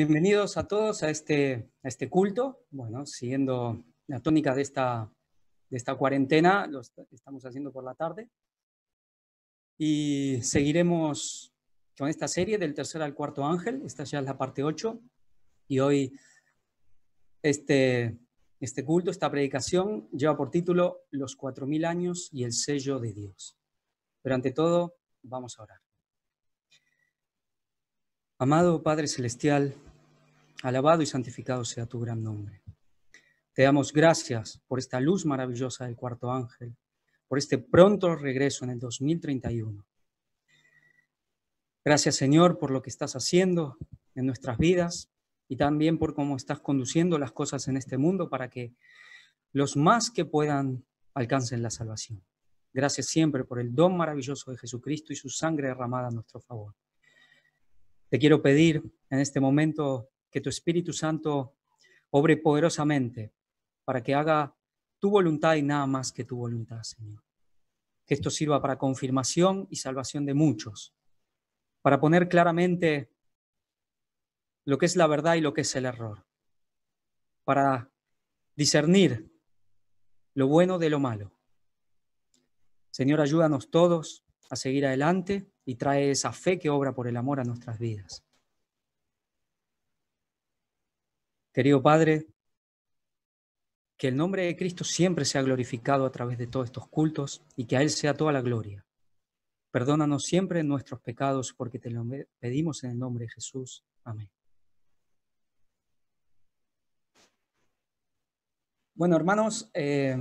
Bienvenidos a todos este, a este, culto. Bueno, siguiendo la tónica de esta, cuarentena, lo estamos haciendo por la tarde. Y seguiremos con esta serie del tercer al cuarto ángel. Esta ya es la parte 8. Y hoy este, este culto, esta predicación, lleva por título Los cuatro mil años y el sello de Dios. Pero ante todo, vamos a orar. Amado Padre Celestial, alabado y santificado sea tu gran nombre. Te damos gracias por esta luz maravillosa del cuarto ángel, por este pronto regreso en el 2031. Gracias Señor por lo que estás haciendo en nuestras vidas y también por cómo estás conduciendo las cosas en este mundo para que los más que puedan alcancen la salvación. Gracias siempre por el don maravilloso de Jesucristo y su sangre derramada a nuestro favor. Te quiero pedir en este momento que tu Espíritu Santo obre poderosamente para que haga tu voluntad y nada más que tu voluntad, Señor. Que esto sirva para confirmación y salvación de muchos, para poner claramente lo que es la verdad y lo que es el error, para discernir lo bueno de lo malo. Señor, ayúdanos todos a seguir adelante y trae esa fe que obra por el amor a nuestras vidas. Querido Padre, que el nombre de Cristo siempre sea glorificado a través de todos estos cultos y que a Él sea toda la gloria. Perdónanos siempre nuestros pecados porque te lo pedimos en el nombre de Jesús. Amén. Bueno, hermanos, eh,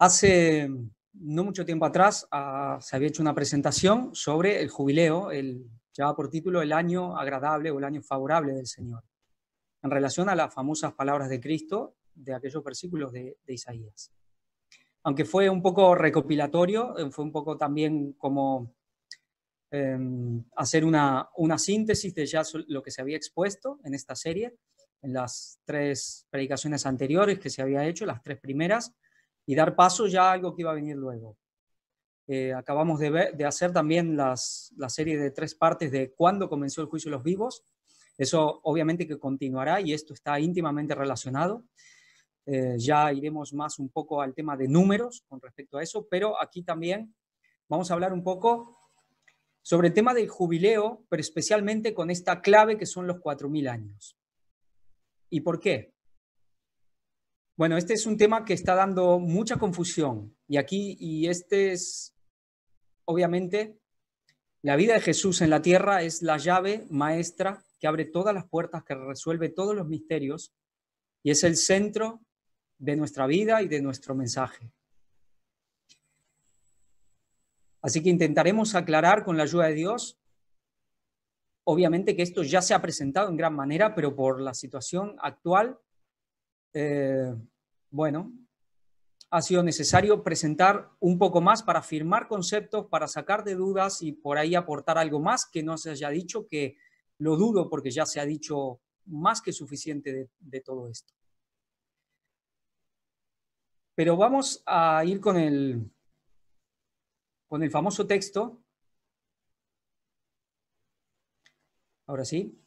hace no mucho tiempo atrás ah, se había hecho una presentación sobre el jubileo, el llevaba por título El año agradable o el año favorable del Señor, en relación a las famosas palabras de Cristo de aquellos versículos de, Isaías. Aunque fue un poco recopilatorio, eh, fue un poco también como em, hacer una, una síntesis de ya lo que se había expuesto en esta serie, en las tres predicaciones anteriores que se había hecho, las tres primeras, y dar paso ya a algo que iba a venir luego, eh, acabamos de, hacer también las, la serie de tres partes de cuándo comenzó el juicio de los vivos. Eso obviamente que continuará y esto está íntimamente relacionado. Eh, ya iremos más un poco al tema de números con respecto a eso, pero aquí también vamos a hablar un poco sobre el tema del jubileo, pero especialmente con esta clave que son los 4.000 años. ¿Y por qué? Bueno, este es un tema que está dando mucha confusión y aquí, y este es obviamente, la vida de Jesús en la tierra es la llave maestra que abre todas las puertas, que resuelve todos los misterios y es el centro de nuestra vida y de nuestro mensaje. Así que intentaremos aclarar con la ayuda de Dios. Obviamente que esto ya se ha presentado en gran manera, pero por la situación actual, eh, bueno, ha sido necesario presentar un poco más para firmar conceptos, para sacar de dudas y por ahí aportar algo más que no se haya dicho, que lo dudo porque ya se ha dicho más que suficiente de, todo esto. Pero vamos a ir con el, con el famoso texto. Ahora sí.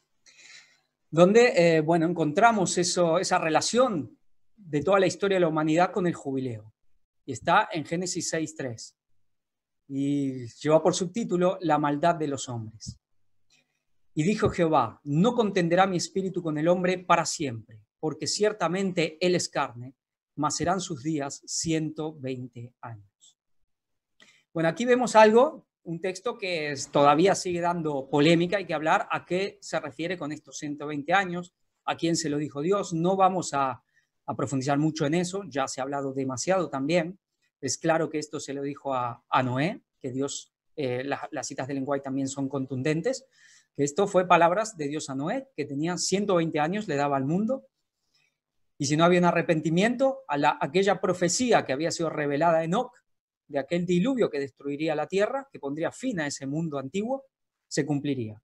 Donde, eh, bueno, encontramos eso, esa relación de toda la historia de la humanidad con el jubileo. Y está en Génesis 6.3. Y lleva por subtítulo La maldad de los hombres. Y dijo Jehová, no contenderá mi espíritu con el hombre para siempre, porque ciertamente él es carne, mas serán sus días 120 años. Bueno, aquí vemos algo, un texto que todavía sigue dando polémica, hay que hablar a qué se refiere con estos 120 años, a quién se lo dijo Dios, no vamos a, a profundizar mucho en eso, ya se ha hablado demasiado también. Es claro que esto se lo dijo a, Noé, que Dios, eh, las citas de lenguaje también son contundentes, que esto fue palabras de Dios a Noé, que tenía 120 años, le daba al mundo. Y si no había un arrepentimiento, a la, aquella profecía que había sido revelada a Enoch, de aquel diluvio que destruiría la tierra, que pondría fin a ese mundo antiguo, se cumpliría.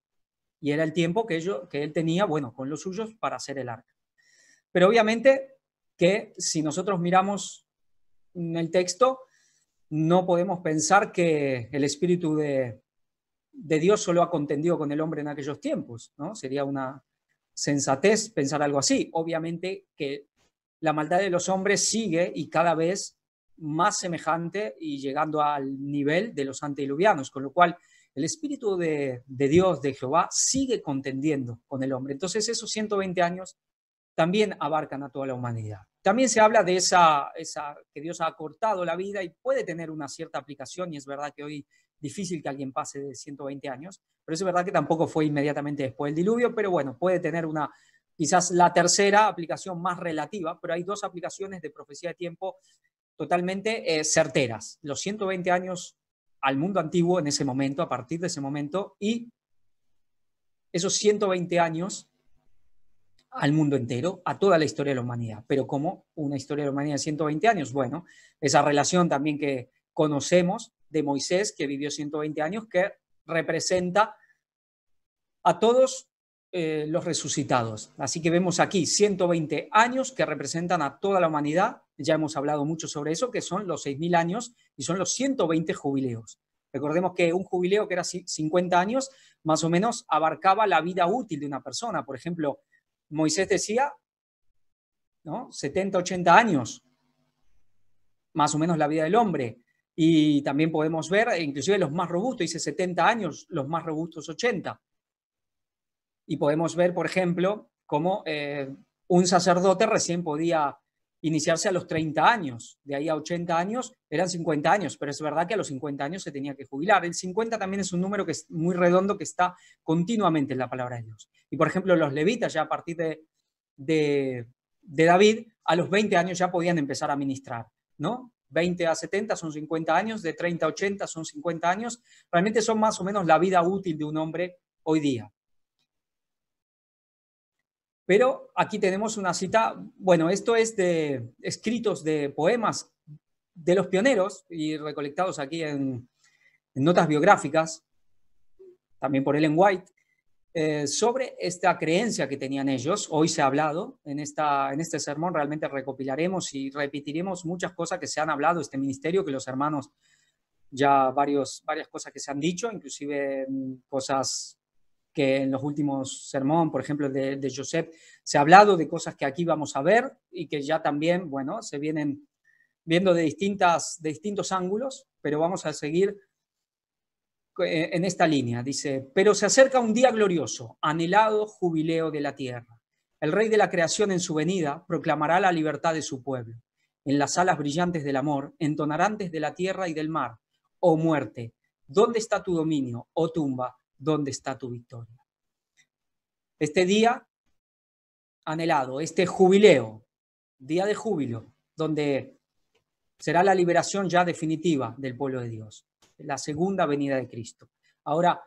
Y era el tiempo que, que él tenía, bueno, con los suyos para hacer el arca. Pero obviamente que si nosotros miramos el texto, no podemos pensar que el Espíritu de, Dios solo ha contendido con el hombre en aquellos tiempos, ¿no? Sería una sensatez pensar algo así. Obviamente que la maldad de los hombres sigue y cada vez más semejante y llegando al nivel de los antediluvianos, con lo cual el Espíritu de, de Dios, de Jehová, sigue contendiendo con el hombre. Entonces esos 120 años también abarcan a toda la humanidad. También se habla de esa, que Dios ha acortado la vida y puede tener una cierta aplicación, y es verdad que hoy es difícil que alguien pase de 120 años, pero es verdad que tampoco fue inmediatamente después del diluvio, pero bueno, puede tener una, quizás la tercera aplicación más relativa, pero hay dos aplicaciones de profecía de tiempo totalmente eh, certeras. Los 120 años al mundo antiguo en ese momento, a partir de ese momento, y esos 120 años al mundo entero, a toda la historia de la humanidad. Pero como una historia de la humanidad de 120 años, bueno, esa relación también que conocemos de Moisés, que vivió 120 años, que representa a todos eh, los resucitados. Así que vemos aquí 120 años que representan a toda la humanidad. Ya hemos hablado mucho sobre eso, que son los 6.000 años y son los 120 jubileos. Recordemos que un jubileo que era 50 años, más o menos, abarcaba la vida útil de una persona. Por ejemplo, Moisés decía, ¿no? 70, 80 años, más o menos la vida del hombre. Y también podemos ver, inclusive los más robustos, dice 70 años, los más robustos 80. Y podemos ver, por ejemplo, cómo eh, un sacerdote recién podía iniciarse a los 30 años, de ahí a 80 años eran 50 años, pero es verdad que a los 50 años se tenía que jubilar. El 50 también es un número que es muy redondo, que está continuamente en la palabra de Dios. Y por ejemplo, los levitas ya a partir de, David, a los 20 años ya podían empezar a ministrar, ¿no? 20 a 70 son 50 años, de 30 a 80 son 50 años, realmente son más o menos la vida útil de un hombre hoy día. Pero aquí tenemos una cita, bueno, esto es de escritos de poemas de los pioneros y recolectados aquí en, notas biográficas, también por Ellen White, eh, sobre esta creencia que tenían ellos. Hoy se ha hablado en, esta, en este sermón, realmente recopilaremos y repetiremos muchas cosas que se han hablado, este ministerio, que los hermanos ya varios, varias cosas que se han dicho, inclusive mm, cosas que en los últimos sermón, por ejemplo, de, Josep, Joseph, se ha hablado de cosas que aquí vamos a ver y que ya también, bueno, se vienen viendo de, distintas, distintos ángulos, pero vamos a seguir eh, en esta línea. Dice, pero se acerca un día glorioso, anhelado jubileo de la tierra. El rey de la creación en su venida proclamará la libertad de su pueblo. En las alas brillantes del amor entonarán desde la tierra y del mar, oh muerte, ¿dónde está tu dominio, oh tumba? dónde está tu victoria. Este día anhelado, este jubileo, día de júbilo, donde será la liberación ya definitiva del pueblo de Dios, la segunda venida de Cristo. Ahora,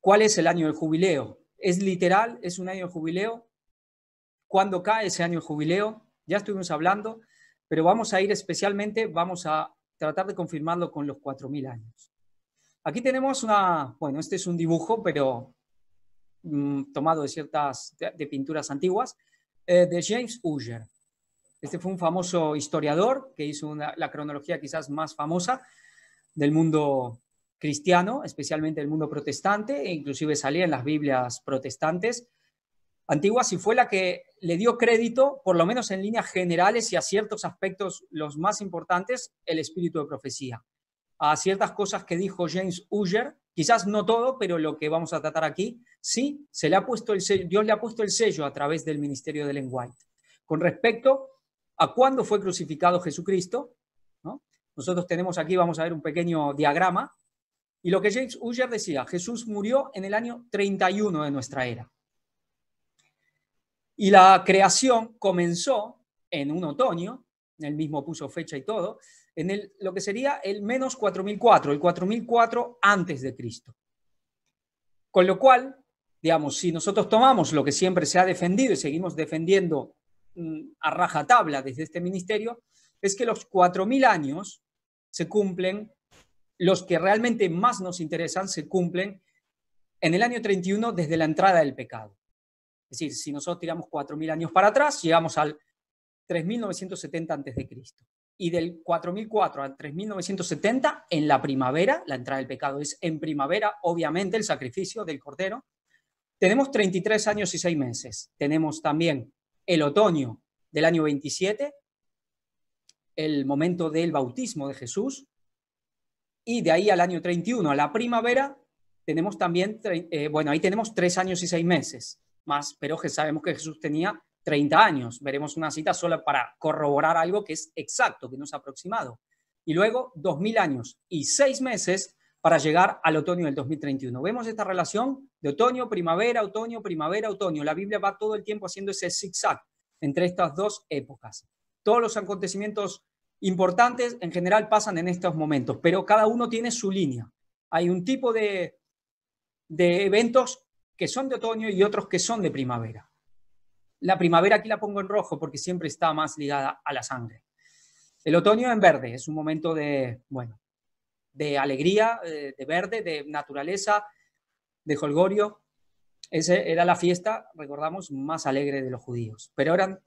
¿cuál es el año del jubileo? ¿Es literal? ¿Es un año de jubileo? ¿Cuándo cae ese año de jubileo? Ya estuvimos hablando, pero vamos a ir especialmente, vamos a tratar de confirmarlo con los cuatro mil años. Aquí tenemos una, bueno, este es un dibujo, pero mm, tomado de ciertas, de, pinturas antiguas, eh, de James Uger. Este fue un famoso historiador que hizo la cronología quizás más famosa del mundo cristiano, especialmente del mundo protestante, e inclusive salía en las Biblias protestantes antiguas y fue la que le dio crédito, por lo menos en líneas generales y a ciertos aspectos los más importantes, el espíritu de profecía a ciertas cosas que dijo James Usher quizás no todo, pero lo que vamos a tratar aquí, sí, se le ha puesto el sello, Dios le ha puesto el sello a través del ministerio de Len White. Con respecto a cuándo fue crucificado Jesucristo, nosotros tenemos aquí, vamos a ver un pequeño diagrama, y lo que James Usher decía, Jesús murió en el año 31 de nuestra era. Y la creación comenzó en un otoño, él mismo puso fecha y todo, en lo que sería el menos 4004, el 4004 antes de Cristo. Con lo cual, digamos, si nosotros tomamos lo que siempre se ha defendido y seguimos defendiendo mm, a rajatabla desde este ministerio, es que los 4.000 años se cumplen, los que realmente más nos interesan se cumplen en el año 31 desde la entrada del pecado. Es decir, si nosotros tiramos 4.000 años para atrás, llegamos al 3.970 antes de Cristo y del 4004 al 3970 en la primavera, la entrada del pecado es en primavera, obviamente el sacrificio del cordero. Tenemos 33 años y 6 meses. Tenemos también el otoño del año 27, el momento del bautismo de Jesús, y de ahí al año 31, a la primavera, tenemos también, eh, bueno, ahí tenemos 3 años y 6 meses más, pero que sabemos que Jesús tenía 30 años. Veremos una cita sola para corroborar algo que es exacto, que no es aproximado. Y luego 2.000 años y 6 meses para llegar al otoño del 2031. Vemos esta relación de otoño, primavera, otoño, primavera, otoño. La Biblia va todo el tiempo haciendo ese zigzag entre estas dos épocas. Todos los acontecimientos importantes en general pasan en estos momentos, pero cada uno tiene su línea. Hay un tipo de, de eventos que son de otoño y otros que son de primavera. La primavera aquí la pongo en rojo porque siempre está más ligada a la sangre. El otoño en verde, es un momento de, bueno, de alegría, eh, de verde, de naturaleza, de holgorio. Esa era la fiesta, recordamos, más alegre de los judíos. Pero ahora,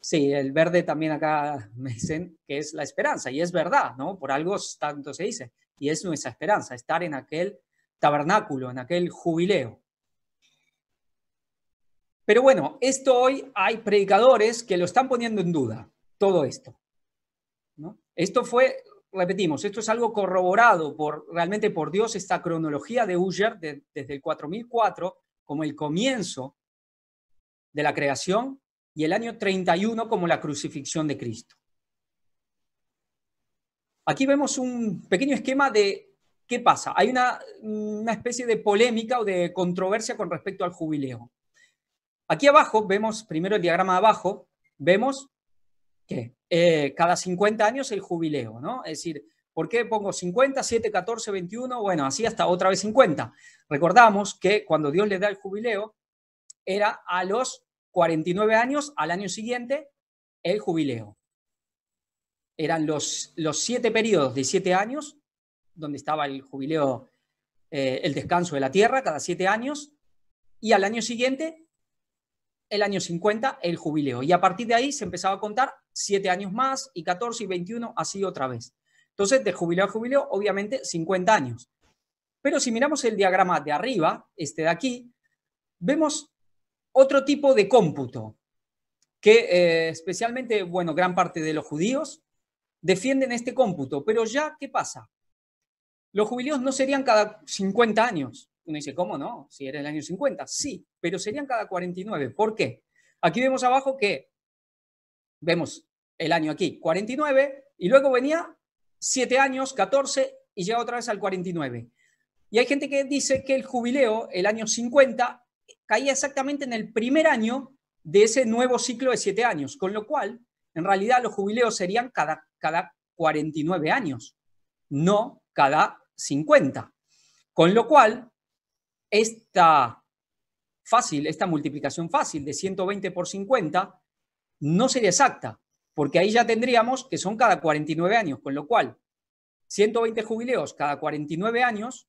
sí, el verde también acá me dicen que es la esperanza, y es verdad, ¿no? Por algo tanto se dice, y es nuestra esperanza, estar en aquel tabernáculo, en aquel jubileo. Pero bueno, esto hoy hay predicadores que lo están poniendo en duda, todo esto. Esto fue, repetimos, esto es algo corroborado por, realmente por Dios, esta cronología de Usher desde el 4004 como el comienzo de la creación y el año 31 como la crucifixión de Cristo. Aquí vemos un pequeño esquema de qué pasa. Hay una especie de polémica o de controversia con respecto al jubileo. Aquí abajo vemos, primero el diagrama de abajo, vemos que eh, cada 50 años el jubileo, ¿no? Es decir, ¿por qué pongo 50, 7, 14, 21? Bueno, así hasta otra vez 50. Recordamos que cuando Dios le da el jubileo, era a los 49 años, al año siguiente, el jubileo. Eran los, los siete periodos de siete años, donde estaba el jubileo, eh, el descanso de la tierra, cada siete años, y al año siguiente el año 50, el jubileo. Y a partir de ahí se empezaba a contar siete años más y 14 y 21, así otra vez. Entonces, de jubileo a jubileo, obviamente 50 años. Pero si miramos el diagrama de arriba, este de aquí, vemos otro tipo de cómputo que eh, especialmente, bueno, gran parte de los judíos defienden este cómputo, pero ya, ¿qué pasa? Los jubileos no serían cada 50 años, uno dice, ¿cómo no? Si era el año 50, sí, pero serían cada 49. ¿Por qué? Aquí vemos abajo que vemos el año aquí, 49, y luego venía 7 años, 14, y llega otra vez al 49. Y hay gente que dice que el jubileo, el año 50, caía exactamente en el primer año de ese nuevo ciclo de 7 años, con lo cual, en realidad, los jubileos serían cada, cada 49 años, no cada 50. Con lo cual, esta fácil, esta multiplicación fácil de 120 por 50 no sería exacta, porque ahí ya tendríamos que son cada 49 años, con lo cual 120 jubileos cada 49 años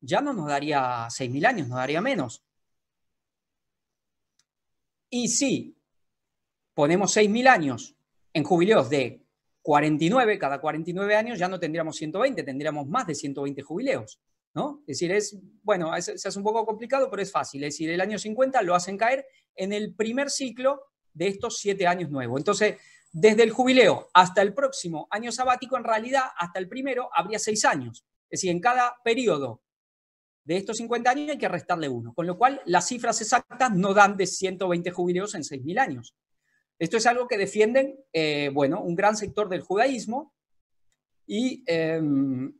ya no nos daría 6.000 años, nos daría menos. Y si ponemos 6.000 años en jubileos de 49, cada 49 años ya no tendríamos 120, tendríamos más de 120 jubileos. Es decir, es, bueno, es, es un poco complicado, pero es fácil. Es decir, el año 50 lo hacen caer en el primer ciclo de estos siete años nuevos. Entonces, desde el jubileo hasta el próximo año sabático, en realidad, hasta el primero habría seis años. Es decir, en cada periodo de estos 50 años hay que restarle uno, con lo cual las cifras exactas no dan de 120 jubileos en 6.000 años. Esto es algo que defienden, eh, bueno, un gran sector del judaísmo y em,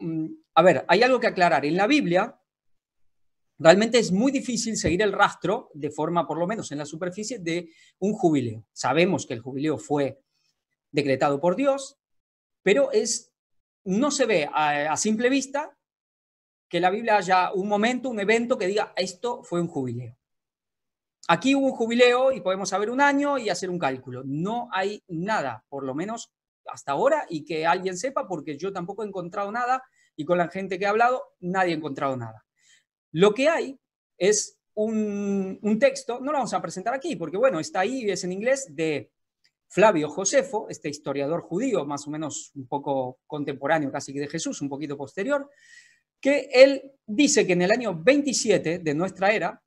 Mm, a ver, hay algo que aclarar. En la Biblia realmente es muy difícil seguir el rastro de forma, por lo menos en la superficie, de un jubileo. Sabemos que el jubileo fue decretado por Dios, pero es, no se ve a, a simple vista que la Biblia haya un momento, un evento que diga esto fue un jubileo. Aquí hubo un jubileo y podemos saber un año y hacer un cálculo. No hay nada, por lo menos hasta ahora y que alguien sepa, porque yo tampoco he encontrado nada y con la gente que he hablado nadie ha encontrado nada. Lo que hay es un, texto, no lo vamos a presentar aquí, porque bueno, está ahí, es en inglés, de Flavio Josefo, este historiador judío, más o menos un poco contemporáneo casi que de Jesús, un poquito posterior, que él dice que en el año 27 de nuestra era,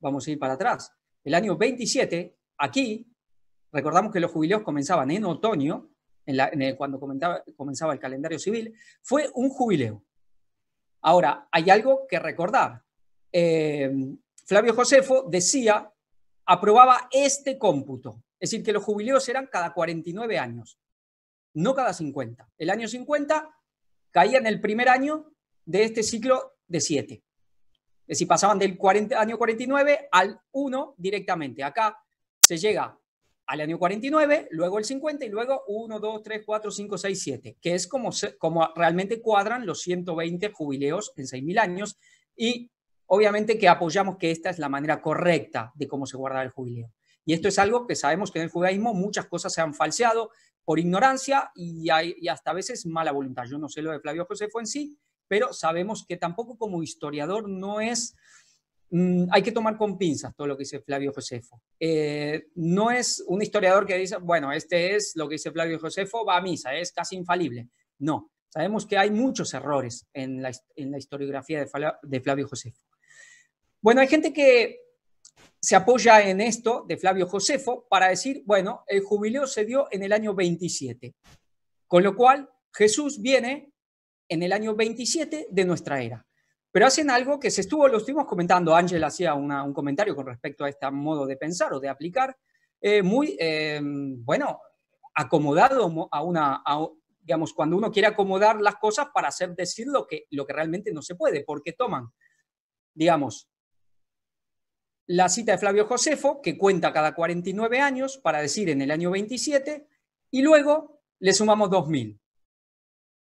vamos a ir para atrás, el año 27, aquí, recordamos que los jubileos comenzaban en otoño, cuando comenzaba el calendario civil, fue un jubileo. Ahora, hay algo que recordar. Eh, Flavio Josefo decía, aprobaba este cómputo, es decir, que los jubileos eran cada 49 años, no cada 50. El año 50 caía en el primer año de este ciclo de 7. Es decir, pasaban del año 49 al 1 directamente. Acá se llega al año 49, luego el 50 y luego 1, 2, 3, 4, 5, 6, 7, que es como, realmente cuadran los 120 jubileos en 6.000 años y obviamente que apoyamos que esta es la manera correcta de cómo se guarda el jubileo. Y esto es algo que sabemos que en el judaísmo muchas cosas se han falseado por ignorancia y, hay, hasta a veces mala voluntad. Yo no sé lo de Flavio Josefo en sí, pero sabemos que tampoco como historiador no es Mm, hay que tomar con pinzas todo lo que dice Flavio Josefo. Eh, no es un historiador que dice, bueno, este es lo que dice Flavio Josefo, va a misa, es casi infalible. No, sabemos que hay muchos errores en la, en la historiografía de, Flavio Josefo. Bueno, hay gente que se apoya en esto de Flavio Josefo para decir, bueno, el jubileo se dio en el año 27, con lo cual Jesús viene en el año 27 de nuestra era pero hacen algo que se estuvo, lo estuvimos comentando, Ángel hacía un comentario con respecto a este modo de pensar o de aplicar, eh, muy, eh, bueno, acomodado a una, digamos, cuando uno quiere acomodar las cosas para hacer decir lo que, lo que realmente no se puede, porque toman, digamos, la cita de Flavio Josefo, que cuenta cada 49 años, para decir en el año 27, y luego le sumamos 2000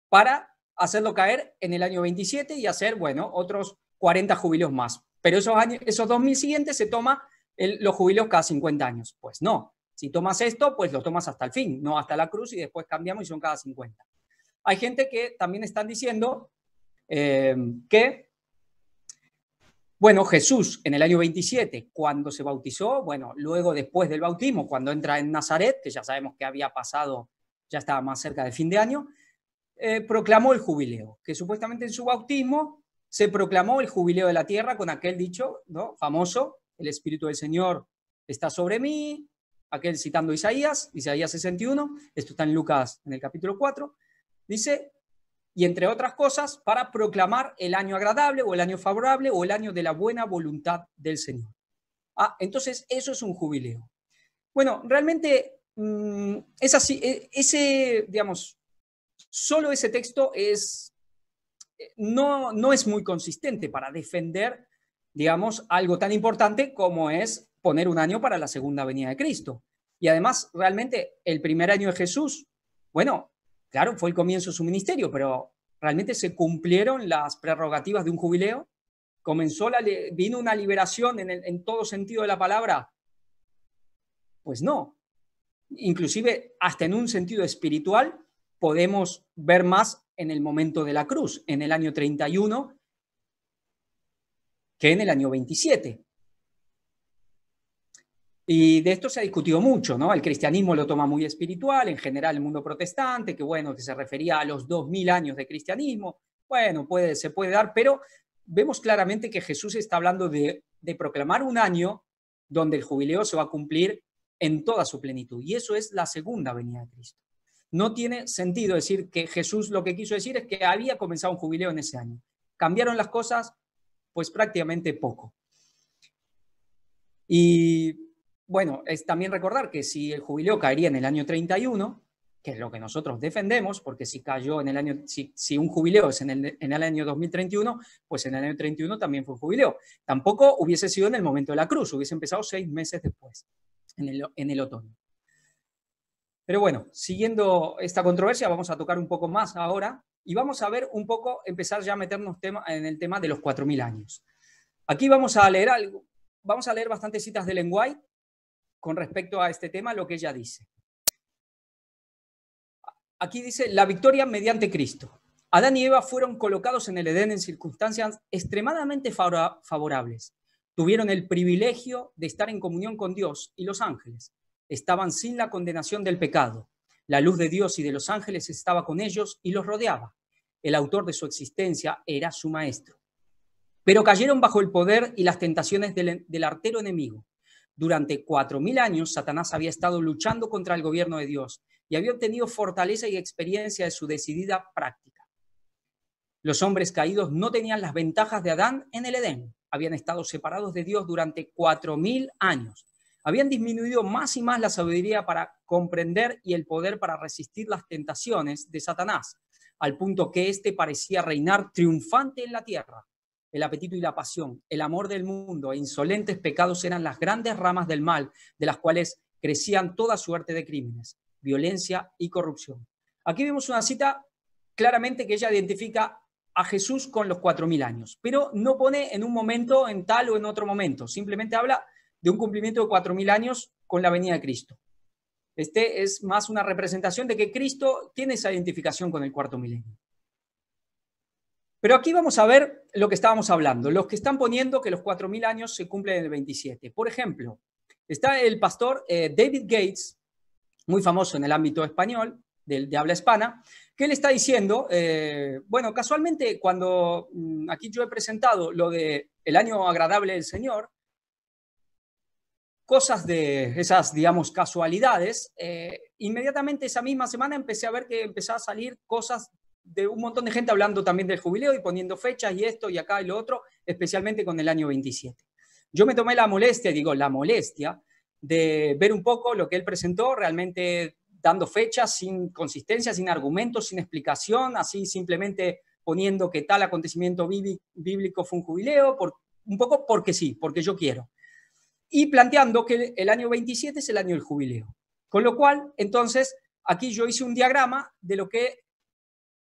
para hacerlo caer en el año 27 y hacer, bueno, otros 40 jubileos más. Pero esos, años, esos 2.000 siguientes se toma los jubilos cada 50 años. Pues no, si tomas esto, pues lo tomas hasta el fin, no hasta la cruz y después cambiamos y son cada 50. Hay gente que también están diciendo eh, que, bueno, Jesús en el año 27, cuando se bautizó, bueno, luego después del bautismo, cuando entra en Nazaret, que ya sabemos que había pasado, ya estaba más cerca del fin de año, eh, proclamó el jubileo, que supuestamente en su bautismo se proclamó el jubileo de la tierra con aquel dicho ¿no? famoso, el Espíritu del Señor está sobre mí, aquel citando Isaías, Isaías 61, esto está en Lucas en el capítulo 4, dice, y entre otras cosas, para proclamar el año agradable o el año favorable o el año de la buena voluntad del Señor. Ah, entonces eso es un jubileo. Bueno, realmente mm, es así, e, ese, digamos, Solo ese texto es, eh, no, no es muy consistente para defender, digamos, algo tan importante como es poner un año para la segunda venida de Cristo. Y además, realmente, el primer año de Jesús, bueno, claro, fue el comienzo de su ministerio, pero realmente se cumplieron las prerrogativas de un jubileo. Comenzó vino una liberación en, en todo sentido de la palabra. Pues no. Inclusive, hasta en un sentido espiritual, podemos ver más en el momento de la cruz, en el año 31, que en el año 27. Y de esto se ha discutido mucho, ¿no? El cristianismo lo toma muy espiritual, en general el mundo protestante, que bueno, que se refería a los 2000 años de cristianismo, bueno, puede, se puede dar, pero vemos claramente que Jesús está hablando de proclamar un año donde el jubileo se va a cumplir en toda su plenitud. Y eso es la segunda venida de Cristo. No tiene sentido decir que Jesús lo que quiso decir es que había comenzado un jubileo en ese año. ¿Cambiaron las cosas? Pues prácticamente poco. Y bueno, es también recordar que si el jubileo caería en el año 31, que es lo que nosotros defendemos, porque si cayó en el año, si, un jubileo es en el, año 2031, pues en el año 31 también fue un jubileo. Tampoco hubiese sido en el momento de la cruz, hubiese empezado seis meses después, en el otoño. Pero bueno, siguiendo esta controversia, vamos a tocar un poco más ahora y vamos a ver un poco, empezar ya a meternos en el tema de los 4.000 años. Aquí vamos a leer algo, vamos a leer bastantes citas de Lenguay con respecto a este tema, lo que ella dice. Aquí dice, la victoria mediante Cristo. Adán y Eva fueron colocados en el Edén en circunstancias extremadamente favorables. Tuvieron el privilegio de estar en comunión con Dios y los ángeles estaban sin la condenación del pecado. La luz de Dios y de los ángeles estaba con ellos y los rodeaba. El autor de su existencia era su maestro. Pero cayeron bajo el poder y las tentaciones del, artero enemigo. Durante cuatro mil años, Satanás había estado luchando contra el gobierno de Dios y había obtenido fortaleza y experiencia de su decidida práctica. Los hombres caídos no tenían las ventajas de Adán en el Edén. Habían estado separados de Dios durante cuatro mil años habían disminuido más y más la sabiduría para comprender y el poder para resistir las tentaciones de Satanás, al punto que éste parecía reinar triunfante en la tierra. El apetito y la pasión, el amor del mundo e insolentes pecados eran las grandes ramas del mal, de las cuales crecían toda suerte de crímenes, violencia y corrupción. Aquí vemos una cita claramente que ella identifica a Jesús con los cuatro mil años, pero no pone en un momento, en tal o en otro momento, simplemente habla de un cumplimiento de 4.000 años con la venida de Cristo. Este es más una representación de que Cristo tiene esa identificación con el cuarto milenio. Pero aquí vamos a ver lo que estábamos hablando, los que están poniendo que los 4.000 años se cumplen en el 27. Por ejemplo, está el pastor eh, David Gates, muy famoso en el ámbito español, de, de habla hispana, que le está diciendo, eh, bueno, casualmente cuando mm, aquí yo he presentado lo de el año agradable del Señor, cosas de esas, digamos, casualidades, eh, inmediatamente esa misma semana empecé a ver que empezaba a salir cosas de un montón de gente hablando también del jubileo y poniendo fechas y esto y acá y lo otro, especialmente con el año 27. Yo me tomé la molestia, digo, la molestia de ver un poco lo que él presentó, realmente dando fechas sin consistencia, sin argumentos, sin explicación, así simplemente poniendo que tal acontecimiento bíblico fue un jubileo, por, un poco porque sí, porque yo quiero y planteando que el año 27 es el año del jubileo. Con lo cual, entonces, aquí yo hice un diagrama de lo que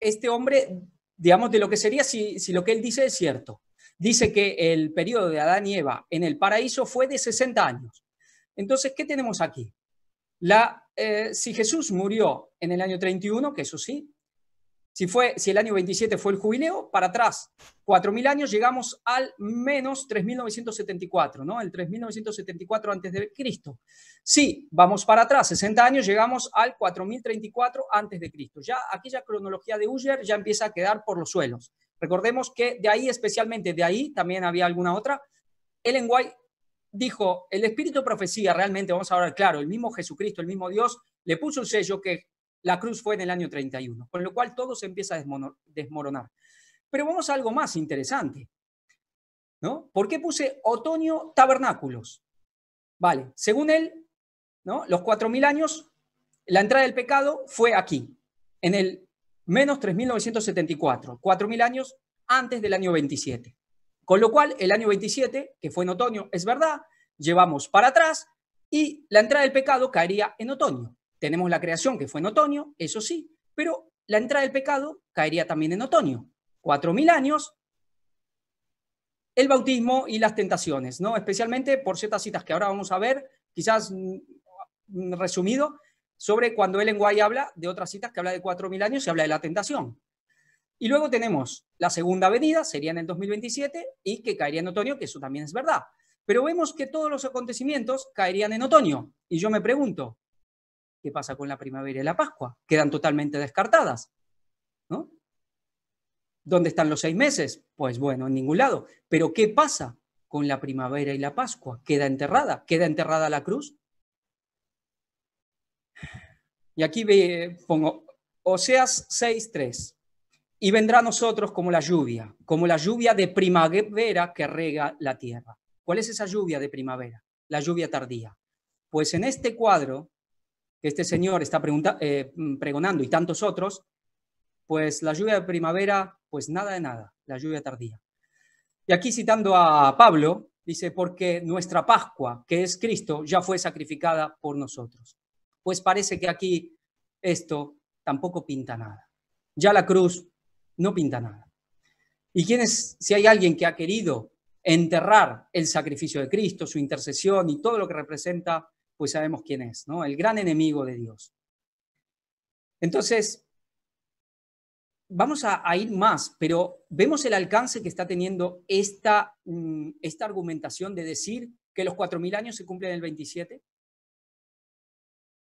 este hombre, digamos, de lo que sería si, si lo que él dice es cierto. Dice que el periodo de Adán y Eva en el paraíso fue de 60 años. Entonces, ¿qué tenemos aquí? La, eh, si Jesús murió en el año 31, que eso sí, si, fue, si el año 27 fue el jubileo, para atrás, 4.000 años, llegamos al menos 3.974, ¿no? El 3.974 antes de Cristo. Si vamos para atrás, 60 años, llegamos al 4.034 antes de Cristo. Ya aquella cronología de Usher ya empieza a quedar por los suelos. Recordemos que de ahí, especialmente de ahí, también había alguna otra, Ellen White dijo, el espíritu de profecía realmente, vamos a hablar claro, el mismo Jesucristo, el mismo Dios, le puso un sello que la cruz fue en el año 31, con lo cual todo se empieza a desmoronar. Pero vamos a algo más interesante. ¿no? ¿Por qué puse otoño tabernáculos? Vale, según él, ¿no? los 4.000 años, la entrada del pecado fue aquí, en el menos 3.974, 4.000 años antes del año 27. Con lo cual, el año 27, que fue en otoño, es verdad, llevamos para atrás y la entrada del pecado caería en otoño. Tenemos la creación que fue en otoño, eso sí, pero la entrada del pecado caería también en otoño. Cuatro mil años, el bautismo y las tentaciones, ¿no? Especialmente por ciertas citas que ahora vamos a ver, quizás mm, mm, resumido, sobre cuando Ellen White habla de otras citas que habla de 4.000 años y habla de la tentación. Y luego tenemos la segunda venida, sería en el 2027, y que caería en otoño, que eso también es verdad. Pero vemos que todos los acontecimientos caerían en otoño. Y yo me pregunto, ¿Qué pasa con la primavera y la Pascua? Quedan totalmente descartadas. ¿no? ¿Dónde están los seis meses? Pues bueno, en ningún lado. Pero ¿qué pasa con la primavera y la Pascua? ¿Queda enterrada? ¿Queda enterrada la cruz? Y aquí ve, pongo Oseas 6.3. Y vendrá a nosotros como la lluvia, como la lluvia de primavera que rega la tierra. ¿Cuál es esa lluvia de primavera? La lluvia tardía. Pues en este cuadro este señor está eh, mm, pregonando y tantos otros, pues la lluvia de primavera, pues nada de nada, la lluvia tardía. Y aquí citando a Pablo, dice, porque nuestra Pascua, que es Cristo, ya fue sacrificada por nosotros. Pues parece que aquí esto tampoco pinta nada. Ya la cruz no pinta nada. ¿Y quién es, si hay alguien que ha querido enterrar el sacrificio de Cristo, su intercesión y todo lo que representa pues sabemos quién es, ¿no? El gran enemigo de Dios. Entonces, vamos a, ir más, pero vemos el alcance que está teniendo esta, mm, esta argumentación de decir que los 4.000 años se cumplen en el 27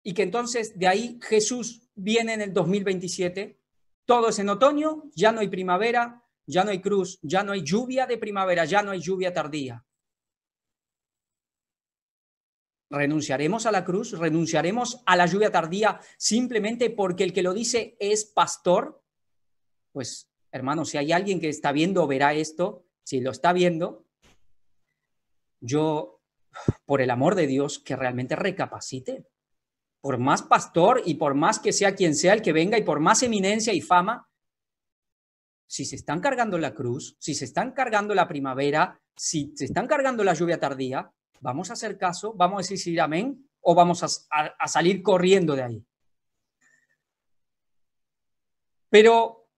y que entonces de ahí Jesús viene en el 2027, todo es en otoño, ya no hay primavera, ya no hay cruz, ya no hay lluvia de primavera, ya no hay lluvia tardía renunciaremos a la cruz, renunciaremos a la lluvia tardía simplemente porque el que lo dice es pastor. Pues, hermano, si hay alguien que está viendo, verá esto, si lo está viendo, yo, por el amor de Dios, que realmente recapacite. Por más pastor y por más que sea quien sea el que venga y por más eminencia y fama, si se están cargando la cruz, si se están cargando la primavera, si se están cargando la lluvia tardía, ¿Vamos a hacer caso? ¿Vamos a decir sí, amén? ¿O vamos a, salir corriendo de ahí? Pero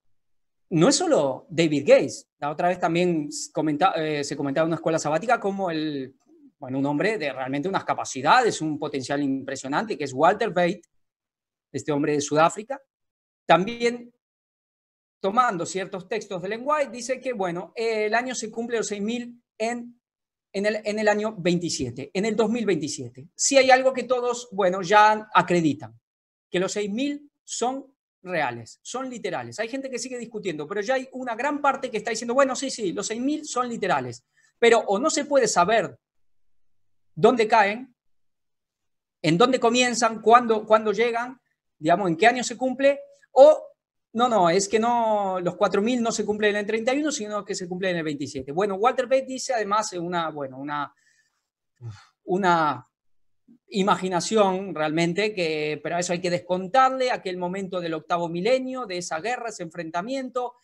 no es solo David Gates. La otra vez también eh, se comentaba en una escuela sabática como el, bueno, un hombre de realmente unas capacidades, un potencial impresionante, que es Walter Bate, este hombre de Sudáfrica. También tomando ciertos textos de lenguaje, dice que, bueno, el año se cumple los 6.000 en en el, en el año 27, en el 2027. Si hay algo que todos, bueno, ya acreditan, que los 6.000 son reales, son literales. Hay gente que sigue discutiendo, pero ya hay una gran parte que está diciendo, bueno, sí, sí, los 6.000 son literales, pero o no se puede saber dónde caen, en dónde comienzan, cuándo, cuándo llegan, digamos, en qué año se cumple, o no, no, es que no, los 4.000 no se cumplen en el 31, sino que se cumplen en el 27. Bueno, Walter Pate dice además una, bueno, una, una imaginación realmente, que, pero a eso hay que descontarle aquel momento del octavo milenio, de esa guerra, ese enfrentamiento.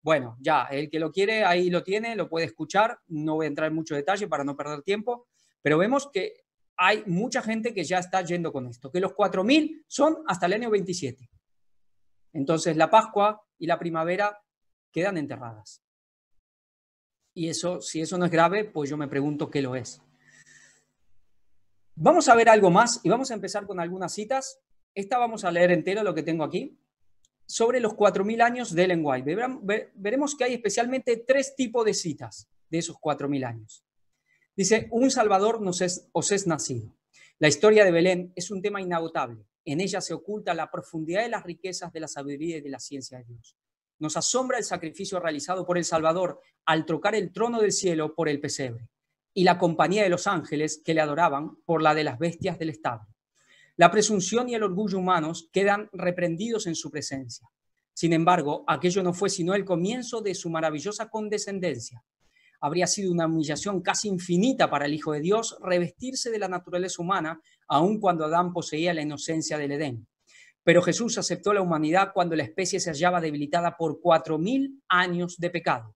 Bueno, ya, el que lo quiere, ahí lo tiene, lo puede escuchar. No voy a entrar en mucho detalle para no perder tiempo, pero vemos que hay mucha gente que ya está yendo con esto, que los 4.000 son hasta el año 27. Entonces la Pascua y la primavera quedan enterradas. Y eso, si eso no es grave, pues yo me pregunto qué lo es. Vamos a ver algo más y vamos a empezar con algunas citas. Esta vamos a leer entero lo que tengo aquí. Sobre los 4.000 años de Ellen White. Veremos que hay especialmente tres tipos de citas de esos 4.000 años. Dice, un Salvador os es nacido. La historia de Belén es un tema inagotable. En ella se oculta la profundidad de las riquezas de la sabiduría y de la ciencia de Dios. Nos asombra el sacrificio realizado por el Salvador al trocar el trono del cielo por el pesebre y la compañía de los ángeles que le adoraban por la de las bestias del establo. La presunción y el orgullo humanos quedan reprendidos en su presencia. Sin embargo, aquello no fue sino el comienzo de su maravillosa condescendencia. Habría sido una humillación casi infinita para el Hijo de Dios revestirse de la naturaleza humana Aún cuando Adán poseía la inocencia del Edén. Pero Jesús aceptó la humanidad cuando la especie se hallaba debilitada por cuatro mil años de pecado.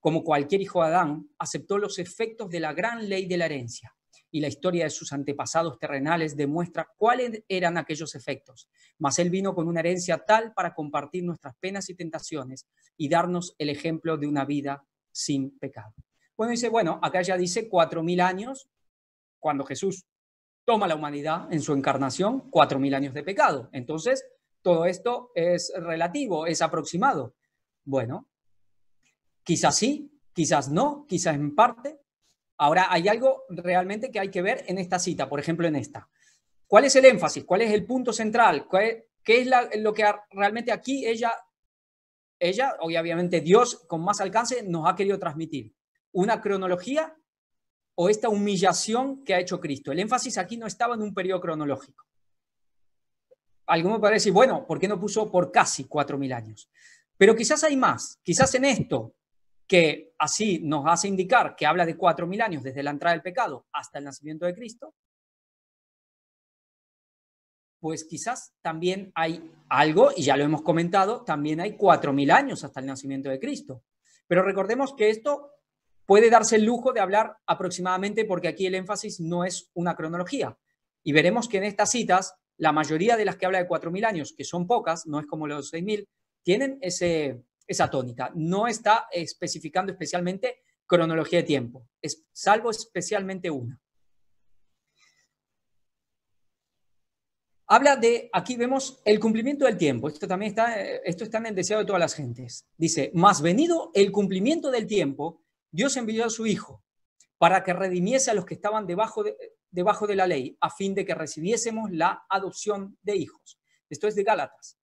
Como cualquier hijo de Adán, aceptó los efectos de la gran ley de la herencia y la historia de sus antepasados terrenales demuestra cuáles eran aquellos efectos. Mas él vino con una herencia tal para compartir nuestras penas y tentaciones y darnos el ejemplo de una vida sin pecado. Bueno, dice, bueno, acá ya dice cuatro mil años, cuando Jesús toma la humanidad en su encarnación cuatro mil años de pecado. Entonces, todo esto es relativo, es aproximado. Bueno, quizás sí, quizás no, quizás en parte. Ahora, hay algo realmente que hay que ver en esta cita, por ejemplo, en esta. ¿Cuál es el énfasis? ¿Cuál es el punto central? ¿Qué es lo que realmente aquí ella, ella, obviamente Dios con más alcance, nos ha querido transmitir? Una cronología o esta humillación que ha hecho Cristo. El énfasis aquí no estaba en un periodo cronológico. Algunos podrían decir, bueno, ¿por qué no puso por casi 4.000 años? Pero quizás hay más, quizás en esto, que así nos hace indicar que habla de 4.000 años desde la entrada del pecado hasta el nacimiento de Cristo, pues quizás también hay algo, y ya lo hemos comentado, también hay 4.000 años hasta el nacimiento de Cristo. Pero recordemos que esto puede darse el lujo de hablar aproximadamente porque aquí el énfasis no es una cronología. Y veremos que en estas citas, la mayoría de las que habla de 4.000 años, que son pocas, no es como los 6.000, tienen ese, esa tónica. No está especificando especialmente cronología de tiempo, es, salvo especialmente una. Habla de, aquí vemos el cumplimiento del tiempo. Esto también está, esto está en el deseo de todas las gentes. Dice, más venido el cumplimiento del tiempo, Dios envió a su Hijo para que redimiese a los que estaban debajo de, la ley, a fin de que recibiésemos la adopción de hijos. Esto es de Gálatas,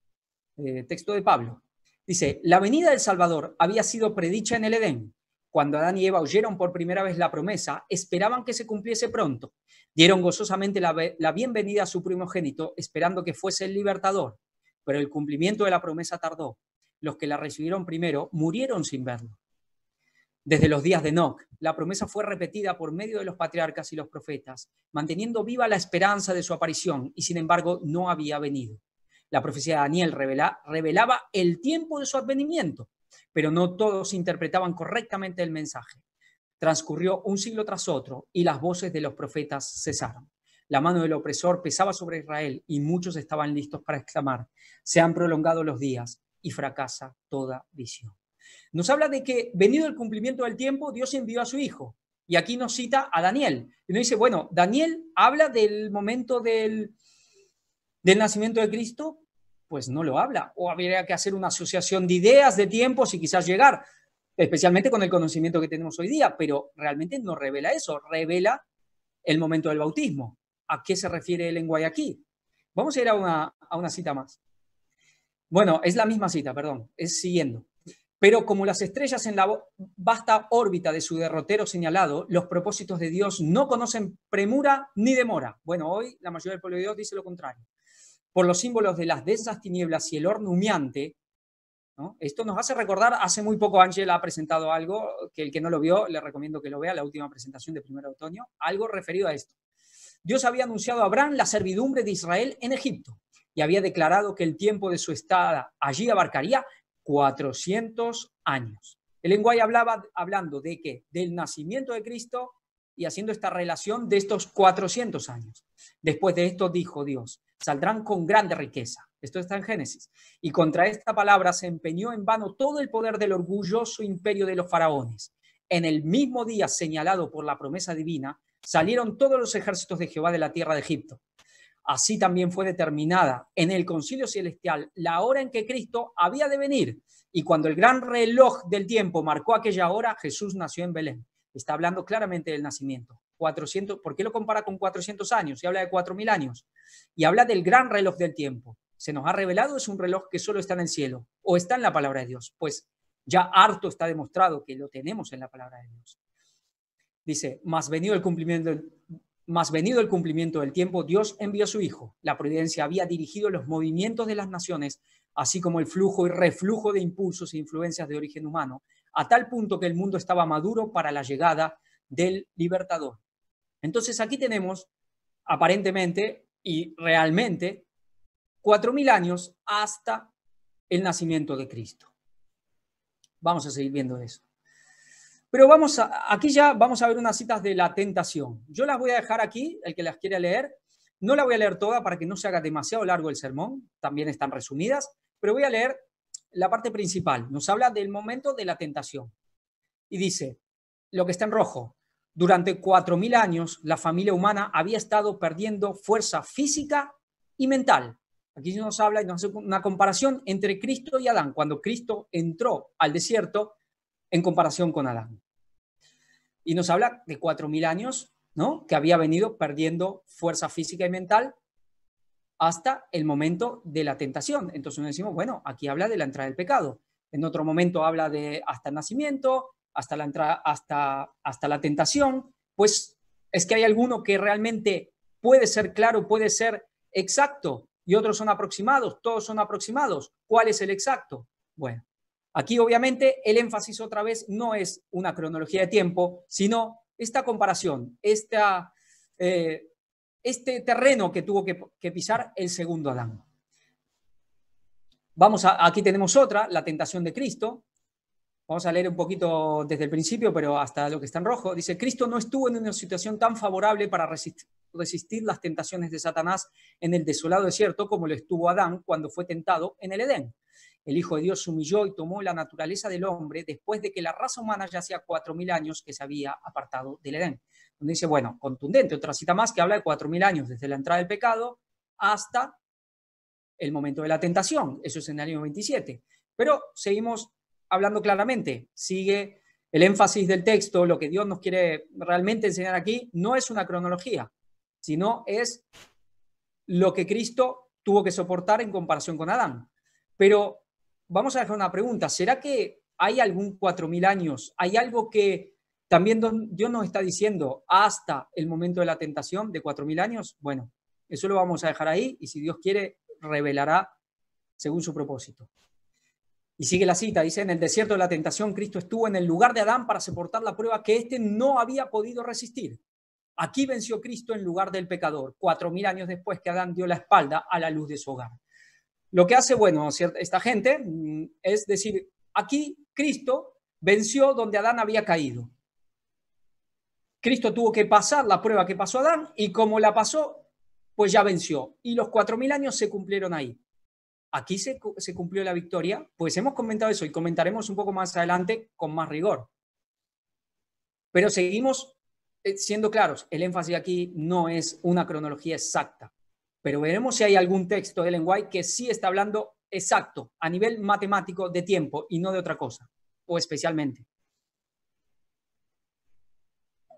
eh, texto de Pablo. Dice, la venida del Salvador había sido predicha en el Edén. Cuando Adán y Eva oyeron por primera vez la promesa, esperaban que se cumpliese pronto. Dieron gozosamente la bienvenida a su primogénito, esperando que fuese el libertador. Pero el cumplimiento de la promesa tardó. Los que la recibieron primero murieron sin verlo desde los días de Enoch. La promesa fue repetida por medio de los patriarcas y los profetas, manteniendo viva la esperanza de su aparición, y sin embargo no había venido. La profecía de Daniel revelaba el tiempo de su advenimiento, pero no todos interpretaban correctamente el mensaje. Transcurrió un siglo tras otro y las voces de los profetas cesaron. La mano del opresor pesaba sobre Israel y muchos estaban listos para exclamar, se han prolongado los días y fracasa toda visión. Nos habla de que, venido el cumplimiento del tiempo, Dios envió a su Hijo. Y aquí nos cita a Daniel. Y nos dice, bueno, Daniel habla del momento del, del nacimiento de Cristo, pues no lo habla. O habría que hacer una asociación de ideas, de tiempos y quizás llegar, especialmente con el conocimiento que tenemos hoy día, pero realmente no revela eso, revela el momento del bautismo. ¿A qué se refiere el lenguaje aquí? Vamos a ir a una cita más. Bueno, es la misma cita, perdón, es siguiendo. Pero como las estrellas en la vasta órbita de su derrotero señalado, los propósitos de Dios no conocen premura ni demora. Bueno, hoy la mayoría del pueblo de Dios dice lo contrario. Por los símbolos de las densas tinieblas y el horno humeante, esto nos hace recordar, hace muy poco Ángel ha presentado algo, que el que no lo vio, le recomiendo que lo vea, la última presentación de primero otoño, algo referido a esto. Dios había anunciado a Abraham la servidumbre de Israel en Egipto y había declarado que el tiempo de su estada allí abarcaría 400 años. El lenguaje hablaba hablando de qué? Del nacimiento de Cristo y haciendo esta relación de estos 400 años. Después de esto dijo Dios, saldrán con grande riqueza. Esto está en Génesis. Y contra esta palabra se empeñó en vano todo el poder del orgulloso imperio de los faraones. En el mismo día señalado por la promesa divina, salieron todos los ejércitos de Jehová de la tierra de Egipto. Así también fue determinada en el concilio celestial la hora en que Cristo había de venir. Y cuando el gran reloj del tiempo marcó aquella hora, Jesús nació en Belén. Está hablando claramente del nacimiento. ¿Por qué lo compara con 400 años? Y habla de 4.000 años. Y habla del gran reloj del tiempo. Se nos ha revelado es un reloj que solo está en el cielo o está en la palabra de Dios. Pues ya harto está demostrado que lo tenemos en la palabra de Dios. Dice, más venido el cumplimiento más venido el cumplimiento del tiempo, Dios envió a su Hijo. La providencia había dirigido los movimientos de las naciones, así como el flujo y reflujo de impulsos e influencias de origen humano, a tal punto que el mundo estaba maduro para la llegada del libertador. Entonces aquí tenemos, aparentemente y realmente, cuatro mil años hasta el nacimiento de Cristo. Vamos a seguir viendo eso. Pero vamos a, aquí ya vamos a ver unas citas de la tentación. Yo las voy a dejar aquí, el que las quiera leer. No la voy a leer toda para que no se haga demasiado largo el sermón, también están resumidas, pero voy a leer la parte principal. Nos habla del momento de la tentación. Y dice, lo que está en rojo, durante cuatro 4.000 años la familia humana había estado perdiendo fuerza física y mental. Aquí nos habla y nos hace una comparación entre Cristo y Adán. Cuando Cristo entró al desierto, en comparación con Adán. Y nos habla de 4.000 años, ¿no? Que había venido perdiendo fuerza física y mental hasta el momento de la tentación. Entonces nos decimos, bueno, aquí habla de la entrada del pecado. En otro momento habla de hasta el nacimiento, hasta la, entrada, hasta, hasta la tentación. Pues es que hay alguno que realmente puede ser claro, puede ser exacto, y otros son aproximados, todos son aproximados. ¿Cuál es el exacto? Bueno, Aquí obviamente el énfasis otra vez no es una cronología de tiempo, sino esta comparación, eh, este terreno que tuvo que, pisar el segundo Adán. Vamos a, aquí tenemos otra, la tentación de Cristo. Vamos a leer un poquito desde el principio, pero hasta lo que está en rojo. Dice, Cristo no estuvo en una situación tan favorable para resistir las tentaciones de Satanás en el desolado desierto como lo estuvo Adán cuando fue tentado en el Edén. El Hijo de Dios se humilló y tomó la naturaleza del hombre después de que la raza humana ya hacía cuatro mil años que se había apartado del Edén. Donde dice, bueno, contundente, otra cita más que habla de cuatro mil años desde la entrada del pecado hasta el momento de la tentación. Eso es en el año 27. Pero seguimos hablando claramente. Sigue el énfasis del texto, lo que Dios nos quiere realmente enseñar aquí, no es una cronología, sino es lo que Cristo tuvo que soportar en comparación con Adán. Pero vamos a dejar una pregunta. ¿Será que hay algún 4.000 años? ¿Hay algo que también Dios nos está diciendo hasta el momento de la tentación de 4.000 años? Bueno, eso lo vamos a dejar ahí y si Dios quiere, revelará según su propósito. Y sigue la cita, dice, en el desierto de la tentación Cristo estuvo en el lugar de Adán para soportar la prueba que éste no había podido resistir. Aquí venció Cristo en lugar del pecador, cuatro mil años después que Adán dio la espalda a la luz de su hogar. Lo que hace, bueno, esta gente mm, es decir, aquí Cristo venció donde Adán había caído. Cristo tuvo que pasar la prueba que pasó Adán y como la pasó, pues ya venció. Y los cuatro mil años se cumplieron ahí. Aquí se, se, cumplió la victoria, pues hemos comentado eso y comentaremos un poco más adelante con más rigor. Pero seguimos eh, siendo claros, el énfasis aquí no es una cronología exacta. Pero veremos si hay algún texto de Ellen White que sí está hablando exacto, a nivel matemático de tiempo y no de otra cosa, o especialmente.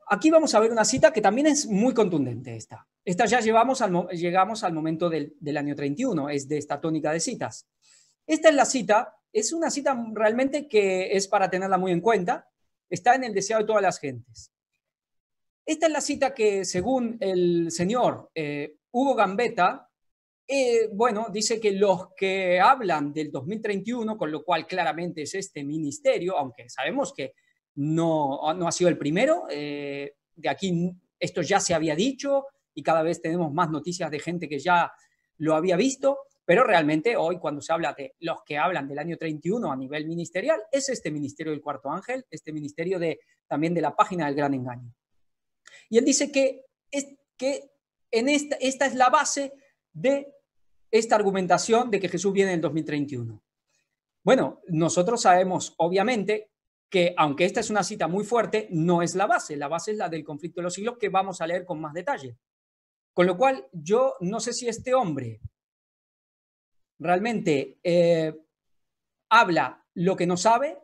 Aquí vamos a ver una cita que también es muy contundente esta. Esta ya llevamos llegamos al momento del, año 31, es de esta tónica de citas. Esta es la cita, es una cita realmente que es para tenerla muy en cuenta, está en el deseo de todas las gentes. Esta es la cita que, según el señor eh, Hugo Gambetta, eh, bueno, dice que los que hablan del 2031, con lo cual claramente es este ministerio, aunque sabemos que no, ah, no ha sido el primero, eh, de aquí esto ya se había dicho y cada vez tenemos más noticias de gente que ya lo había visto, pero realmente hoy cuando se habla de los que hablan del año 31 a nivel ministerial, es este ministerio del cuarto ángel, este ministerio de, también de la página del gran engaño. Y él dice que, es, que esta, es la base de esta argumentación de que Jesús viene en el 2031. Bueno, nosotros sabemos, obviamente, que aunque esta es una cita muy fuerte, no es la base. La base es la del conflicto de los siglos que vamos a leer con más detalle. Con lo cual, yo no sé si este hombre realmente eh, habla lo que no sabe,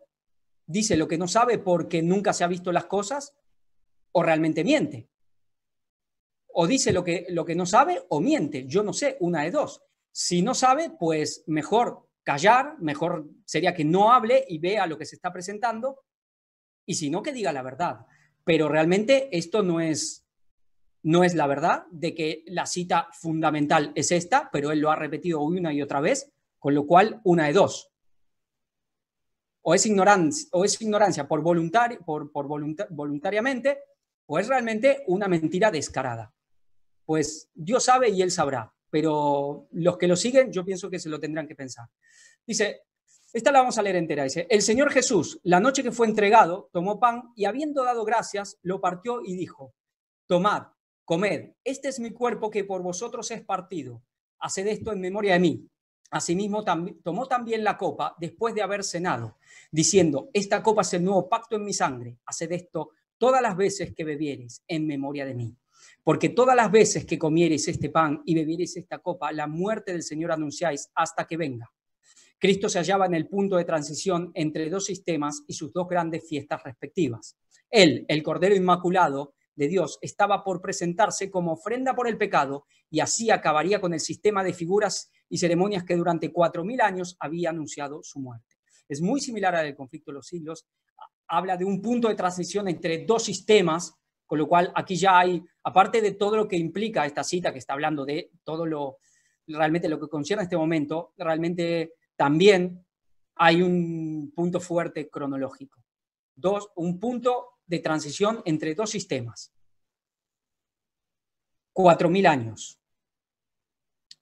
dice lo que no sabe porque nunca se ha visto las cosas, o realmente miente o dice lo que, lo que no sabe o miente. Yo no sé, una de dos. Si no sabe, pues mejor callar, mejor sería que no hable y vea lo que se está presentando, y si no, que diga la verdad. Pero realmente esto no es, no es la verdad de que la cita fundamental es esta, pero él lo ha repetido una y otra vez, con lo cual una de dos. O es ignorancia, o es ignorancia por, voluntari por, voluntariamente, o es realmente una mentira descarada pues Dios sabe y Él sabrá, pero los que lo siguen yo pienso que se lo tendrán que pensar. Dice, esta la vamos a leer entera, dice, el Señor Jesús, la noche que fue entregado, tomó pan y habiendo dado gracias, lo partió y dijo, tomad, comed, este es mi cuerpo que por vosotros es partido, haced esto en memoria de mí. Asimismo, tomó también la copa después de haber cenado, diciendo, esta copa es el nuevo pacto en mi sangre, haced esto todas las veces que bebieres, en memoria de mí porque todas las veces que comiereis este pan y bebiereis esta copa, la muerte del Señor anunciáis hasta que venga. Cristo se hallaba en el punto de transición entre dos sistemas y sus dos grandes fiestas respectivas. Él, el Cordero Inmaculado de Dios, estaba por presentarse como ofrenda por el pecado y así acabaría con el sistema de figuras y ceremonias que durante cuatro mil años había anunciado su muerte. Es muy similar al conflicto de los siglos. Habla de un punto de transición entre dos sistemas con lo cual, aquí ya hay, aparte de todo lo que implica esta cita que está hablando de todo lo, realmente lo que concierne a este momento, realmente también hay un punto fuerte cronológico. Dos, un punto de transición entre dos sistemas. Cuatro mil años.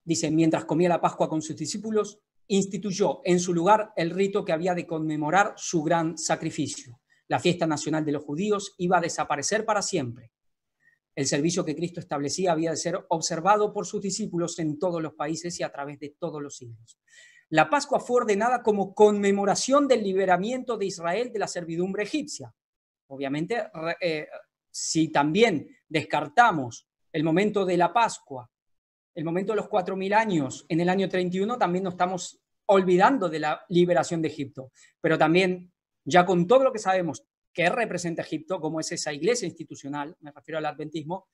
Dicen, mientras comía la Pascua con sus discípulos, instituyó en su lugar el rito que había de conmemorar su gran sacrificio la fiesta nacional de los judíos iba a desaparecer para siempre. El servicio que Cristo establecía había de ser observado por sus discípulos en todos los países y a través de todos los siglos. La Pascua fue ordenada como conmemoración del liberamiento de Israel de la servidumbre egipcia. Obviamente, eh, si también descartamos el momento de la Pascua, el momento de los cuatro mil años, en el año 31 también nos estamos olvidando de la liberación de Egipto, pero también ya con todo lo que sabemos que representa Egipto, como es esa iglesia institucional, me refiero al adventismo,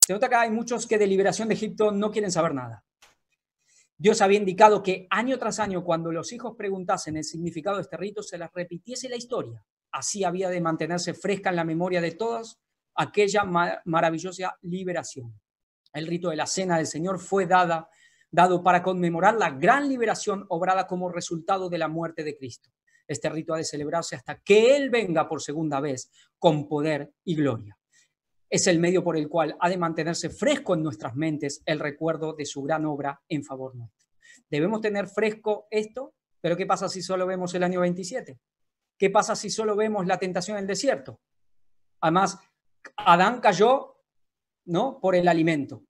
se nota que hay muchos que de liberación de Egipto no quieren saber nada. Dios había indicado que año tras año, cuando los hijos preguntasen el significado de este rito, se les repitiese la historia. Así había de mantenerse fresca en la memoria de todos aquella maravillosa liberación. El rito de la cena del Señor fue dada, dado para conmemorar la gran liberación obrada como resultado de la muerte de Cristo. Este rito ha de celebrarse hasta que Él venga por segunda vez con poder y gloria. Es el medio por el cual ha de mantenerse fresco en nuestras mentes el recuerdo de su gran obra en favor nuestro. Debemos tener fresco esto, pero ¿qué pasa si solo vemos el año 27? ¿Qué pasa si solo vemos la tentación del desierto? Además, Adán cayó ¿no? por el alimento,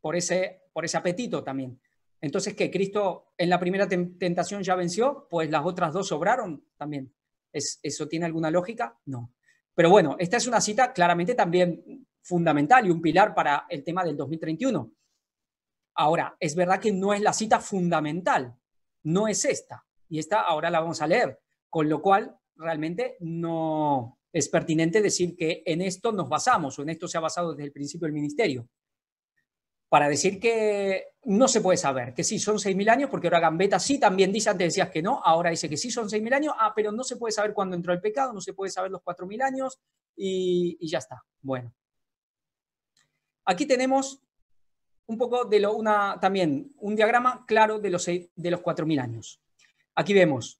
por ese, por ese apetito también. Entonces, que ¿Cristo en la primera tentación ya venció? Pues las otras dos sobraron también. ¿Eso tiene alguna lógica? No. Pero bueno, esta es una cita claramente también fundamental y un pilar para el tema del 2031. Ahora, es verdad que no es la cita fundamental, no es esta. Y esta ahora la vamos a leer, con lo cual realmente no es pertinente decir que en esto nos basamos o en esto se ha basado desde el principio el ministerio para decir que no se puede saber, que sí son 6.000 años, porque ahora Gambetta sí también dice, antes decías que no, ahora dice que sí son 6.000 años, ah, pero no se puede saber cuándo entró el pecado, no se puede saber los 4.000 años y, ya está. Bueno. Aquí tenemos un poco de lo, una, también un diagrama claro de los, de los 4.000 años. Aquí vemos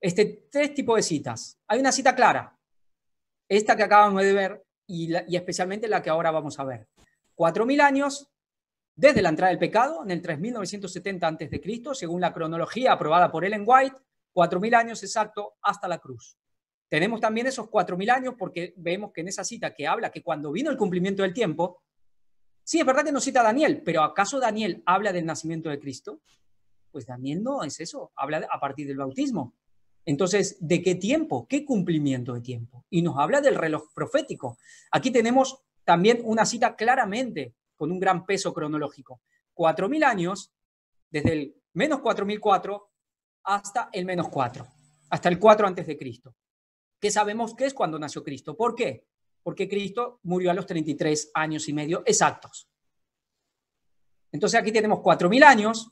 este, tres tipos de citas. Hay una cita clara, esta que acabamos de ver y, y especialmente la que ahora vamos a ver. 4.000 años desde la entrada del pecado en el 3970 a.C., según la cronología aprobada por Ellen White, 4000 años exacto hasta la cruz. Tenemos también esos 4000 años porque vemos que en esa cita que habla que cuando vino el cumplimiento del tiempo, sí, es verdad que nos cita Daniel, pero ¿acaso Daniel habla del nacimiento de Cristo? Pues Daniel no es eso, habla a partir del bautismo. Entonces, ¿de qué tiempo? ¿Qué cumplimiento de tiempo? Y nos habla del reloj profético. Aquí tenemos también una cita claramente con un gran peso cronológico. 4.000 años, desde el menos 4004 hasta el menos 4, hasta el 4 antes de Cristo. ¿Qué sabemos que es cuando nació Cristo? ¿Por qué? Porque Cristo murió a los 33 años y medio exactos. Entonces aquí tenemos 4.000 años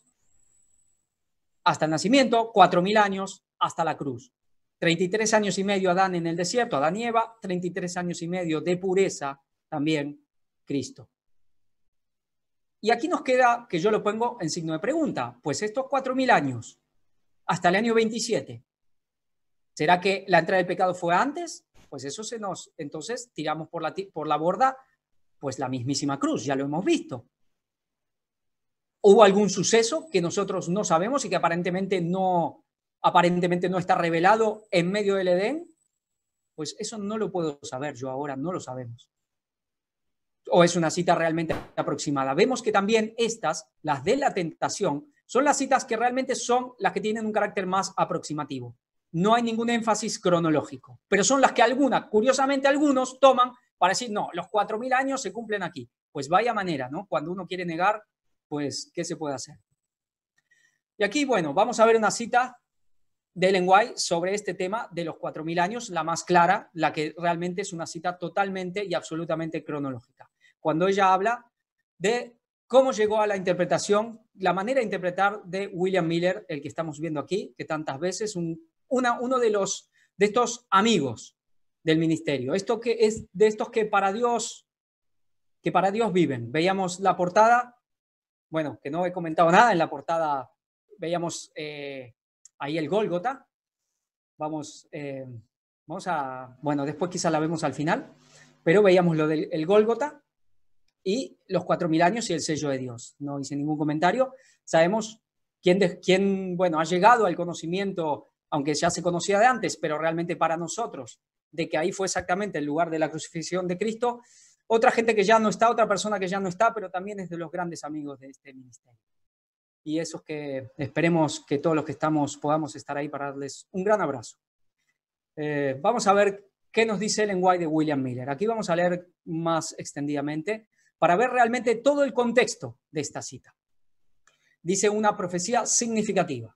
hasta el nacimiento, 4.000 años hasta la cruz. 33 años y medio Adán en el desierto, Adán y Eva, 33 años y medio de pureza también Cristo. Y aquí nos queda que yo lo pongo en signo de pregunta, pues estos 4.000 años, hasta el año 27, ¿será que la entrada del pecado fue antes? Pues eso se nos, entonces tiramos por la, por la borda, pues la mismísima cruz, ya lo hemos visto. ¿Hubo algún suceso que nosotros no sabemos y que aparentemente no, aparentemente no está revelado en medio del Edén? Pues eso no lo puedo saber yo ahora, no lo sabemos o es una cita realmente aproximada. Vemos que también estas, las de la tentación, son las citas que realmente son las que tienen un carácter más aproximativo. No hay ningún énfasis cronológico, pero son las que algunas, curiosamente algunos, toman para decir, no, los 4.000 años se cumplen aquí. Pues vaya manera, ¿no? Cuando uno quiere negar, pues, ¿qué se puede hacer? Y aquí, bueno, vamos a ver una cita de Ellen White sobre este tema de los 4.000 años, la más clara, la que realmente es una cita totalmente y absolutamente cronológica cuando ella habla de cómo llegó a la interpretación, la manera de interpretar de William Miller, el que estamos viendo aquí, que tantas veces un, una, uno de, los, de estos amigos del ministerio, esto que es de estos que para Dios que para Dios viven. Veíamos la portada, bueno, que no he comentado nada en la portada, veíamos eh, ahí el Gólgota. Vamos, eh, vamos a, bueno, después quizá la vemos al final, pero veíamos lo del el Gólgota y los cuatro mil años y el sello de Dios. No hice ningún comentario. Sabemos quién, quién, bueno, ha llegado al conocimiento, aunque ya se conocía de antes, pero realmente para nosotros, de que ahí fue exactamente el lugar de la crucifixión de Cristo. Otra gente que ya no está, otra persona que ya no está, pero también es de los grandes amigos de este ministerio. Y eso es que esperemos que todos los que estamos podamos estar ahí para darles un gran abrazo. Eh, vamos a ver qué nos dice el lenguaje de William Miller. Aquí vamos a leer más extendidamente para ver realmente todo el contexto de esta cita. Dice una profecía significativa.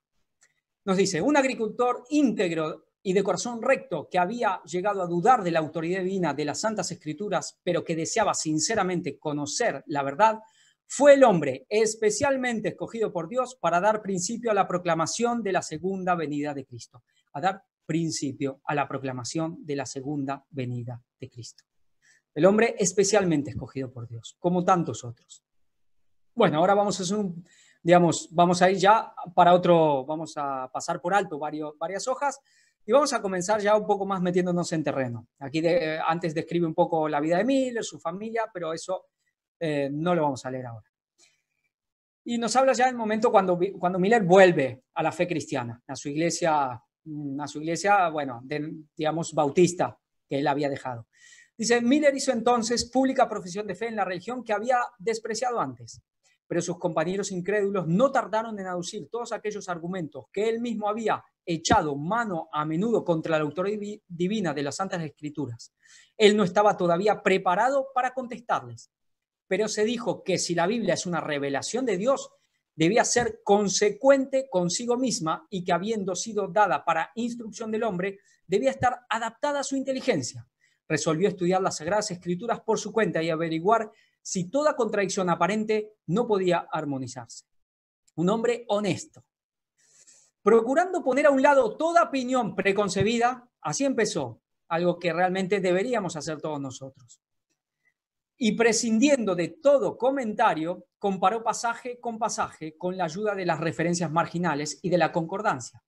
Nos dice, un agricultor íntegro y de corazón recto que había llegado a dudar de la autoridad divina de las Santas Escrituras, pero que deseaba sinceramente conocer la verdad, fue el hombre especialmente escogido por Dios para dar principio a la proclamación de la segunda venida de Cristo, a dar principio a la proclamación de la segunda venida de Cristo. El hombre especialmente escogido por Dios, como tantos otros. Bueno, ahora vamos a un, vamos a ir ya para otro, vamos a pasar por alto varias hojas y vamos a comenzar ya un poco más metiéndonos en terreno. Aquí antes describe un poco la vida de Miller, su familia, pero eso eh, no lo vamos a leer ahora. Y nos habla ya del momento cuando, cuando Miller vuelve a la fe cristiana, a su iglesia, a su iglesia, bueno, de, digamos, bautista que él había dejado. Dice, Miller hizo entonces pública profesión de fe en la religión que había despreciado antes, pero sus compañeros incrédulos no tardaron en aducir todos aquellos argumentos que él mismo había echado mano a menudo contra la autoridad divina de las Santas Escrituras. Él no estaba todavía preparado para contestarles, pero se dijo que si la Biblia es una revelación de Dios, debía ser consecuente consigo misma y que habiendo sido dada para instrucción del hombre, debía estar adaptada a su inteligencia resolvió estudiar las Sagradas Escrituras por su cuenta y averiguar si toda contradicción aparente no podía armonizarse. Un hombre honesto. Procurando poner a un lado toda opinión preconcebida, así empezó, algo que realmente deberíamos hacer todos nosotros. Y prescindiendo de todo comentario, comparó pasaje con pasaje con la ayuda de las referencias marginales y de la concordancia.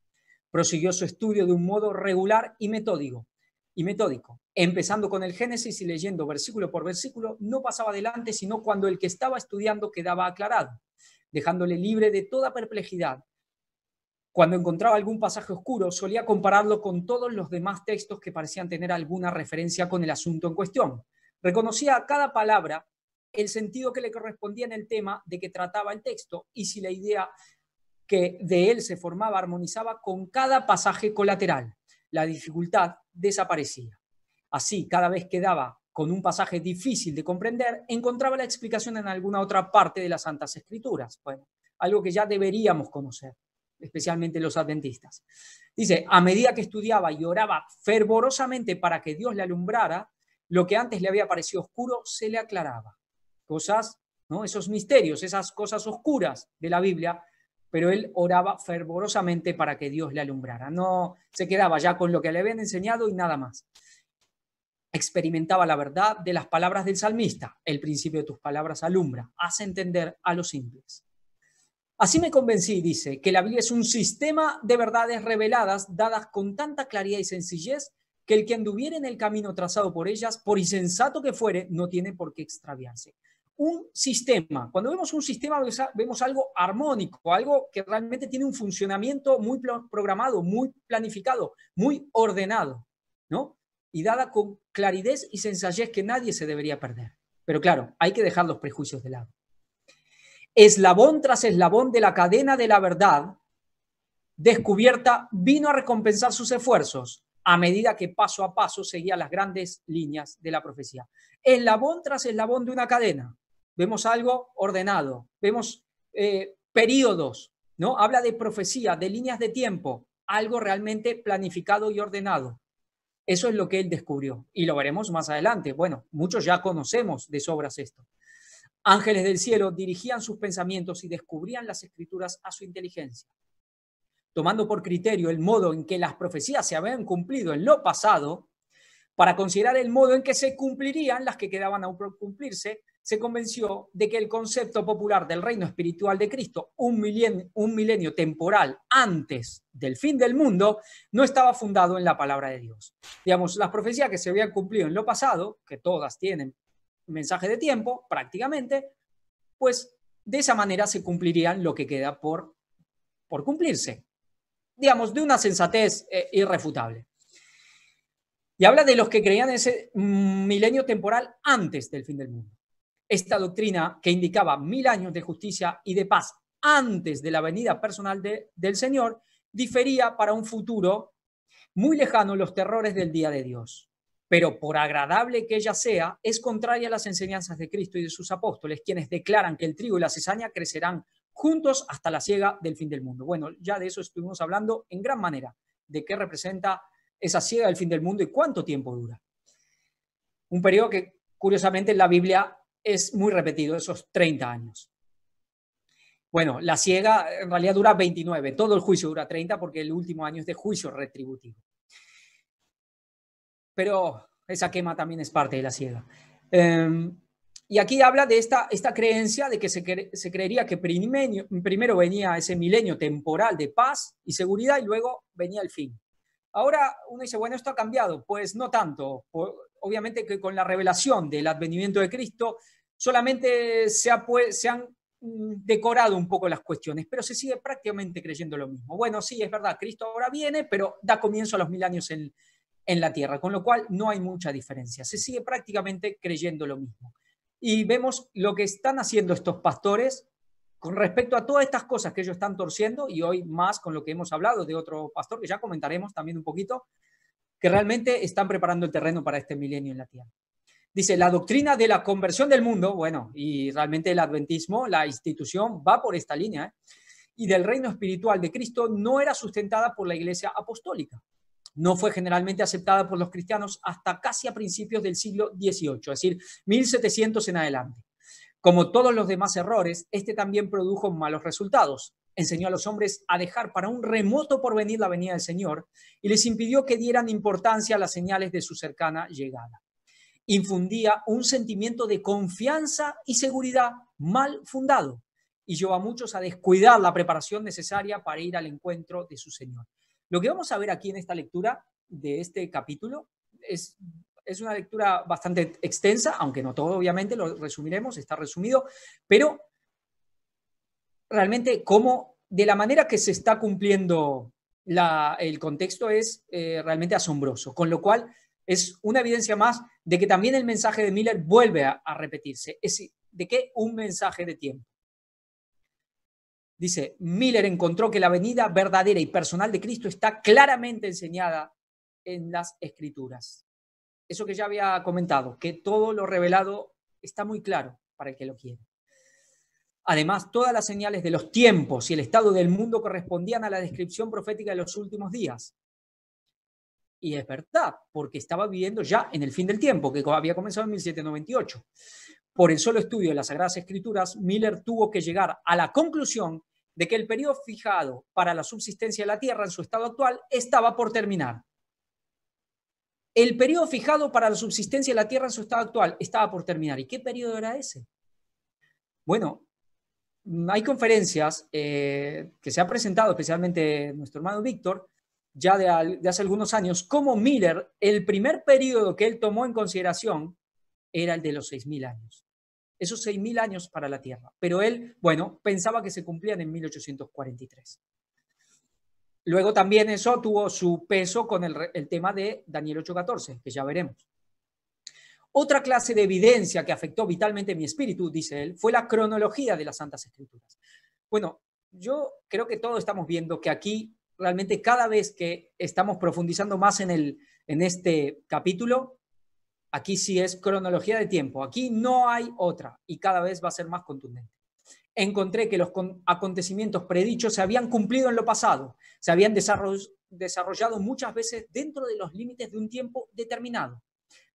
Prosiguió su estudio de un modo regular y metódico, y metódico empezando con el Génesis y leyendo versículo por versículo, no pasaba adelante, sino cuando el que estaba estudiando quedaba aclarado, dejándole libre de toda perplejidad. Cuando encontraba algún pasaje oscuro, solía compararlo con todos los demás textos que parecían tener alguna referencia con el asunto en cuestión. Reconocía a cada palabra el sentido que le correspondía en el tema de que trataba el texto y si la idea que de él se formaba armonizaba con cada pasaje colateral. La dificultad desaparecía. Así, cada vez que daba con un pasaje difícil de comprender, encontraba la explicación en alguna otra parte de las Santas Escrituras. Bueno, algo que ya deberíamos conocer, especialmente los adventistas. Dice, a medida que estudiaba y oraba fervorosamente para que Dios le alumbrara, lo que antes le había parecido oscuro se le aclaraba. Cosas, ¿no? Esos misterios, esas cosas oscuras de la Biblia, pero él oraba fervorosamente para que Dios le alumbrara. No se quedaba ya con lo que le habían enseñado y nada más experimentaba la verdad de las palabras del salmista. El principio de tus palabras alumbra, hace entender a los simples. Así me convencí, dice, que la Biblia es un sistema de verdades reveladas dadas con tanta claridad y sencillez que el que anduviera en el camino trazado por ellas, por insensato que fuere, no tiene por qué extraviarse. Un sistema, cuando vemos un sistema vemos algo armónico, algo que realmente tiene un funcionamiento muy programado, muy planificado, muy ordenado, ¿no? y dada con claridad y sencillez que nadie se debería perder. Pero claro, hay que dejar los prejuicios de lado. Eslabón tras eslabón de la cadena de la verdad descubierta vino a recompensar sus esfuerzos a medida que paso a paso seguía las grandes líneas de la profecía. Eslabón tras eslabón de una cadena. Vemos algo ordenado, vemos eh, periodos, ¿no? Habla de profecía, de líneas de tiempo, algo realmente planificado y ordenado. Eso es lo que él descubrió y lo veremos más adelante. Bueno, muchos ya conocemos de sobras esto. Ángeles del cielo dirigían sus pensamientos y descubrían las escrituras a su inteligencia. Tomando por criterio el modo en que las profecías se habían cumplido en lo pasado, para considerar el modo en que se cumplirían las que quedaban a cumplirse, se convenció de que el concepto popular del reino espiritual de Cristo, un milenio, temporal antes del fin del mundo, no estaba fundado en la palabra de Dios. Digamos, las profecías que se habían cumplido en lo pasado, que todas tienen mensaje de tiempo prácticamente, pues de esa manera se cumplirían lo que queda por, cumplirse. Digamos, de una sensatez eh, irrefutable. Y habla de los que creían ese mm, milenio temporal antes del fin del mundo esta doctrina que indicaba mil años de justicia y de paz antes de la venida personal del Señor, difería para un futuro muy lejano los terrores del día de Dios. Pero por agradable que ella sea, es contraria a las enseñanzas de Cristo y de sus apóstoles, quienes declaran que el trigo y la cizaña crecerán juntos hasta la siega del fin del mundo. Bueno, ya de eso estuvimos hablando en gran manera, de qué representa esa siega del fin del mundo y cuánto tiempo dura. Un periodo que, curiosamente, la Biblia es muy repetido, esos 30 años. Bueno, la ciega en realidad dura 29, todo el juicio dura 30 porque el último año es de juicio retributivo. Pero esa quema también es parte de la ciega. Em, y aquí habla de esta, esta creencia de que se, creería que primero venía ese milenio temporal de paz y seguridad y luego venía el fin. Ahora uno dice, bueno, esto ha cambiado. Pues no tanto obviamente que con la revelación del advenimiento de Cristo, solamente se, han mm, decorado un poco las cuestiones, pero se sigue prácticamente creyendo lo mismo. Bueno, sí, es verdad, Cristo ahora viene, pero da comienzo a los mil años en, en la tierra, con lo cual no hay mucha diferencia. Se sigue prácticamente creyendo lo mismo. Y vemos lo que están haciendo estos pastores con respecto a todas estas cosas que ellos están torciendo, y hoy más con lo que hemos hablado de otro pastor, que ya comentaremos también un poquito, que realmente están preparando el terreno para este milenio en la Tierra. Dice, la doctrina de la conversión del mundo, bueno, y realmente el adventismo, la institución, va por esta línea, ¿eh? y del reino espiritual de Cristo no era sustentada por la Iglesia Apostólica. No fue generalmente aceptada por los cristianos hasta casi a principios del siglo XVIII, es decir, 1700 en adelante. Como todos los demás errores, este también produjo malos resultados enseñó a los hombres a dejar para un remoto porvenir la venida del Señor y les impidió que dieran importancia a las señales de su cercana llegada. Infundía un sentimiento de confianza y seguridad mal fundado y llevó a muchos a descuidar la preparación necesaria para ir al encuentro de su Señor. Lo que vamos a ver aquí en esta lectura de este capítulo es es una lectura bastante extensa, aunque no todo, obviamente, lo resumiremos, está resumido, pero realmente cómo, de la manera que se está cumpliendo el contexto es eh, realmente asombroso, con lo cual es una evidencia más de que también el mensaje de Miller vuelve a, repetirse, es de que un mensaje de tiempo. Dice, Miller encontró que la venida verdadera y personal de Cristo está claramente enseñada en las escrituras. Eso que ya había comentado, que todo lo revelado está muy claro para el que lo quiere. Además, todas las señales de los tiempos y el estado del mundo correspondían a la descripción profética de los últimos días. Y es verdad, porque estaba viviendo ya en el fin del tiempo, que había comenzado en 1798. Por el solo estudio de las Sagradas Escrituras, Miller tuvo que llegar a la conclusión de que el periodo fijado para la subsistencia de la Tierra en su estado actual estaba por terminar. El periodo fijado para la subsistencia de la Tierra en su estado actual estaba por terminar. ¿Y qué periodo era ese? Bueno, Mm, hay conferencias eh, que se ha presentado, especialmente nuestro hermano Víctor, ya de, hace algunos años, como Miller, el primer periodo que él tomó en consideración era el de los 6.000 años. Esos 6.000 años para la Tierra. Pero él, bueno, pensaba que se cumplían en 1843. Luego también eso tuvo su peso con el tema de Daniel 8.14, que ya veremos. Otra clase de evidencia que afectó vitalmente mi espíritu, dice él, fue la cronología de las Santas Escrituras. Bueno, yo creo que todos estamos viendo que aquí realmente cada vez que estamos profundizando más en, el, en este capítulo, aquí sí es cronología de tiempo, aquí no hay otra y cada vez va a ser más contundente. Encontré que los acontecimientos predichos se habían cumplido en lo pasado, se habían desarrollado muchas veces dentro de los límites de un tiempo determinado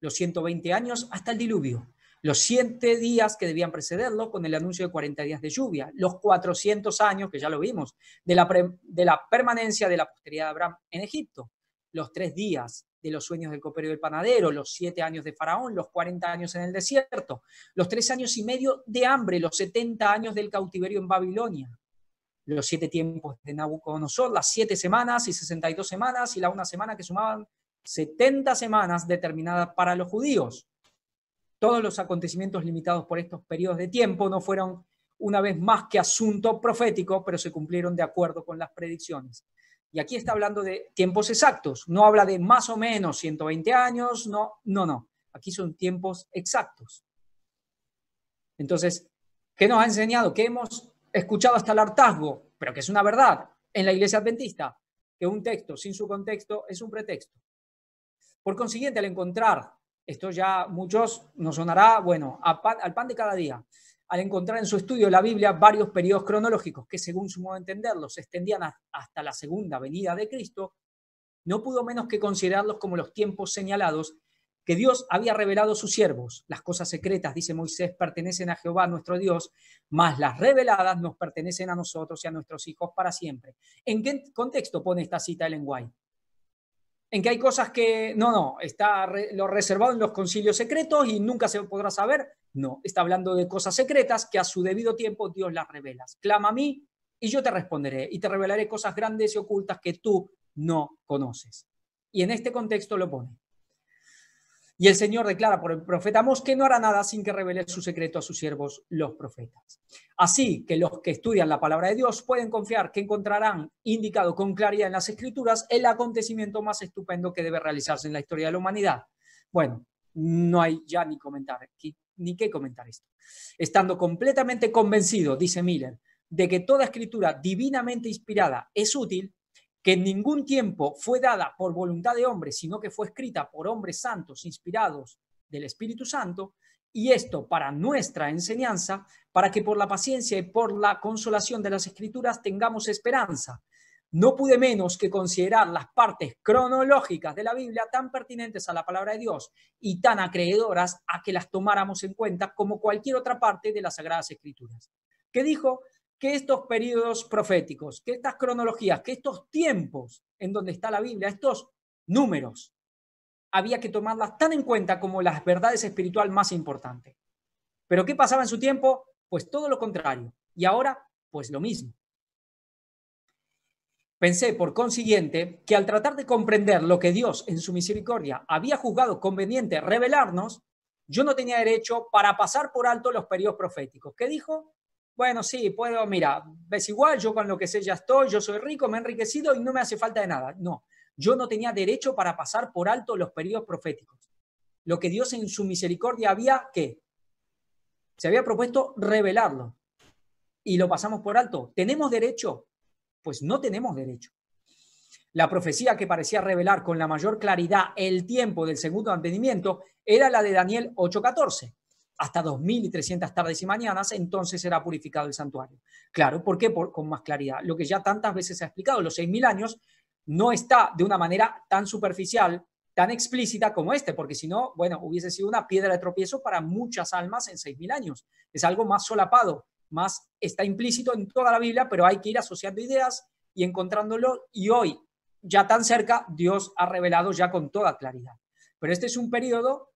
los 120 años hasta el diluvio, los 7 días que debían precederlo con el anuncio de 40 días de lluvia, los 400 años, que ya lo vimos, de la, permanencia de la posteridad de Abraham en Egipto, los 3 días de los sueños del copero del panadero, los 7 años de Faraón, los 40 años en el desierto, los 3 años y medio de hambre, los 70 años del cautiverio en Babilonia, los 7 tiempos de Nabucodonosor, las 7 semanas y 62 semanas y la una semana que sumaban 70 semanas determinadas para los judíos. Todos los acontecimientos limitados por estos periodos de tiempo no fueron una vez más que asunto profético, pero se cumplieron de acuerdo con las predicciones. Y aquí está hablando de tiempos exactos, no habla de más o menos 120 años, no, no, no. Aquí son tiempos exactos. Entonces, ¿qué nos ha enseñado? Que hemos escuchado hasta el hartazgo, pero que es una verdad en la iglesia adventista, que un texto sin su contexto es un pretexto. Por consiguiente, al encontrar, esto ya muchos nos sonará, bueno, al pan de cada día, al encontrar en su estudio la Biblia varios periodos cronológicos que según su modo de entenderlo se extendían hasta la segunda venida de Cristo, no pudo menos que considerarlos como los tiempos señalados que Dios había revelado a sus siervos. Las cosas secretas, dice Moisés, pertenecen a Jehová nuestro Dios, más las reveladas nos pertenecen a nosotros y a nuestros hijos para siempre. ¿En qué contexto pone esta cita el White? en que hay cosas que, no, no, está lo reservado en los concilios secretos y nunca se podrá saber. No, está hablando de cosas secretas que a su debido tiempo Dios las revela. Clama a mí y yo te responderé y te revelaré cosas grandes y ocultas que tú no conoces. Y en este contexto lo pone. Y el Señor declara por el profeta Mos que no hará nada sin que revele su secreto a sus siervos, los profetas. Así que los que estudian la palabra de Dios pueden confiar que encontrarán indicado con claridad en las Escrituras el acontecimiento más estupendo que debe realizarse en la historia de la humanidad. Bueno, no hay ya ni comentar aquí, ni qué comentar esto. Estando completamente convencido, dice Miller, de que toda escritura divinamente inspirada es útil, que en ningún tiempo fue dada por voluntad de hombres, sino que fue escrita por hombres santos inspirados del Espíritu Santo, y esto para nuestra enseñanza, para que por la paciencia y por la consolación de las escrituras tengamos esperanza. No pude menos que considerar las partes cronológicas de la Biblia tan pertinentes a la palabra de Dios y tan acreedoras a que las tomáramos en cuenta como cualquier otra parte de las Sagradas Escrituras. ¿Qué dijo? que estos periodos proféticos, que estas cronologías, que estos tiempos en donde está la Biblia, estos números, había que tomarlas tan en cuenta como las verdades espirituales más importantes. Pero ¿qué pasaba en su tiempo? Pues todo lo contrario. Y ahora, pues lo mismo. Pensé, por consiguiente, que al tratar de comprender lo que Dios en su misericordia había juzgado conveniente revelarnos, yo no tenía derecho para pasar por alto los periodos proféticos. ¿Qué dijo? bueno, sí, puedo, mira, ves igual, yo con lo que sé ya estoy, yo soy rico, me he enriquecido y no me hace falta de nada. No, yo no tenía derecho para pasar por alto los periodos proféticos. Lo que Dios en su misericordia había que se había propuesto revelarlo y lo pasamos por alto. ¿Tenemos derecho? Pues no tenemos derecho. La profecía que parecía revelar con la mayor claridad el tiempo del segundo mantenimiento era la de Daniel 8:14 hasta 2.300 tardes y mañanas, entonces será purificado el santuario. Claro, ¿por qué? Por, con más claridad. Lo que ya tantas veces se ha explicado, los 6.000 años no está de una manera tan superficial, tan explícita como este, porque si no, bueno, hubiese sido una piedra de tropiezo para muchas almas en 6.000 años. Es algo más solapado, más está implícito en toda la Biblia, pero hay que ir asociando ideas y encontrándolo. Y hoy, ya tan cerca, Dios ha revelado ya con toda claridad. Pero este es un periodo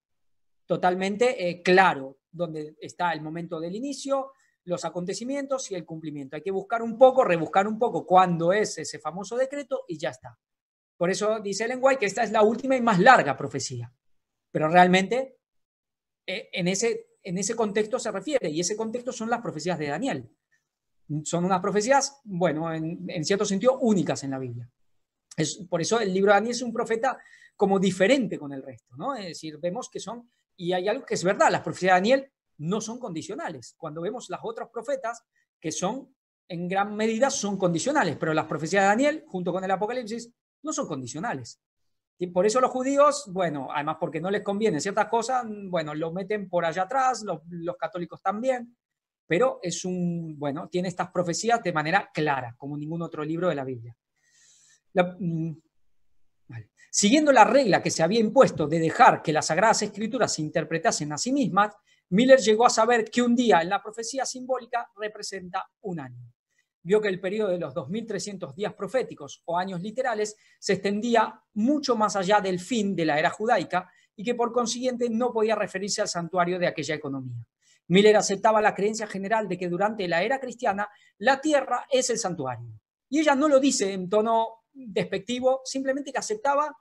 totalmente eh, claro donde está el momento del inicio, los acontecimientos y el cumplimiento. Hay que buscar un poco, rebuscar un poco cuándo es ese famoso decreto y ya está. Por eso dice el White que esta es la última y más larga profecía. Pero realmente eh, en, ese, en ese contexto se refiere y ese contexto son las profecías de Daniel. Son unas profecías, bueno, en, cierto sentido únicas en la Biblia. Es, por eso el libro de Daniel es un profeta como diferente con el resto, ¿no? Es decir, vemos que son y hay algo que es verdad, las profecías de Daniel no son condicionales. Cuando vemos las otras profetas, que son en gran medida son condicionales, pero las profecías de Daniel, junto con el Apocalipsis, no son condicionales. Y por eso los judíos, bueno, además porque no les conviene ciertas cosas, bueno, lo meten por allá atrás, los, católicos también, pero es un, bueno, tiene estas profecías de manera clara, como ningún otro libro de la Biblia. Mm, Siguiendo la regla que se había impuesto de dejar que las Sagradas Escrituras se interpretasen a sí mismas, Miller llegó a saber que un día en la profecía simbólica representa un año. Vio que el periodo de los 2.300 días proféticos o años literales se extendía mucho más allá del fin de la era judaica y que por consiguiente no podía referirse al santuario de aquella economía. Miller aceptaba la creencia general de que durante la era cristiana la tierra es el santuario. Y ella no lo dice en tono despectivo, simplemente que aceptaba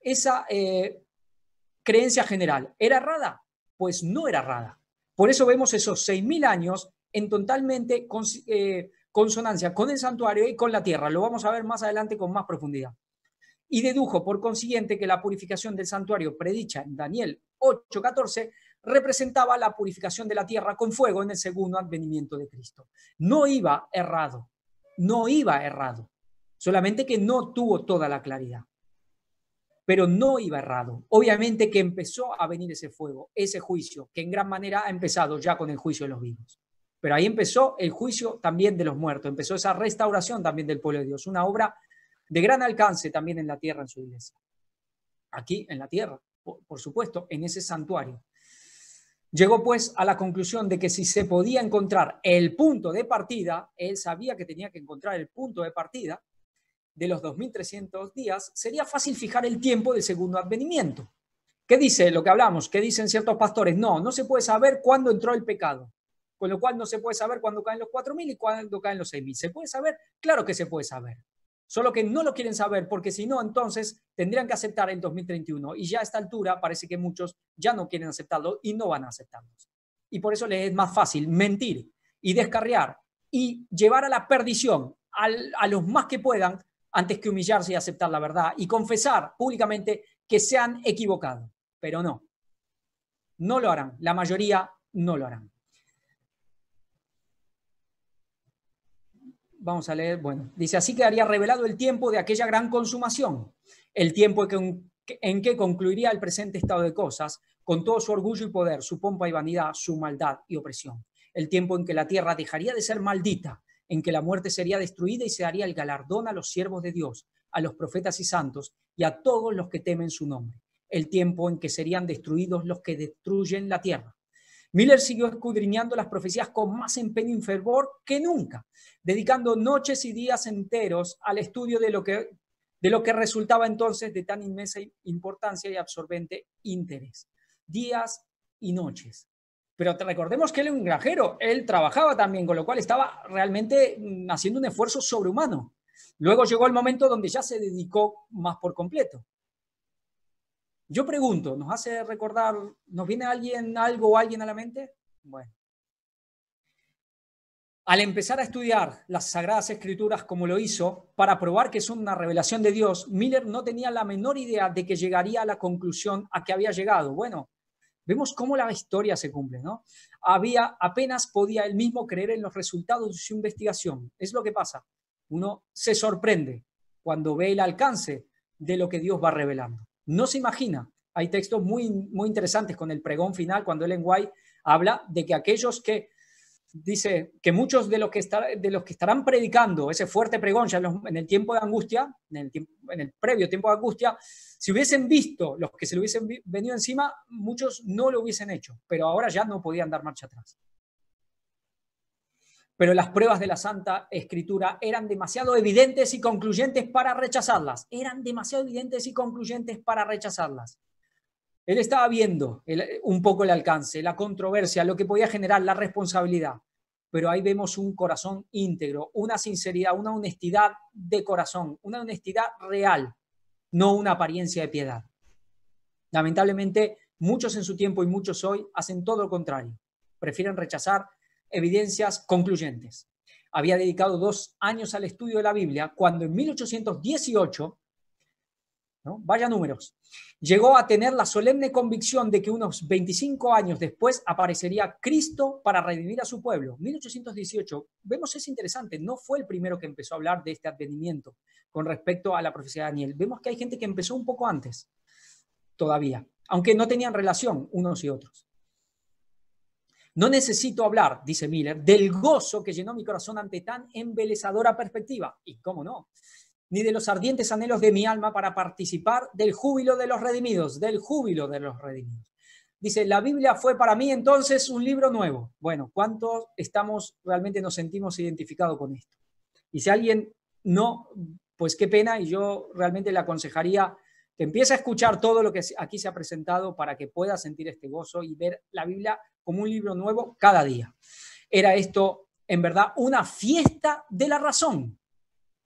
esa eh, creencia general. ¿Era errada? Pues no era errada. Por eso vemos esos 6.000 años en totalmente eh, consonancia con el santuario y con la tierra. Lo vamos a ver más adelante con más profundidad. Y dedujo, por consiguiente, que la purificación del santuario predicha en Daniel 8:14 representaba la purificación de la tierra con fuego en el segundo advenimiento de Cristo. No iba errado, no iba errado, solamente que no tuvo toda la claridad pero no iba errado. Obviamente que empezó a venir ese fuego, ese juicio, que en gran manera ha empezado ya con el juicio de los vivos. Pero ahí empezó el juicio también de los muertos, empezó esa restauración también del pueblo de Dios, una obra de gran alcance también en la tierra, en su iglesia. Aquí, en la tierra, por supuesto, en ese santuario. Llegó pues a la conclusión de que si se podía encontrar el punto de partida, él sabía que tenía que encontrar el punto de partida, de los 2.300 días, sería fácil fijar el tiempo del segundo advenimiento. ¿Qué dice lo que hablamos? ¿Qué dicen ciertos pastores? No, no se puede saber cuándo entró el pecado. Con lo cual no se puede saber cuándo caen los 4.000 y cuándo caen los 6.000. ¿Se puede saber? Claro que se puede saber. Solo que no lo quieren saber porque si no, entonces tendrían que aceptar el 2031. Y ya a esta altura parece que muchos ya no quieren aceptarlo y no van a aceptarlo. Y por eso les es más fácil mentir y descarriar y llevar a la perdición a los más que puedan antes que humillarse y aceptar la verdad y confesar públicamente que se han equivocado, pero no. No lo harán, la mayoría no lo harán. Vamos a leer, bueno, dice, así quedaría revelado el tiempo de aquella gran consumación, el tiempo en que concluiría el presente estado de cosas, con todo su orgullo y poder, su pompa y vanidad, su maldad y opresión, el tiempo en que la tierra dejaría de ser maldita en que la muerte sería destruida y se daría el galardón a los siervos de Dios, a los profetas y santos, y a todos los que temen su nombre, el tiempo en que serían destruidos los que destruyen la tierra. Miller siguió escudriñando las profecías con más empeño y fervor que nunca, dedicando noches y días enteros al estudio de lo que, de lo que resultaba entonces de tan inmensa importancia y absorbente interés. Días y noches, pero recordemos que él era un granjero, él trabajaba también, con lo cual estaba realmente mm, haciendo un esfuerzo sobrehumano. Luego llegó el momento donde ya se dedicó más por completo. Yo pregunto, ¿nos hace recordar, nos viene alguien, algo o alguien a la mente? Bueno. Al empezar a estudiar las Sagradas Escrituras como lo hizo, para probar que es una revelación de Dios, Miller no tenía la menor idea de que llegaría a la conclusión a que había llegado. Bueno, Vemos cómo la historia se cumple, ¿no? Había, apenas podía él mismo creer en los resultados de su investigación. Es lo que pasa. Uno se sorprende cuando ve el alcance de lo que Dios va revelando. No se imagina. Hay textos muy, muy interesantes con el pregón final, cuando Ellen White habla de que aquellos que dice que muchos de los que, de los que estarán predicando ese fuerte pregón ya en, el tiempo de angustia, en el, en el, previo tiempo de angustia, si hubiesen visto los que se le hubiesen venido encima, muchos no lo hubiesen hecho, pero ahora ya no podían dar marcha atrás. Pero las pruebas de la Santa Escritura eran demasiado evidentes y concluyentes para rechazarlas. Eran demasiado evidentes y concluyentes para rechazarlas. Él estaba viendo un poco el alcance, la controversia, lo que podía generar, la responsabilidad. Pero ahí vemos un corazón íntegro, una sinceridad, una honestidad de corazón, una honestidad real, no una apariencia de piedad. Lamentablemente, muchos en su tiempo y muchos hoy hacen todo lo contrario. Prefieren rechazar evidencias concluyentes. Había dedicado dos años al estudio de la Biblia cuando en 1818 Vaya números. Llegó a tener la solemne convicción de que unos 25 años después aparecería Cristo para redimir a su pueblo. 1818, vemos, es interesante, no fue el primero que empezó a hablar de este advenimiento con respecto a la profecía de Daniel. Vemos que hay gente que empezó un poco antes todavía, aunque no tenían relación unos y otros. No necesito hablar, dice Miller, del gozo que llenó mi corazón ante tan embelesadora perspectiva. Y cómo no, ni de los ardientes anhelos de mi alma para participar del júbilo de los redimidos, del júbilo de los redimidos. Dice, la Biblia fue para mí entonces un libro nuevo. Bueno, ¿cuántos estamos, realmente nos sentimos identificados con esto? Y si alguien no, pues qué pena, y yo realmente le aconsejaría que empiece a escuchar todo lo que aquí se ha presentado para que pueda sentir este gozo y ver la Biblia como un libro nuevo cada día. Era esto, en verdad, una fiesta de la razón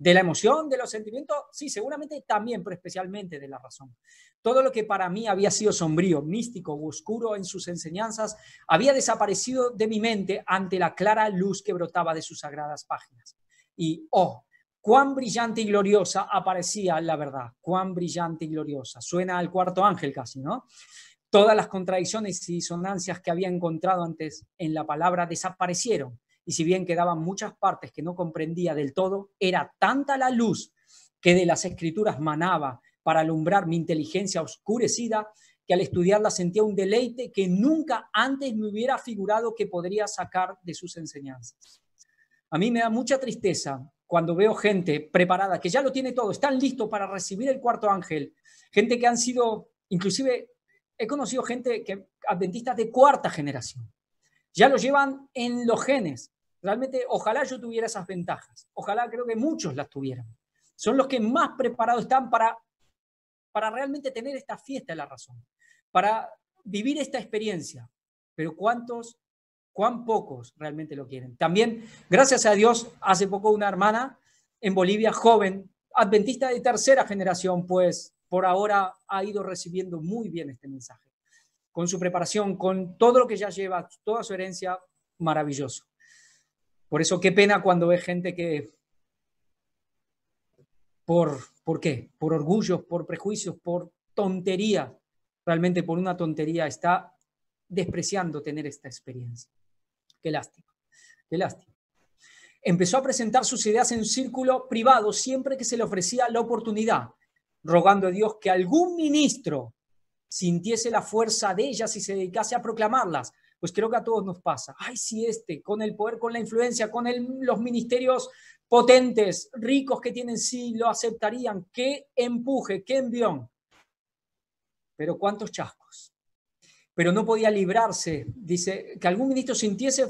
de la emoción, de los sentimientos, sí, seguramente también, pero especialmente de la razón. Todo lo que para mí había sido sombrío, místico, oscuro en sus enseñanzas, había desaparecido de mi mente ante la clara luz que brotaba de sus sagradas páginas. Y, oh, cuán brillante y gloriosa aparecía la verdad, cuán brillante y gloriosa. Suena al cuarto ángel casi, ¿no? Todas las contradicciones y disonancias que había encontrado antes en la palabra desaparecieron y si bien quedaban muchas partes que no comprendía del todo, era tanta la luz que de las escrituras manaba para alumbrar mi inteligencia oscurecida, que al estudiarla sentía un deleite que nunca antes me hubiera figurado que podría sacar de sus enseñanzas. A mí me da mucha tristeza cuando veo gente preparada, que ya lo tiene todo, están listos para recibir el cuarto ángel, gente que han sido, inclusive he conocido gente que adventistas de cuarta generación, ya lo llevan en los genes, Realmente, ojalá yo tuviera esas ventajas. Ojalá creo que muchos las tuvieran. Son los que más preparados están para, para realmente tener esta fiesta de la razón, para vivir esta experiencia. Pero ¿cuántos, cuán pocos realmente lo quieren? También, gracias a Dios, hace poco una hermana en Bolivia, joven, adventista de tercera generación, pues por ahora ha ido recibiendo muy bien este mensaje. Con su preparación, con todo lo que ya lleva, toda su herencia, maravilloso. Por eso qué pena cuando ve gente que por, ¿por qué? Por orgullos, por prejuicios, por tontería. realmente por una tontería está despreciando tener esta experiencia. Qué lástima, qué lástima. Empezó a presentar sus ideas en un círculo privado siempre que se le ofrecía la oportunidad, rogando a Dios que algún ministro sintiese la fuerza de ellas y se dedicase a proclamarlas, pues creo que a todos nos pasa. Ay, si este, con el poder, con la influencia, con los ministerios potentes, ricos que tienen, sí, lo aceptarían. Qué empuje, qué envión. Pero cuántos chascos. Pero no podía librarse, dice, que algún ministro sintiese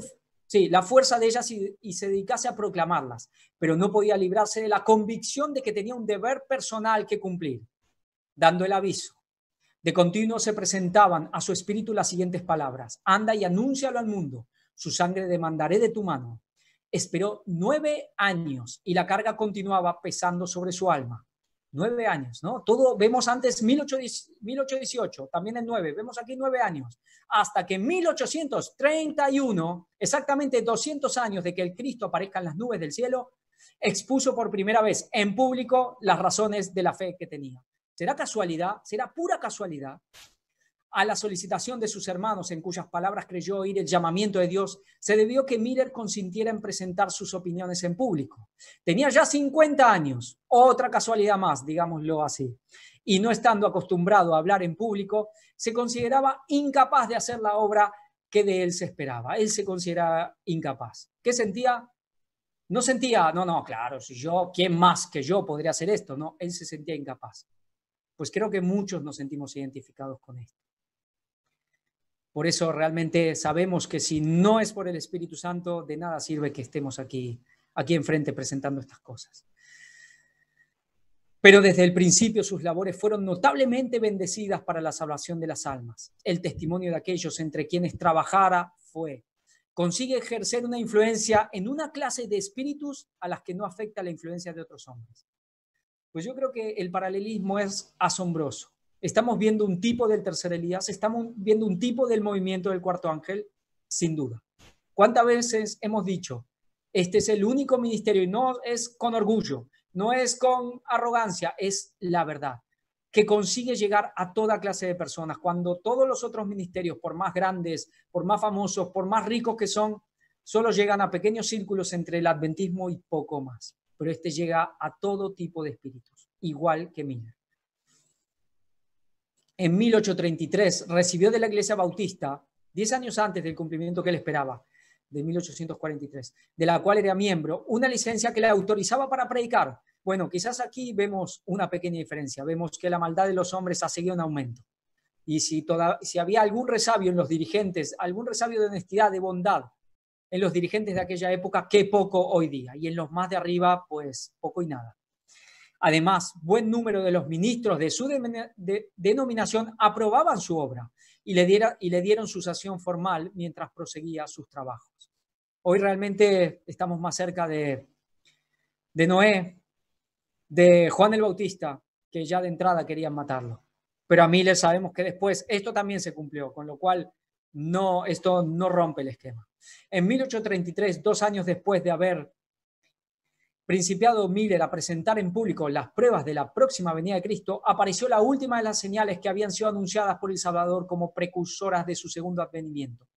la fuerza de ellas y, se dedicase a proclamarlas, pero no podía librarse de la convicción de que tenía un deber personal que cumplir, dando el aviso de continuo se presentaban a su espíritu las siguientes palabras, anda y anúncialo al mundo, su sangre demandaré de tu mano. Esperó nueve años y la carga continuaba pesando sobre su alma. Nueve años, ¿no? Todo vemos antes 1818, también en nueve. vemos aquí nueve años, hasta que en 1831, exactamente 200 años de que el Cristo aparezca en las nubes del cielo, expuso por primera vez en público las razones de la fe que tenía será casualidad, será pura casualidad, a la solicitación de sus hermanos, en cuyas palabras creyó oír el llamamiento de Dios, se debió que Miller consintiera en presentar sus opiniones en público. Tenía ya 50 años, otra casualidad más, digámoslo así, y no estando acostumbrado a hablar en público, se consideraba incapaz de hacer la obra que de él se esperaba. Él se consideraba incapaz. ¿Qué sentía? No sentía, no, no, claro, si yo, ¿quién más que yo podría hacer esto? No, él se sentía incapaz pues creo que muchos nos sentimos identificados con esto. Por eso realmente sabemos que si no es por el Espíritu Santo, de nada sirve que estemos aquí, aquí enfrente presentando estas cosas. Pero desde el principio sus labores fueron notablemente bendecidas para la salvación de las almas. El testimonio de aquellos entre quienes trabajara fue. Consigue ejercer una influencia en una clase de espíritus a las que no afecta la influencia de otros hombres. Pues yo creo que el paralelismo es asombroso. Estamos viendo un tipo del tercer Elías, estamos viendo un tipo del movimiento del cuarto ángel, sin duda. ¿Cuántas veces hemos dicho, este es el único ministerio y no es con orgullo, no es con arrogancia, es la verdad, que consigue llegar a toda clase de personas, cuando todos los otros ministerios, por más grandes, por más famosos, por más ricos que son, solo llegan a pequeños círculos entre el adventismo y poco más pero este llega a todo tipo de espíritus, igual que Miller. En 1833 recibió de la Iglesia Bautista, 10 años antes del cumplimiento que él esperaba, de 1843, de la cual era miembro, una licencia que le autorizaba para predicar. Bueno, quizás aquí vemos una pequeña diferencia, vemos que la maldad de los hombres ha seguido en aumento. Y si, toda, si había algún resabio en los dirigentes, algún resabio de honestidad, de bondad, en los dirigentes de aquella época, qué poco hoy día, y en los más de arriba, pues poco y nada. Además, buen número de los ministros de su de, denominación aprobaban su obra y le, diera, y le dieron su sanción formal mientras proseguía sus trabajos. Hoy realmente estamos más cerca de, de Noé, de Juan el Bautista, que ya de entrada querían matarlo. Pero a miles sabemos que después esto también se cumplió, con lo cual no, esto no rompe el esquema. En 1833, dos años después de haber principiado Miller a presentar en público las pruebas de la próxima venida de Cristo, apareció la última de las señales que habían sido anunciadas por el Salvador como precursoras de su segundo advenimiento.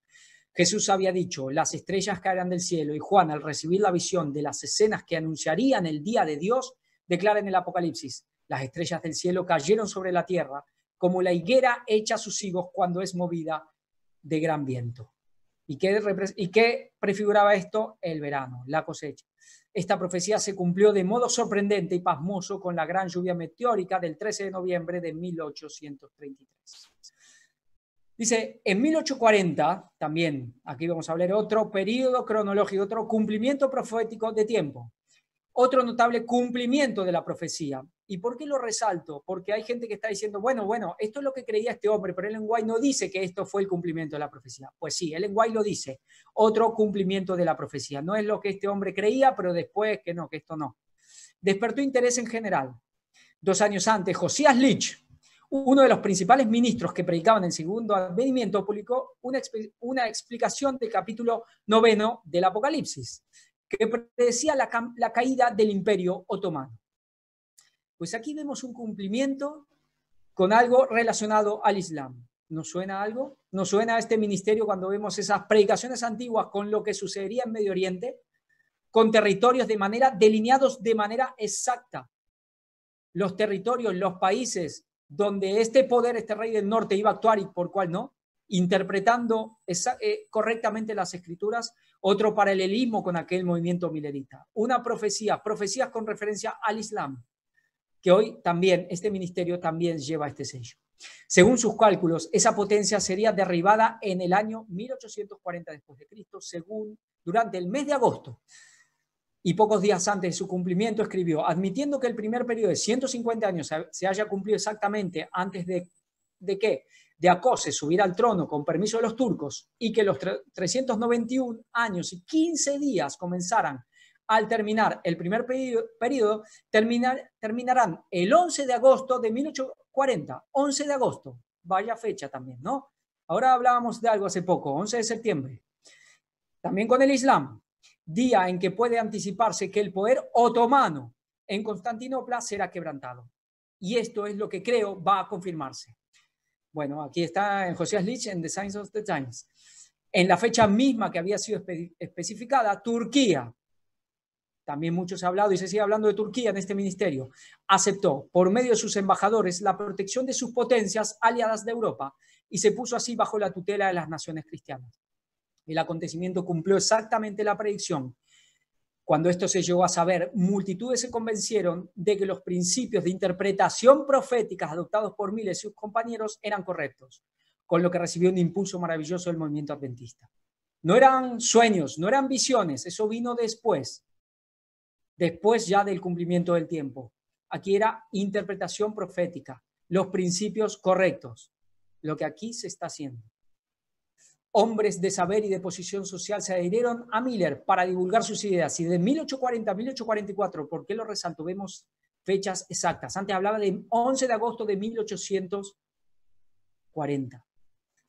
Jesús había dicho, las estrellas caerán del cielo y Juan, al recibir la visión de las escenas que anunciarían el día de Dios, declara en el Apocalipsis, las estrellas del cielo cayeron sobre la tierra como la higuera echa sus higos cuando es movida de gran viento. ¿Y qué, ¿Y prefiguraba esto? El verano, la cosecha. Esta profecía se cumplió de modo sorprendente y pasmoso con la gran lluvia meteórica del 13 de noviembre de 1833. Dice, en 1840, también aquí vamos a hablar otro periodo cronológico, otro cumplimiento profético de tiempo, otro notable cumplimiento de la profecía ¿Y por qué lo resalto? Porque hay gente que está diciendo, bueno, bueno, esto es lo que creía este hombre, pero Ellen White no dice que esto fue el cumplimiento de la profecía. Pues sí, Ellen White lo dice, otro cumplimiento de la profecía. No es lo que este hombre creía, pero después que no, que esto no. Despertó interés en general. Dos años antes, Josías Lich, uno de los principales ministros que predicaban el segundo advenimiento, publicó una, explicación del capítulo noveno del Apocalipsis, que predecía la caída del imperio otomano. Pues aquí vemos un cumplimiento con algo relacionado al Islam. ¿Nos suena algo? ¿Nos suena a este ministerio cuando vemos esas predicaciones antiguas con lo que sucedería en Medio Oriente? Con territorios de manera delineados de manera exacta. Los territorios, los países donde este poder, este rey del norte iba a actuar y por cuál no, interpretando eh, correctamente las escrituras, otro paralelismo con aquel movimiento milenista. Una profecía, profecías con referencia al Islam, que hoy también, este ministerio también lleva este sello. Según sus cálculos, esa potencia sería derribada en el año 1840 después de Cristo, según durante el mes de agosto. Y pocos días antes de su cumplimiento escribió, admitiendo que el primer periodo de 150 años se haya cumplido exactamente antes de, que de Acose subir al trono con permiso de los turcos y que los 391 años y 15 días comenzaran al terminar el primer periodo, terminarán el 11 de agosto de 1840. 11 de agosto, vaya fecha también, ¿no? Ahora hablábamos de algo hace poco, 11 de septiembre. También con el Islam, día en que puede anticiparse que el poder otomano en Constantinopla será quebrantado. Y esto es lo que creo va a confirmarse. Bueno, aquí está en José Lich en The Science of the Times. En la fecha misma que había sido especificada, Turquía también mucho se ha hablado y se sigue hablando de Turquía en este ministerio, aceptó por medio de sus embajadores la protección de sus potencias aliadas de Europa y se puso así bajo la tutela de las naciones cristianas. El acontecimiento cumplió exactamente la predicción. Cuando esto se llegó a saber, multitudes se convencieron de que los principios de interpretación proféticas adoptados por miles de sus compañeros eran correctos, con lo que recibió un impulso maravilloso el movimiento adventista. No eran sueños, no eran visiones, eso vino después después ya del cumplimiento del tiempo. Aquí era interpretación profética, los principios correctos, lo que aquí se está haciendo. Hombres de saber y de posición social se adhirieron a Miller para divulgar sus ideas. Y de 1840 a 1844, ¿por qué lo resalto? Vemos fechas exactas. Antes hablaba de 11 de agosto de 1840.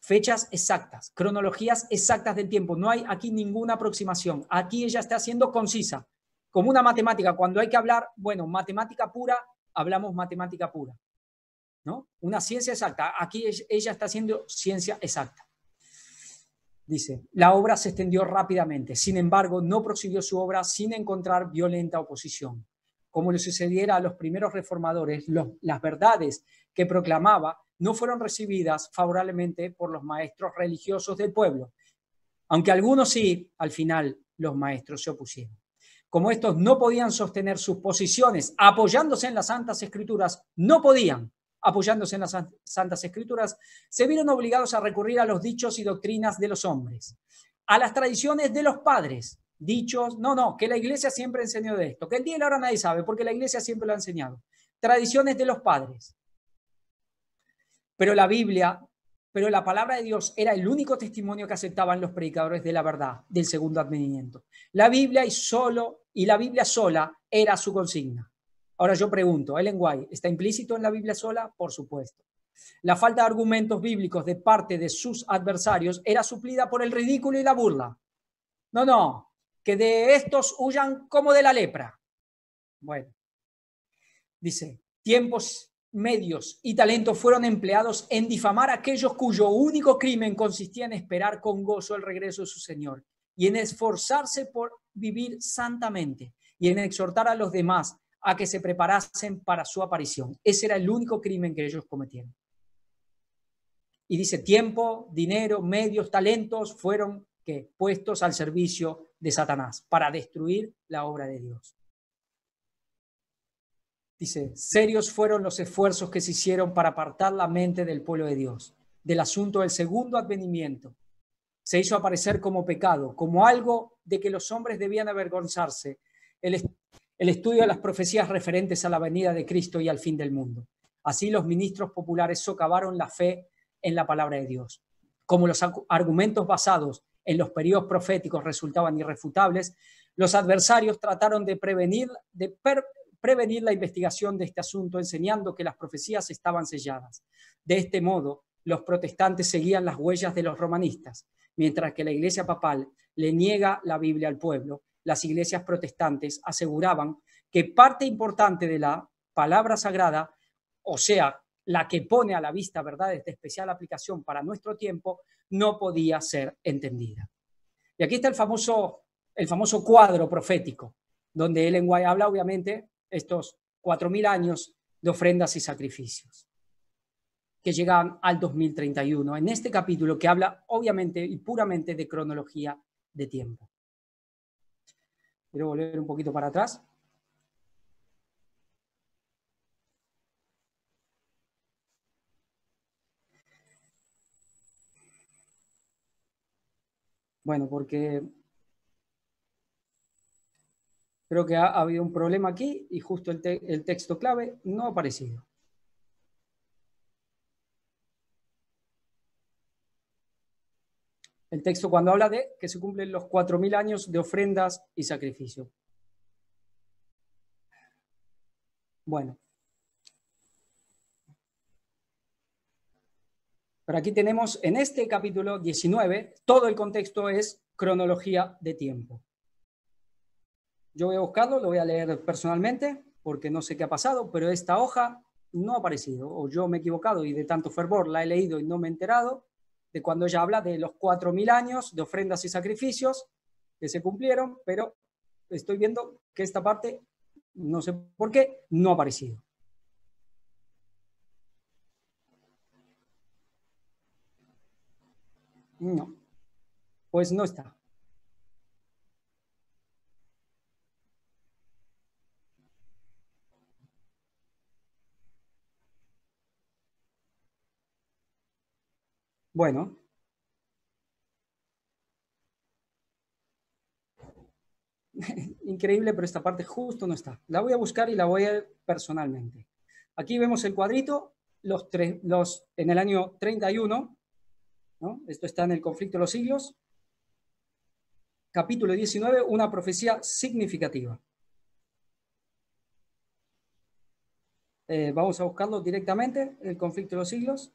Fechas exactas, cronologías exactas del tiempo. No hay aquí ninguna aproximación. Aquí ella está siendo concisa como una matemática, cuando hay que hablar, bueno, matemática pura, hablamos matemática pura. ¿no? Una ciencia exacta. Aquí ella está haciendo ciencia exacta. Dice, la obra se extendió rápidamente, sin embargo, no prosiguió su obra sin encontrar violenta oposición. Como le sucediera a los primeros reformadores, las verdades que proclamaba no fueron recibidas favorablemente por los maestros religiosos del pueblo, aunque algunos sí, al final los maestros se opusieron como estos no podían sostener sus posiciones apoyándose en las Santas Escrituras, no podían apoyándose en las Santas Escrituras, se vieron obligados a recurrir a los dichos y doctrinas de los hombres, a las tradiciones de los padres, dichos, no, no, que la iglesia siempre enseñó de esto, que el día y la hora nadie sabe, porque la iglesia siempre lo ha enseñado, tradiciones de los padres. Pero la Biblia pero la palabra de Dios era el único testimonio que aceptaban los predicadores de la verdad del segundo advenimiento. La Biblia y solo y la Biblia sola era su consigna. Ahora yo pregunto, ¿Ellen White está implícito en la Biblia sola? Por supuesto. La falta de argumentos bíblicos de parte de sus adversarios era suplida por el ridículo y la burla. No, no, que de estos huyan como de la lepra. Bueno, dice, tiempos medios y talentos fueron empleados en difamar a aquellos cuyo único crimen consistía en esperar con gozo el regreso de su Señor y en esforzarse por vivir santamente y en exhortar a los demás a que se preparasen para su aparición. Ese era el único crimen que ellos cometieron. Y dice, tiempo, dinero, medios, talentos fueron puestos al servicio de Satanás para destruir la obra de Dios. Dice, serios fueron los esfuerzos que se hicieron para apartar la mente del pueblo de Dios, del asunto del segundo advenimiento. Se hizo aparecer como pecado, como algo de que los hombres debían avergonzarse, el, estudio de las profecías referentes a la venida de Cristo y al fin del mundo. Así los ministros populares socavaron la fe en la palabra de Dios. Como los argumentos basados en los periodos proféticos resultaban irrefutables, los adversarios trataron de prevenir, de prevenir la investigación de este asunto enseñando que las profecías estaban selladas. De este modo, los protestantes seguían las huellas de los romanistas, mientras que la Iglesia papal le niega la Biblia al pueblo. Las iglesias protestantes aseguraban que parte importante de la palabra sagrada, o sea, la que pone a la vista verdades de especial aplicación para nuestro tiempo, no podía ser entendida. Y aquí está el famoso, el famoso cuadro profético, donde Ellen White habla obviamente estos 4.000 años de ofrendas y sacrificios que llegan al 2031, en este capítulo que habla obviamente y puramente de cronología de tiempo. Quiero volver un poquito para atrás. Bueno, porque Creo que ha, habido un problema aquí y justo el, texto clave no ha aparecido. El texto cuando habla de que se cumplen los 4.000 años de ofrendas y sacrificio. Bueno. Pero aquí tenemos en este capítulo 19, todo el contexto es cronología de tiempo. Yo voy a buscarlo, lo voy a leer personalmente porque no sé qué ha pasado, pero esta hoja no ha aparecido, o yo me he equivocado y de tanto fervor la he leído y no me he enterado, de cuando ella habla de los 4.000 años de ofrendas y sacrificios que se cumplieron, pero estoy viendo que esta parte, no sé por qué, no ha aparecido. No, pues no está. Bueno. Increíble, pero esta parte justo no está. La voy a buscar y la voy a ver personalmente. Aquí vemos el cuadrito, los tres, los, en el año 31, ¿no? esto está en el conflicto de los siglos, capítulo 19, una profecía significativa. Eh, vamos a buscarlo directamente, el conflicto de los siglos.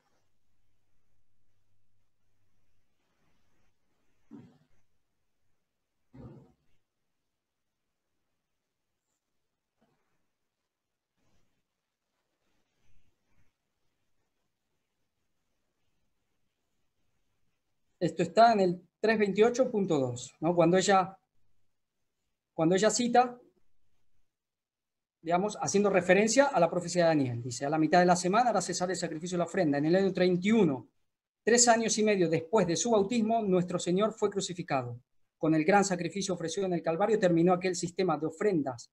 Esto está en el 328.2, ¿no? Cuando ella, cuando ella cita, digamos, haciendo referencia a la profecía de Daniel. Dice, a la mitad de la semana hará cesar el sacrificio y la ofrenda. En el año 31, tres años y medio después de su bautismo, nuestro Señor fue crucificado. Con el gran sacrificio ofrecido en el Calvario terminó aquel sistema de ofrendas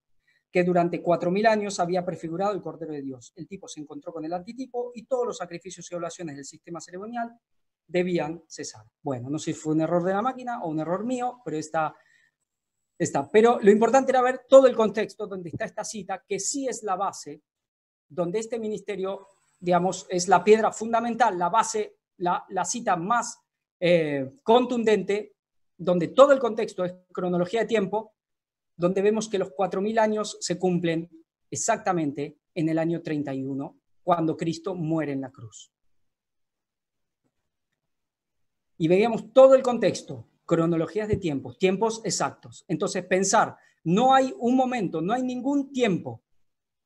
que durante cuatro mil años había prefigurado el Cordero de Dios. El tipo se encontró con el antitipo y todos los sacrificios y oblaciones del sistema ceremonial debían cesar. Bueno, no sé si fue un error de la máquina o un error mío, pero está, está. Pero lo importante era ver todo el contexto donde está esta cita, que sí es la base, donde este ministerio, digamos, es la piedra fundamental, la base, la, cita más eh, contundente, donde todo el contexto es cronología de tiempo, donde vemos que los cuatro 4.000 años se cumplen exactamente en el año 31, cuando Cristo muere en la cruz y veíamos todo el contexto, cronologías de tiempos, tiempos exactos. Entonces, pensar, no hay un momento, no hay ningún tiempo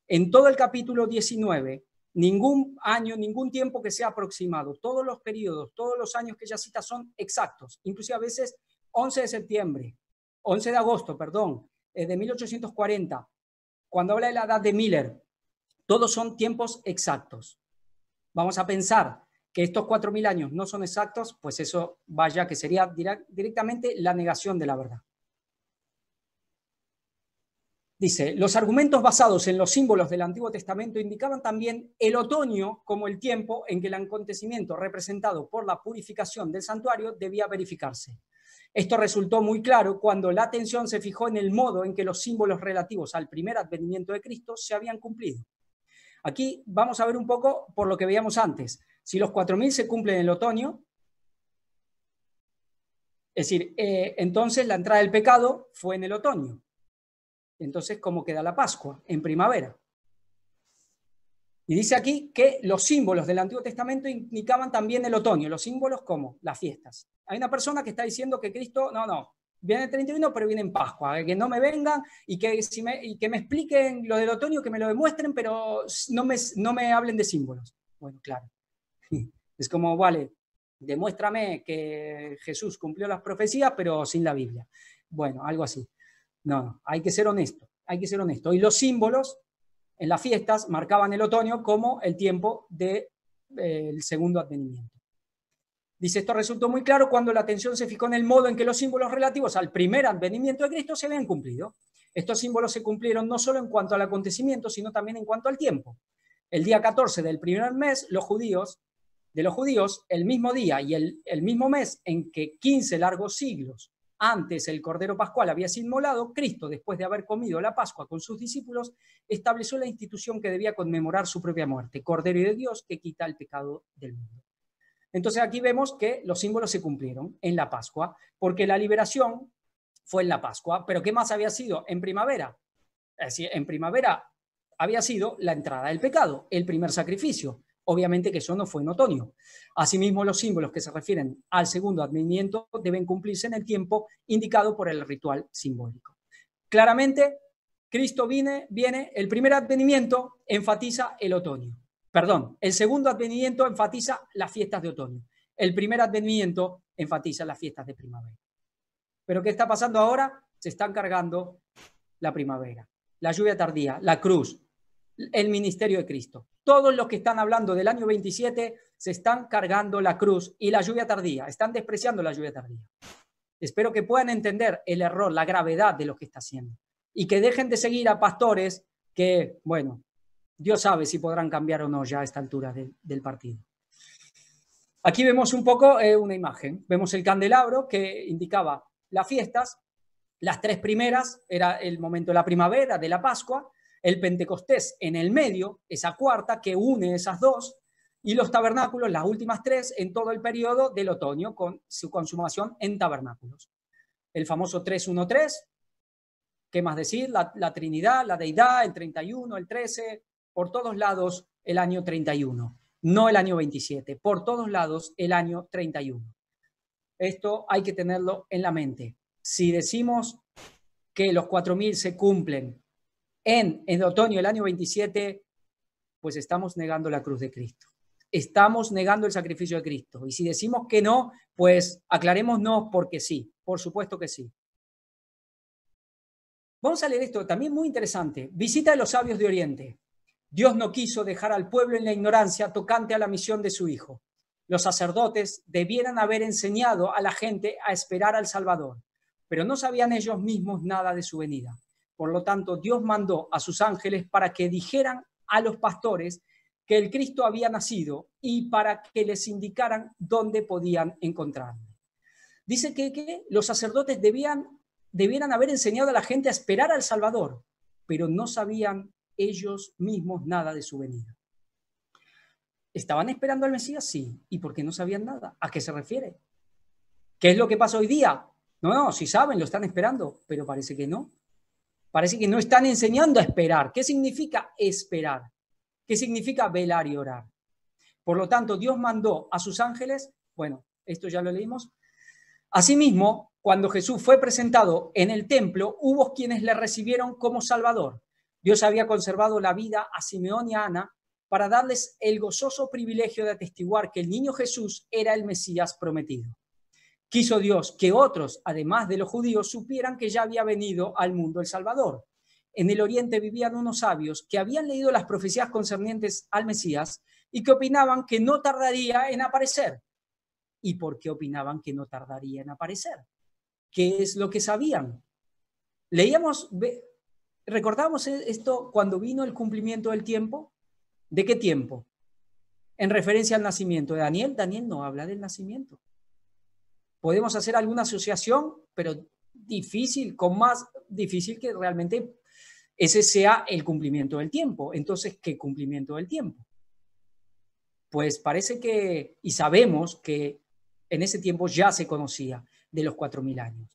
en todo el capítulo 19, ningún año, ningún tiempo que sea aproximado. Todos los periodos, todos los años que ella cita son exactos, inclusive a veces 11 de septiembre, 11 de agosto, perdón, eh, de 1840, cuando habla de la edad de Miller, todos son tiempos exactos. Vamos a pensar, que estos 4.000 años no son exactos, pues eso vaya que sería directamente la negación de la verdad. Dice, los argumentos basados en los símbolos del Antiguo Testamento indicaban también el otoño como el tiempo en que el acontecimiento representado por la purificación del santuario debía verificarse. Esto resultó muy claro cuando la atención se fijó en el modo en que los símbolos relativos al primer advenimiento de Cristo se habían cumplido. Aquí vamos a ver un poco por lo que veíamos antes. Si los 4.000 se cumplen en el otoño, es decir, eh, entonces la entrada del pecado fue en el otoño. Entonces, ¿cómo queda la Pascua? En primavera. Y dice aquí que los símbolos del Antiguo Testamento indicaban también el otoño. Los símbolos como las fiestas. Hay una persona que está diciendo que Cristo, no, no, viene el 31, pero viene en Pascua. Que no me vengan y que, me, expliquen lo del otoño, que me lo demuestren, pero no no me hablen de símbolos. Bueno, claro. Es como, vale, demuéstrame que Jesús cumplió las profecías, pero sin la Biblia. Bueno, algo así. No, no, hay que ser honesto, hay que ser honesto. Y los símbolos en las fiestas marcaban el otoño como el tiempo del de, eh, segundo advenimiento. Dice, esto resultó muy claro cuando la atención se fijó en el modo en que los símbolos relativos al primer advenimiento de Cristo se habían cumplido. Estos símbolos se cumplieron no solo en cuanto al acontecimiento, sino también en cuanto al tiempo. El día 14 del primer mes, los judíos de los judíos el mismo día y el, mismo mes en que 15 largos siglos antes el Cordero Pascual había sido inmolado, Cristo, después de haber comido la Pascua con sus discípulos, estableció la institución que debía conmemorar su propia muerte, Cordero de Dios que quita el pecado del mundo. Entonces aquí vemos que los símbolos se cumplieron en la Pascua, porque la liberación fue en la Pascua, pero ¿qué más había sido en primavera? Es en primavera había sido la entrada del pecado, el primer sacrificio. Obviamente que eso no fue en otoño. Asimismo, los símbolos que se refieren al segundo advenimiento deben cumplirse en el tiempo indicado por el ritual simbólico. Claramente, Cristo viene, viene el primer advenimiento enfatiza el otoño. Perdón, el segundo advenimiento enfatiza las fiestas de otoño. El primer advenimiento enfatiza las fiestas de primavera. Pero ¿qué está pasando ahora? Se están cargando la primavera, la lluvia tardía, la cruz, el ministerio de Cristo todos los que están hablando del año 27 se están cargando la cruz y la lluvia tardía, están despreciando la lluvia tardía. Espero que puedan entender el error, la gravedad de lo que está haciendo y que dejen de seguir a pastores que, bueno, Dios sabe si podrán cambiar o no ya a esta altura del partido. Aquí vemos un poco eh, una imagen, vemos el candelabro que indicaba las fiestas, las tres primeras era el momento de la primavera, de la Pascua, el Pentecostés en el medio, esa cuarta que une esas dos, y los tabernáculos, las últimas tres, en todo el periodo del otoño, con su consumación en tabernáculos. El famoso 313, ¿qué más decir? La, Trinidad, la Deidad, el 31, el 13, por todos lados el año 31, no el año 27, por todos lados el año 31. Esto hay que tenerlo en la mente. Si decimos que los 4.000 se cumplen en, otoño del año 27, pues estamos negando la cruz de Cristo. Estamos negando el sacrificio de Cristo. Y si decimos que no, pues aclaremos no porque sí, por supuesto que sí. Vamos a leer esto, también muy interesante. Visita de los sabios de Oriente. Dios no quiso dejar al pueblo en la ignorancia tocante a la misión de su Hijo. Los sacerdotes debieran haber enseñado a la gente a esperar al Salvador, pero no sabían ellos mismos nada de su venida. Por lo tanto, Dios mandó a sus ángeles para que dijeran a los pastores que el Cristo había nacido y para que les indicaran dónde podían encontrarlo. Dice que, los sacerdotes debían, debieran haber enseñado a la gente a esperar al Salvador, pero no sabían ellos mismos nada de su venida. ¿Estaban esperando al Mesías? Sí. ¿Y por qué no sabían nada? ¿A qué se refiere? ¿Qué es lo que pasa hoy día? No, no, si saben, lo están esperando, pero parece que no. Parece que no están enseñando a esperar. ¿Qué significa esperar? ¿Qué significa velar y orar? Por lo tanto, Dios mandó a sus ángeles, bueno, esto ya lo leímos. Asimismo, cuando Jesús fue presentado en el templo, hubo quienes le recibieron como Salvador. Dios había conservado la vida a Simeón y a Ana para darles el gozoso privilegio de atestiguar que el niño Jesús era el Mesías prometido quiso Dios que otros, además de los judíos, supieran que ya había venido al mundo el Salvador. En el Oriente vivían unos sabios que habían leído las profecías concernientes al Mesías y que opinaban que no tardaría en aparecer. ¿Y por qué opinaban que no tardaría en aparecer? ¿Qué es lo que sabían? Leíamos, recordamos e-, esto cuando vino el cumplimiento del tiempo. ¿De qué tiempo? En referencia al nacimiento de Daniel, Daniel no habla del nacimiento podemos hacer alguna asociación, pero difícil, con más difícil que realmente ese sea el cumplimiento del tiempo. Entonces, ¿qué cumplimiento del tiempo? Pues parece que, y sabemos que en ese tiempo ya se conocía de los 4.000 años.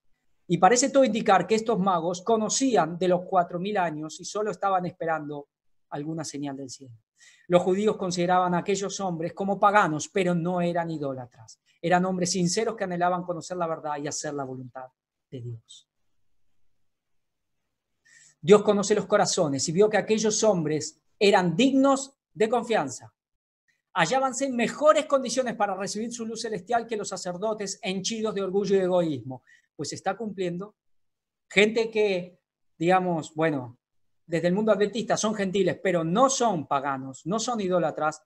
Y parece todo indicar que estos magos conocían de los 4.000 años y solo estaban esperando alguna señal del cielo. Los judíos consideraban a aquellos hombres como paganos, pero no eran idólatras. Eran hombres sinceros que anhelaban conocer la verdad y hacer la voluntad de Dios. Dios conoce los corazones y vio que aquellos hombres eran dignos de confianza. Hallábanse en mejores condiciones para recibir su luz celestial que los sacerdotes henchidos de orgullo y egoísmo. Pues está cumpliendo. Gente que, digamos, bueno, desde el mundo adventista son gentiles, pero no son paganos, no son idólatras,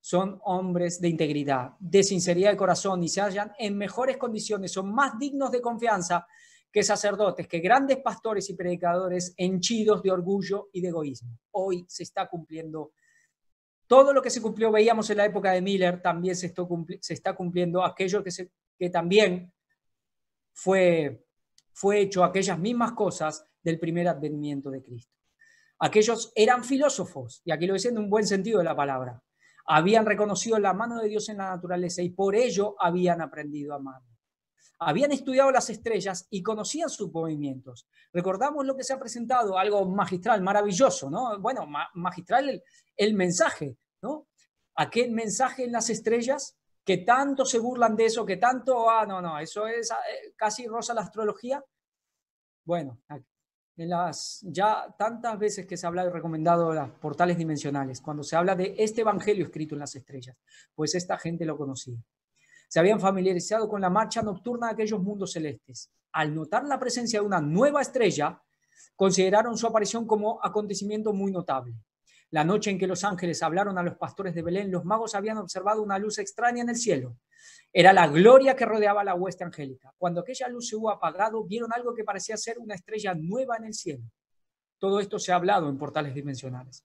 son hombres de integridad, de sinceridad de corazón y se hallan en mejores condiciones, son más dignos de confianza que sacerdotes, que grandes pastores y predicadores henchidos de orgullo y de egoísmo. Hoy se está cumpliendo todo lo que se cumplió, veíamos en la época de Miller, también se, está cumpliendo aquello que, también fue, fue hecho, aquellas mismas cosas del primer advenimiento de Cristo. Aquellos eran filósofos, y aquí lo dicen en un buen sentido de la palabra. Habían reconocido la mano de Dios en la naturaleza y por ello habían aprendido a amar. Habían estudiado las estrellas y conocían sus movimientos. Recordamos lo que se ha presentado, algo magistral, maravilloso, ¿no? Bueno, magistral el, mensaje, ¿no? Aquel mensaje en las estrellas que tanto se burlan de eso, que tanto, ah, no, no, eso es eh, casi rosa la astrología. Bueno, aquí las ya tantas veces que se habla y recomendado las portales dimensionales, cuando se habla de este evangelio escrito en las estrellas, pues esta gente lo conocía. Se habían familiarizado con la marcha nocturna de aquellos mundos celestes. Al notar la presencia de una nueva estrella, consideraron su aparición como acontecimiento muy notable. La noche en que los ángeles hablaron a los pastores de Belén, los magos habían observado una luz extraña en el cielo. Era la gloria que rodeaba la hueste angélica. Cuando aquella luz se hubo apagado, vieron algo que parecía ser una estrella nueva en el cielo. Todo esto se ha hablado en portales dimensionales.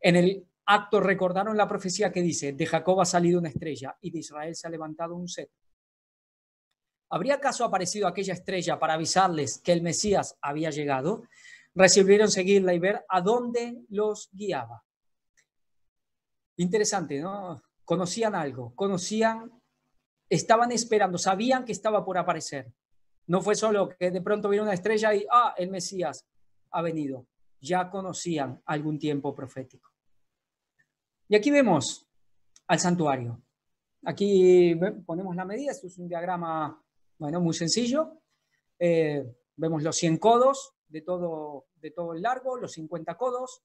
En el acto recordaron la profecía que dice, de Jacob ha salido una estrella y de Israel se ha levantado un set. ¿Habría acaso aparecido aquella estrella para avisarles que el Mesías había llegado? Recibieron seguirla y ver a dónde los guiaba. Interesante, ¿no? Conocían algo, conocían, estaban esperando, sabían que estaba por aparecer. No fue solo que de pronto vieron una estrella y, ah, el Mesías ha venido. Ya conocían algún tiempo profético. Y aquí vemos al santuario. Aquí ponemos la medida, esto es un diagrama, bueno, muy sencillo. Eh, vemos los 100 codos de todo, de todo el largo, los 50 codos,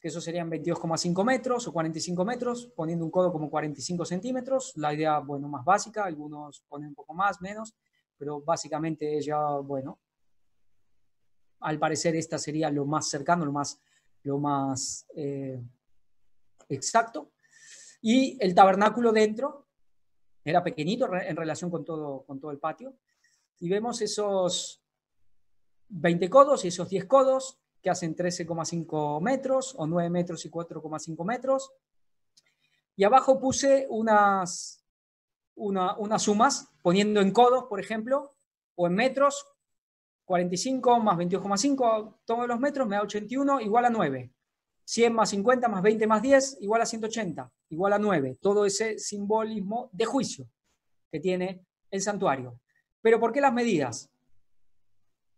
que eso serían 22,5 metros o 45 metros, poniendo un codo como 45 centímetros. La idea, bueno, más básica, algunos ponen un poco más, menos, pero básicamente ella, bueno, al parecer esta sería lo más cercano, lo más, lo más eh, exacto. Y el tabernáculo dentro era pequeñito en relación con todo, con todo el patio. Y vemos esos 20 codos y esos 10 codos que hacen 13,5 metros o 9 metros y 4,5 metros. Y abajo puse unas, unas sumas, poniendo en codos, por ejemplo, o en metros, 45 más 22,5, todos los metros me da 81, igual a 9. 100 más 50 más 20 más 10, igual a 180, igual a 9. Todo ese simbolismo de juicio que tiene el santuario. Pero ¿por qué las medidas?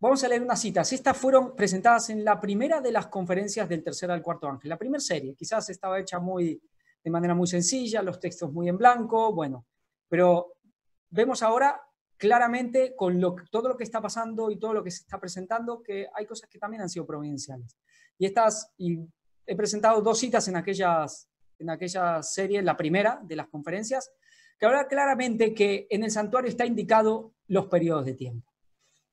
Vamos a leer unas citas. Estas fueron presentadas en la primera de las conferencias del tercer al cuarto ángel, la primera serie. Quizás estaba hecha muy, de manera muy sencilla, los textos muy en blanco, bueno, pero vemos ahora claramente con todo lo que está pasando y todo lo que se está presentando que hay cosas que también han sido providenciales. Y estas, he presentado dos citas en aquellas, en aquella serie, la primera de las conferencias, que habla claramente que en el santuario está indicado los periodos de tiempo.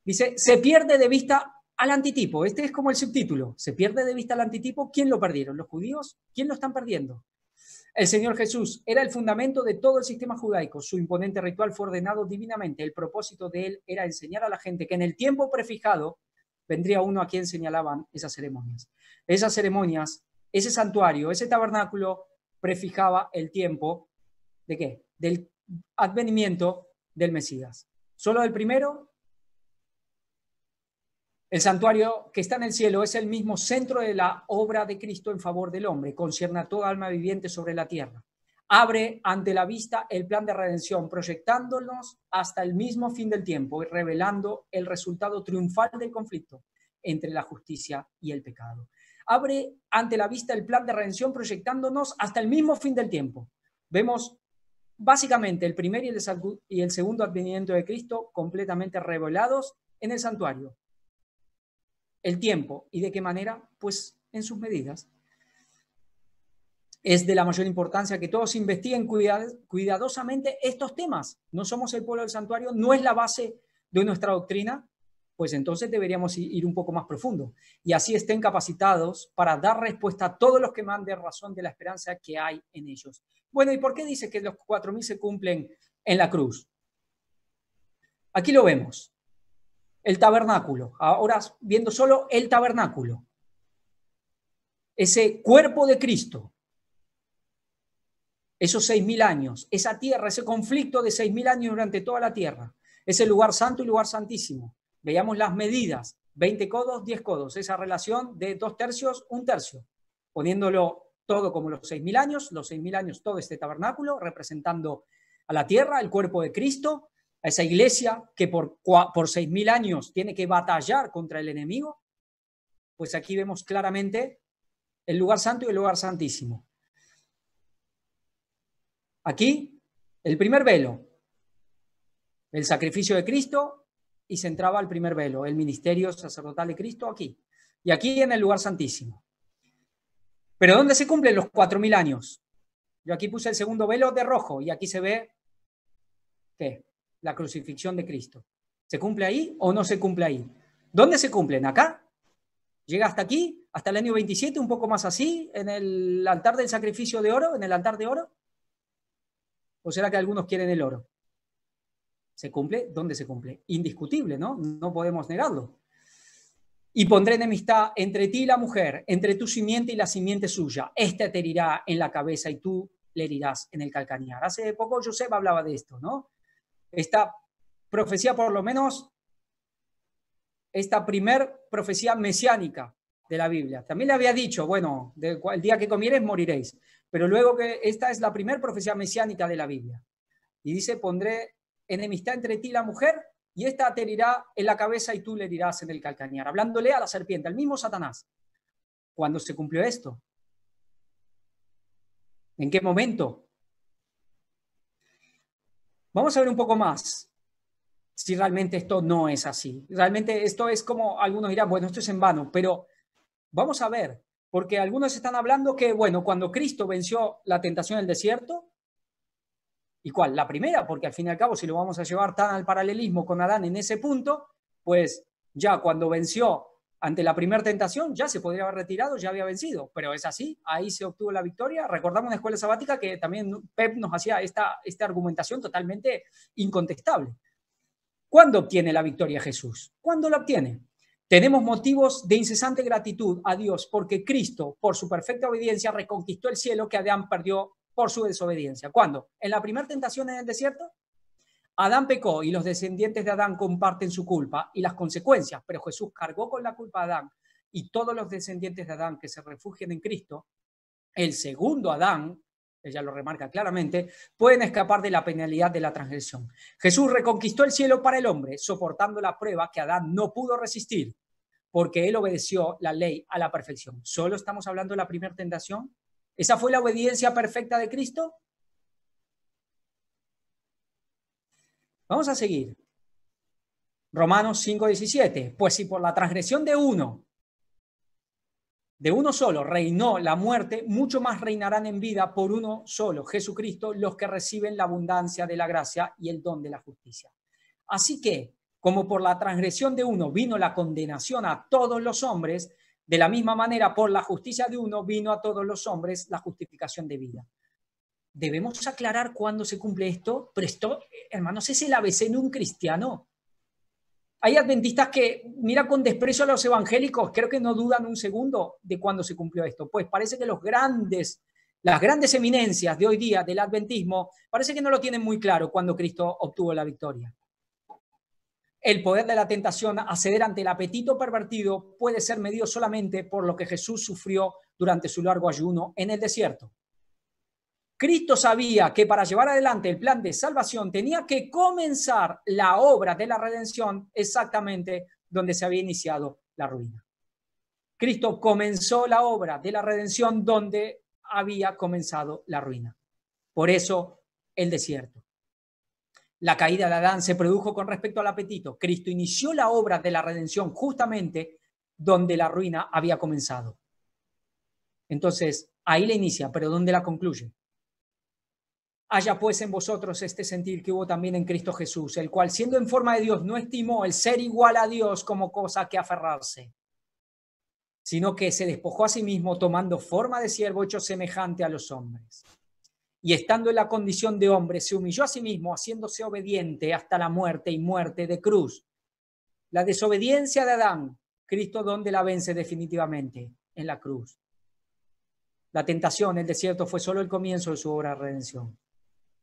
Dice, se pierde de vista al antitipo. Este es como el subtítulo. Se pierde de vista al antitipo. ¿Quién lo perdieron? ¿Los judíos? ¿Quién lo están perdiendo? El Señor Jesús era el fundamento de todo el sistema judaico. Su imponente ritual fue ordenado divinamente. El propósito de él era enseñar a la gente que en el tiempo prefijado vendría uno a quien señalaban esas ceremonias. Esas ceremonias, ese santuario, ese tabernáculo prefijaba el tiempo de qué? Del advenimiento del Mesías. Solo del primero el santuario que está en el cielo es el mismo centro de la obra de Cristo en favor del hombre, concierne a toda alma viviente sobre la tierra. Abre ante la vista el plan de redención, proyectándonos hasta el mismo fin del tiempo y revelando el resultado triunfal del conflicto entre la justicia y el pecado. Abre ante la vista el plan de redención, proyectándonos hasta el mismo fin del tiempo. Vemos básicamente el primer y el, segundo advenimiento de Cristo completamente revelados en el santuario el tiempo y de qué manera, pues en sus medidas. Es de la mayor importancia que todos investiguen cuidadosamente estos temas. No somos el pueblo del santuario, no es la base de nuestra doctrina, pues entonces deberíamos ir un poco más profundo. Y así estén capacitados para dar respuesta a todos los que manden razón de la esperanza que hay en ellos. Bueno, ¿y por qué dice que los 4.000 se cumplen en la cruz? Aquí lo vemos el tabernáculo. Ahora viendo solo el tabernáculo. Ese cuerpo de Cristo. Esos seis mil años, esa tierra, ese conflicto de seis mil años durante toda la tierra. Ese lugar santo y lugar santísimo. veíamos las medidas. 20 codos, 10 codos. Esa relación de dos tercios, un tercio. Poniéndolo todo como los seis mil años, los seis mil años todo este tabernáculo, representando a la tierra, el cuerpo de Cristo, a esa iglesia que por, por 6.000 años tiene que batallar contra el enemigo, pues aquí vemos claramente el lugar santo y el lugar santísimo. Aquí, el primer velo, el sacrificio de Cristo y se entraba el primer velo, el ministerio sacerdotal de Cristo aquí, y aquí en el lugar santísimo. Pero ¿dónde se cumplen los 4.000 años? Yo aquí puse el segundo velo de rojo y aquí se ve, que, la crucifixión de Cristo. ¿Se cumple ahí o no se cumple ahí? ¿Dónde se cumplen? ¿Acá? ¿Llega hasta aquí? ¿Hasta el año 27? ¿Un poco más así? ¿En el altar del sacrificio de oro? ¿En el altar de oro? ¿O será que algunos quieren el oro? ¿Se cumple? ¿Dónde se cumple? Indiscutible, ¿no? No podemos negarlo. Y pondré enemistad entre ti y la mujer, entre tu simiente y la simiente suya. Este te herirá en la cabeza y tú le herirás en el calcanear. Hace poco Josep hablaba de esto, ¿no? Esta profecía, por lo menos, esta primer profecía mesiánica de la Biblia. También le había dicho, bueno, de, el día que comieres moriréis, pero luego que esta es la primer profecía mesiánica de la Biblia. Y dice, pondré enemistad entre ti y la mujer, y esta te herirá en la cabeza y tú le herirás en el calcañar, hablándole a la serpiente, al mismo Satanás. ¿Cuándo se cumplió esto? ¿En qué momento? Vamos a ver un poco más si realmente esto no es así. Realmente esto es como algunos dirán, bueno, esto es en vano, pero vamos a ver, porque algunos están hablando que, bueno, cuando Cristo venció la tentación del desierto, ¿y cuál? La primera, porque al fin y al cabo, si lo vamos a llevar tan al paralelismo con Adán en ese punto, pues ya cuando venció ante la primera tentación ya se podría haber retirado, ya había vencido, pero es así, ahí se obtuvo la victoria. Recordamos la escuela sabática que también Pep nos hacía esta, esta argumentación totalmente incontestable. ¿Cuándo obtiene la victoria Jesús? ¿Cuándo la obtiene? Tenemos motivos de incesante gratitud a Dios porque Cristo, por su perfecta obediencia, reconquistó el cielo que Adán perdió por su desobediencia. ¿Cuándo? ¿En la primera tentación en el desierto? Adán pecó y los descendientes de Adán comparten su culpa y las consecuencias, pero Jesús cargó con la culpa a Adán y todos los descendientes de Adán que se refugian en Cristo, el segundo Adán, ella lo remarca claramente, pueden escapar de la penalidad de la transgresión. Jesús reconquistó el cielo para el hombre, soportando la prueba que Adán no pudo resistir, porque él obedeció la ley a la perfección. ¿Solo estamos hablando de la primera tentación? ¿Esa fue la obediencia perfecta de Cristo? Vamos a seguir. Romanos 5:17. Pues si por la transgresión de uno, de uno solo, reinó la muerte, mucho más reinarán en vida por uno solo, Jesucristo, los que reciben la abundancia de la gracia y el don de la justicia. Así que, como por la transgresión de uno vino la condenación a todos los hombres, de la misma manera por la justicia de uno vino a todos los hombres la justificación de vida debemos aclarar cuándo se cumple esto, pero esto, hermanos, es el ABC en un cristiano. Hay adventistas que mira con desprecio a los evangélicos, creo que no dudan un segundo de cuándo se cumplió esto. Pues parece que los grandes, las grandes eminencias de hoy día del adventismo, parece que no lo tienen muy claro cuando Cristo obtuvo la victoria. El poder de la tentación a ceder ante el apetito pervertido puede ser medido solamente por lo que Jesús sufrió durante su largo ayuno en el desierto. Cristo sabía que para llevar adelante el plan de salvación tenía que comenzar la obra de la redención exactamente donde se había iniciado la ruina. Cristo comenzó la obra de la redención donde había comenzado la ruina. Por eso el desierto. La caída de Adán se produjo con respecto al apetito. Cristo inició la obra de la redención justamente donde la ruina había comenzado. Entonces, ahí la inicia, pero ¿dónde la concluye? haya pues en vosotros este sentir que hubo también en Cristo Jesús, el cual siendo en forma de Dios no estimó el ser igual a Dios como cosa que aferrarse, sino que se despojó a sí mismo tomando forma de siervo hecho semejante a los hombres. Y estando en la condición de hombre, se humilló a sí mismo, haciéndose obediente hasta la muerte y muerte de cruz. La desobediencia de Adán, Cristo donde la vence definitivamente, en la cruz. La tentación, el desierto, fue solo el comienzo de su obra de redención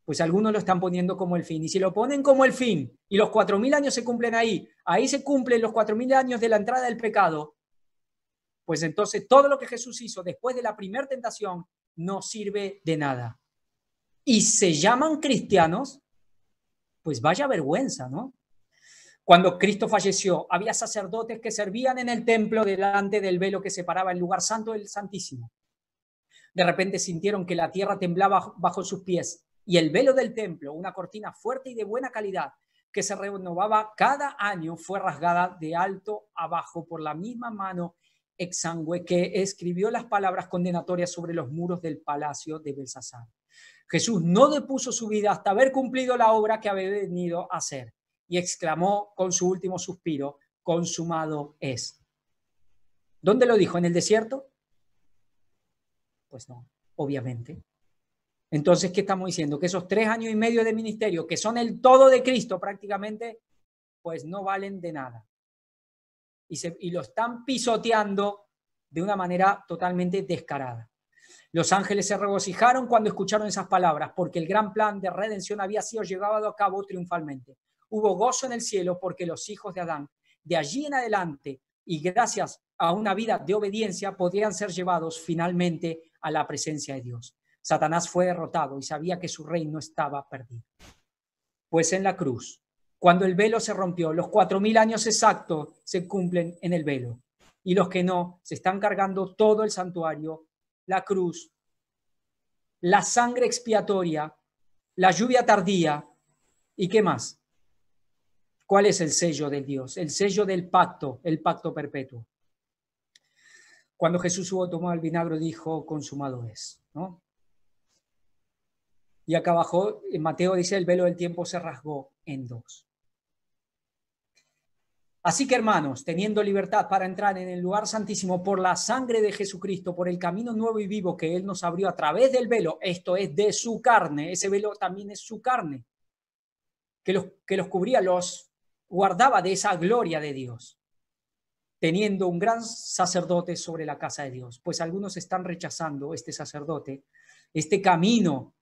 pues algunos lo están poniendo como el fin. Y si lo ponen como el fin y los cuatro 4.000 años se cumplen ahí, ahí se cumplen los cuatro 4.000 años de la entrada del pecado, pues entonces todo lo que Jesús hizo después de la primera tentación no sirve de nada. Y se llaman cristianos, pues vaya vergüenza, ¿no? Cuando Cristo falleció, había sacerdotes que servían en el templo delante del velo que separaba el lugar santo del Santísimo. De repente sintieron que la tierra temblaba bajo sus pies y el velo del templo, una cortina fuerte y de buena calidad, que se renovaba cada año, fue rasgada de alto a bajo por la misma mano exangüe que escribió las palabras condenatorias sobre los muros del palacio de Belsasar. Jesús no depuso su vida hasta haber cumplido la obra que había venido a hacer y exclamó con su último suspiro, consumado es. ¿Dónde lo dijo? ¿En el desierto? Pues no, obviamente. Entonces, ¿qué estamos diciendo? Que esos tres años y medio de ministerio, que son el todo de Cristo prácticamente, pues no valen de nada. Y, lo están pisoteando de una manera totalmente descarada. Los ángeles se regocijaron cuando escucharon esas palabras, porque el gran plan de redención había sido llevado a cabo triunfalmente. Hubo gozo en el cielo porque los hijos de Adán, de allí en adelante, y gracias a una vida de obediencia, podrían ser llevados finalmente a la presencia de Dios. Satanás fue derrotado y sabía que su reino estaba perdido. Pues en la cruz, cuando el velo se rompió, los cuatro mil años exactos se cumplen en el velo. Y los que no, se están cargando todo el santuario, la cruz, la sangre expiatoria, la lluvia tardía y qué más. ¿Cuál es el sello de Dios? El sello del pacto, el pacto perpetuo. Cuando Jesús hubo tomado el vinagre, dijo, consumado es. ¿no? Y acá abajo en Mateo dice, el velo del tiempo se rasgó en dos. Así que hermanos, teniendo libertad para entrar en el lugar santísimo por la sangre de Jesucristo, por el camino nuevo y vivo que Él nos abrió a través del velo, esto es de su carne, ese velo también es su carne, que los, que los cubría, los guardaba de esa gloria de Dios, teniendo un gran sacerdote sobre la casa de Dios, pues algunos están rechazando este sacerdote, este camino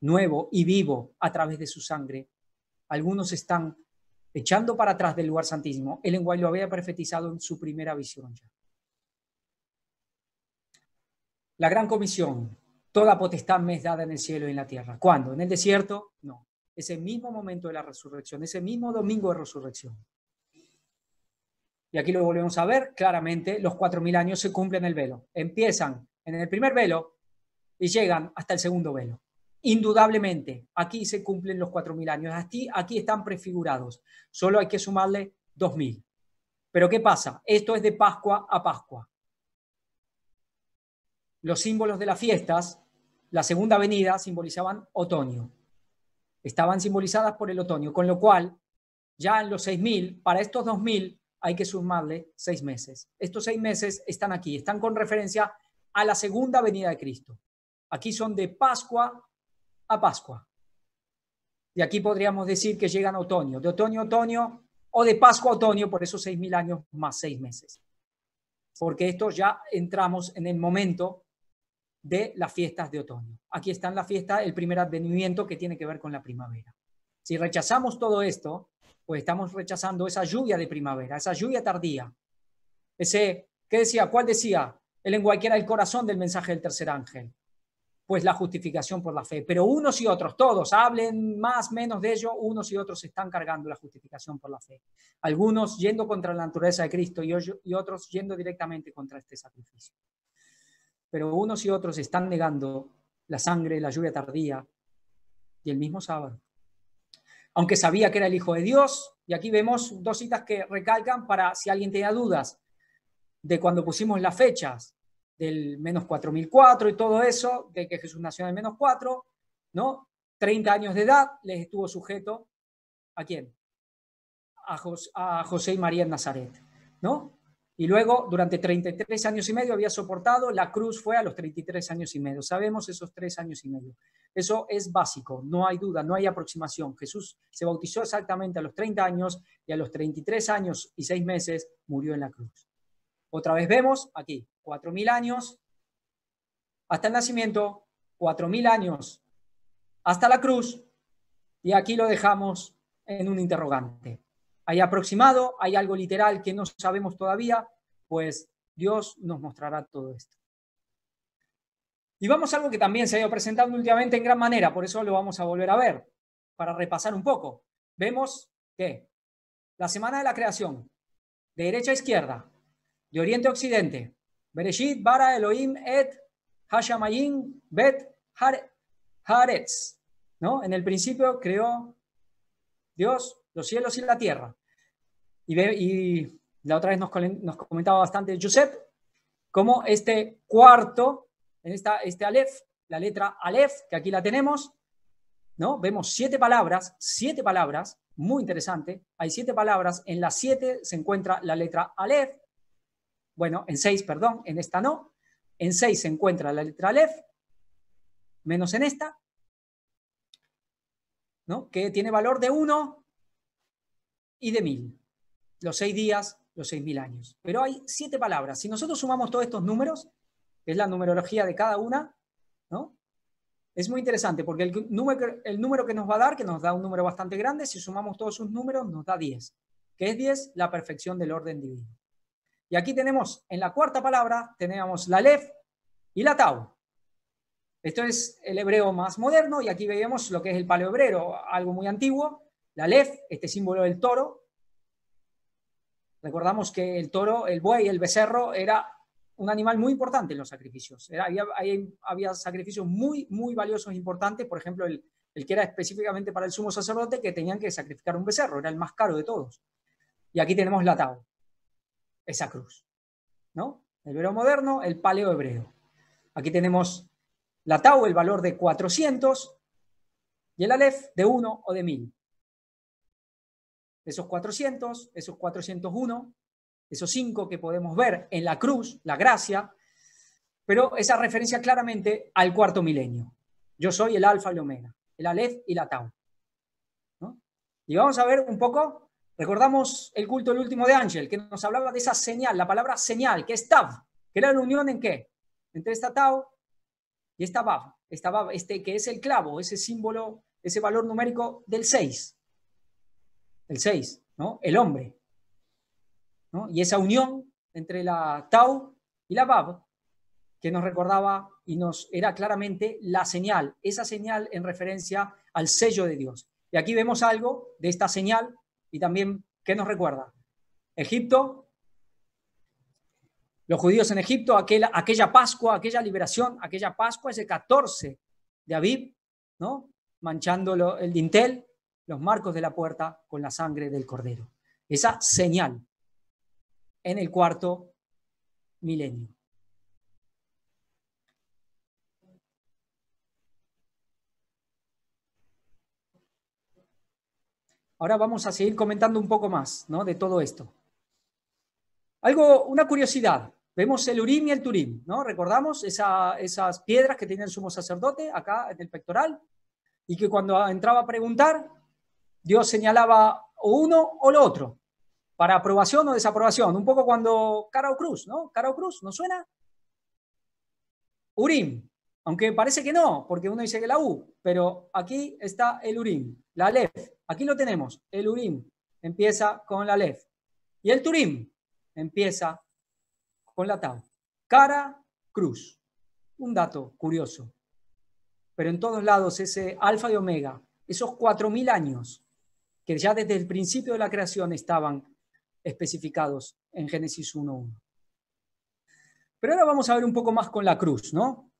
nuevo y vivo a través de su sangre. Algunos están echando para atrás del lugar santísimo. El lenguaje lo había profetizado en su primera visión ya. La gran comisión, toda potestad me es dada en el cielo y en la tierra. ¿Cuándo? ¿En el desierto? No. Ese mismo momento de la resurrección, ese mismo domingo de resurrección. Y aquí lo volvemos a ver claramente, los cuatro mil años se cumplen el velo. Empiezan en el primer velo y llegan hasta el segundo velo. Indudablemente, aquí se cumplen los 4.000 años, aquí, están prefigurados, solo hay que sumarle 2.000. Pero ¿qué pasa? Esto es de Pascua a Pascua. Los símbolos de las fiestas, la segunda venida simbolizaban otoño, estaban simbolizadas por el otoño, con lo cual ya en los 6.000, para estos 2.000 hay que sumarle seis meses. Estos seis meses están aquí, están con referencia a la segunda venida de Cristo. Aquí son de Pascua a Pascua. Y aquí podríamos decir que llegan otoño, de otoño a otoño o de Pascua a otoño, por esos seis mil años más seis meses. Porque esto ya entramos en el momento de las fiestas de otoño. Aquí en la fiesta el primer advenimiento que tiene que ver con la primavera. Si rechazamos todo esto, pues estamos rechazando esa lluvia de primavera, esa lluvia tardía. Ese, ¿qué decía? ¿Cuál decía? El lenguaje era el corazón del mensaje del tercer ángel pues la justificación por la fe. Pero unos y otros, todos, hablen más, menos de ello, unos y otros están cargando la justificación por la fe. Algunos yendo contra la naturaleza de Cristo y, y otros yendo directamente contra este sacrificio. Pero unos y otros están negando la sangre, la lluvia tardía y el mismo sábado. Aunque sabía que era el Hijo de Dios, y aquí vemos dos citas que recalcan para si alguien tenía dudas de cuando pusimos las fechas, del menos 4004 y todo eso, de que Jesús nació en menos 4, ¿no? 30 años de edad les estuvo sujeto a quién? A, José y María en Nazaret, ¿no? Y luego, durante 33 años y medio había soportado, la cruz fue a los 33 años y medio. Sabemos esos tres años y medio. Eso es básico, no hay duda, no hay aproximación. Jesús se bautizó exactamente a los 30 años y a los 33 años y 6 meses murió en la cruz. Otra vez vemos aquí, 4.000 años hasta el nacimiento, 4.000 años hasta la cruz, y aquí lo dejamos en un interrogante. Hay aproximado, hay algo literal que no sabemos todavía, pues Dios nos mostrará todo esto. Y vamos a algo que también se ha ido presentando últimamente en gran manera, por eso lo vamos a volver a ver, para repasar un poco. Vemos que la semana de la creación, de derecha a izquierda, de oriente a occidente, Bereshit bara Elohim et Hashamayim bet Haretz. ¿No? En el principio creó Dios los cielos y la tierra. Y, la otra vez nos, comentaba bastante Josep, cómo este cuarto, en esta, este Aleph, la letra Aleph, que aquí la tenemos, ¿no? Vemos siete palabras, siete palabras, muy interesante. Hay siete palabras, en las siete se encuentra la letra Aleph, bueno, en 6, perdón, en esta no. En 6 se encuentra la letra LEF, menos en esta, ¿no? que tiene valor de 1 y de 1000. Los 6 días, los 6000 años. Pero hay 7 palabras. Si nosotros sumamos todos estos números, que es la numerología de cada una, ¿no? Es muy interesante porque el número, el número que nos va a dar, que nos da un número bastante grande, si sumamos todos sus números, nos da 10. Que es 10? La perfección del orden divino. Y aquí tenemos, en la cuarta palabra, teníamos la lef y la tau. Esto es el hebreo más moderno y aquí veíamos lo que es el paleobrero, algo muy antiguo. La lef, este símbolo del toro. Recordamos que el toro, el buey, el becerro era un animal muy importante en los sacrificios. había, sacrificios muy, muy valiosos, e importantes. Por ejemplo, el, el que era específicamente para el sumo sacerdote, que tenían que sacrificar un becerro, era el más caro de todos. Y aquí tenemos la tau esa cruz. ¿no? El hebreo moderno, el paleo hebreo. Aquí tenemos la tau, el valor de 400, y el alef de 1 o de 1000. Esos 400, esos 401, esos 5 que podemos ver en la cruz, la gracia, pero esa referencia claramente al cuarto milenio. Yo soy el alfa y el omega, el alef y la tau. Y vamos a ver un poco Recordamos el culto del último de Ángel, que nos hablaba de esa señal, la palabra señal, que es Tav, que era la unión en qué? Entre esta Tau y esta Bab, esta este, que es el clavo, ese símbolo, ese valor numérico del 6. El 6, ¿no? El hombre. Y esa unión entre la Tau y la Bab, que nos recordaba y nos era claramente la señal, esa señal en referencia al sello de Dios. Y aquí vemos algo de esta señal y también, ¿qué nos recuerda? Egipto, los judíos en Egipto, aquella Pascua, aquella liberación, aquella Pascua es el 14 de Aviv, ¿no? Manchando el dintel, los marcos de la puerta con la sangre del cordero. Esa señal en el cuarto milenio. Ahora vamos a seguir comentando un poco más ¿no? de todo esto. Algo, una curiosidad. Vemos el Urim y el Turim, ¿no? Recordamos esas piedras que tenía el sumo sacerdote acá en el pectoral y que cuando entraba a preguntar, Dios señalaba uno o lo otro, para aprobación o desaprobación. Un poco cuando cara o cruz, ¿no? Cara o cruz, ¿no suena? Urim, aunque parece que no, porque uno dice que la U, pero aquí está el Urim, la Aleph, Aquí lo tenemos. El Urim empieza con la Lev. Y el Turim empieza con la Tau. Cara, cruz. Un dato curioso. Pero en todos lados ese alfa y omega, esos 4.000 años que ya desde el principio de la creación estaban especificados en Génesis 1.1. Pero ahora vamos a ver un poco más con la cruz, ¿no?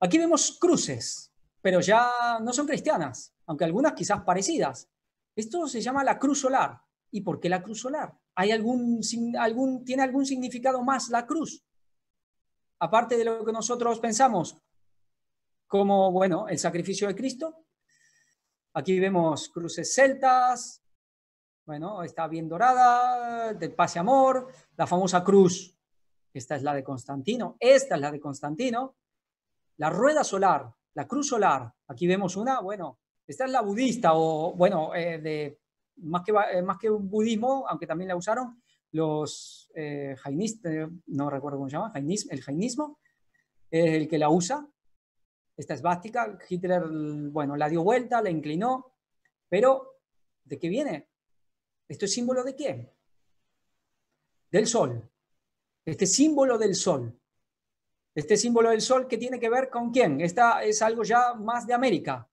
Aquí vemos cruces pero ya no son cristianas, aunque algunas quizás parecidas. Esto se llama la cruz solar. ¿Y por qué la cruz solar? ¿Hay algún, ¿Tiene algún significado más la cruz? Aparte de lo que nosotros pensamos, como, bueno, el sacrificio de Cristo. Aquí vemos cruces celtas, bueno, está bien dorada, del pase amor, la famosa cruz. Esta es la de Constantino, esta es la de Constantino. La rueda solar, la cruz solar, aquí vemos una, bueno, esta es la budista o, bueno, eh, de, más, que, eh, más que un budismo, aunque también la usaron, los eh, jainistas, no recuerdo cómo se llama, jainismo, el jainismo, es el que la usa. Esta es bástica, Hitler, bueno, la dio vuelta, la inclinó, pero ¿de qué viene? ¿Esto es símbolo de qué? Del sol. Este símbolo del sol. Este símbolo del sol ¿qué tiene que ver con quién. Esta es algo ya más de América.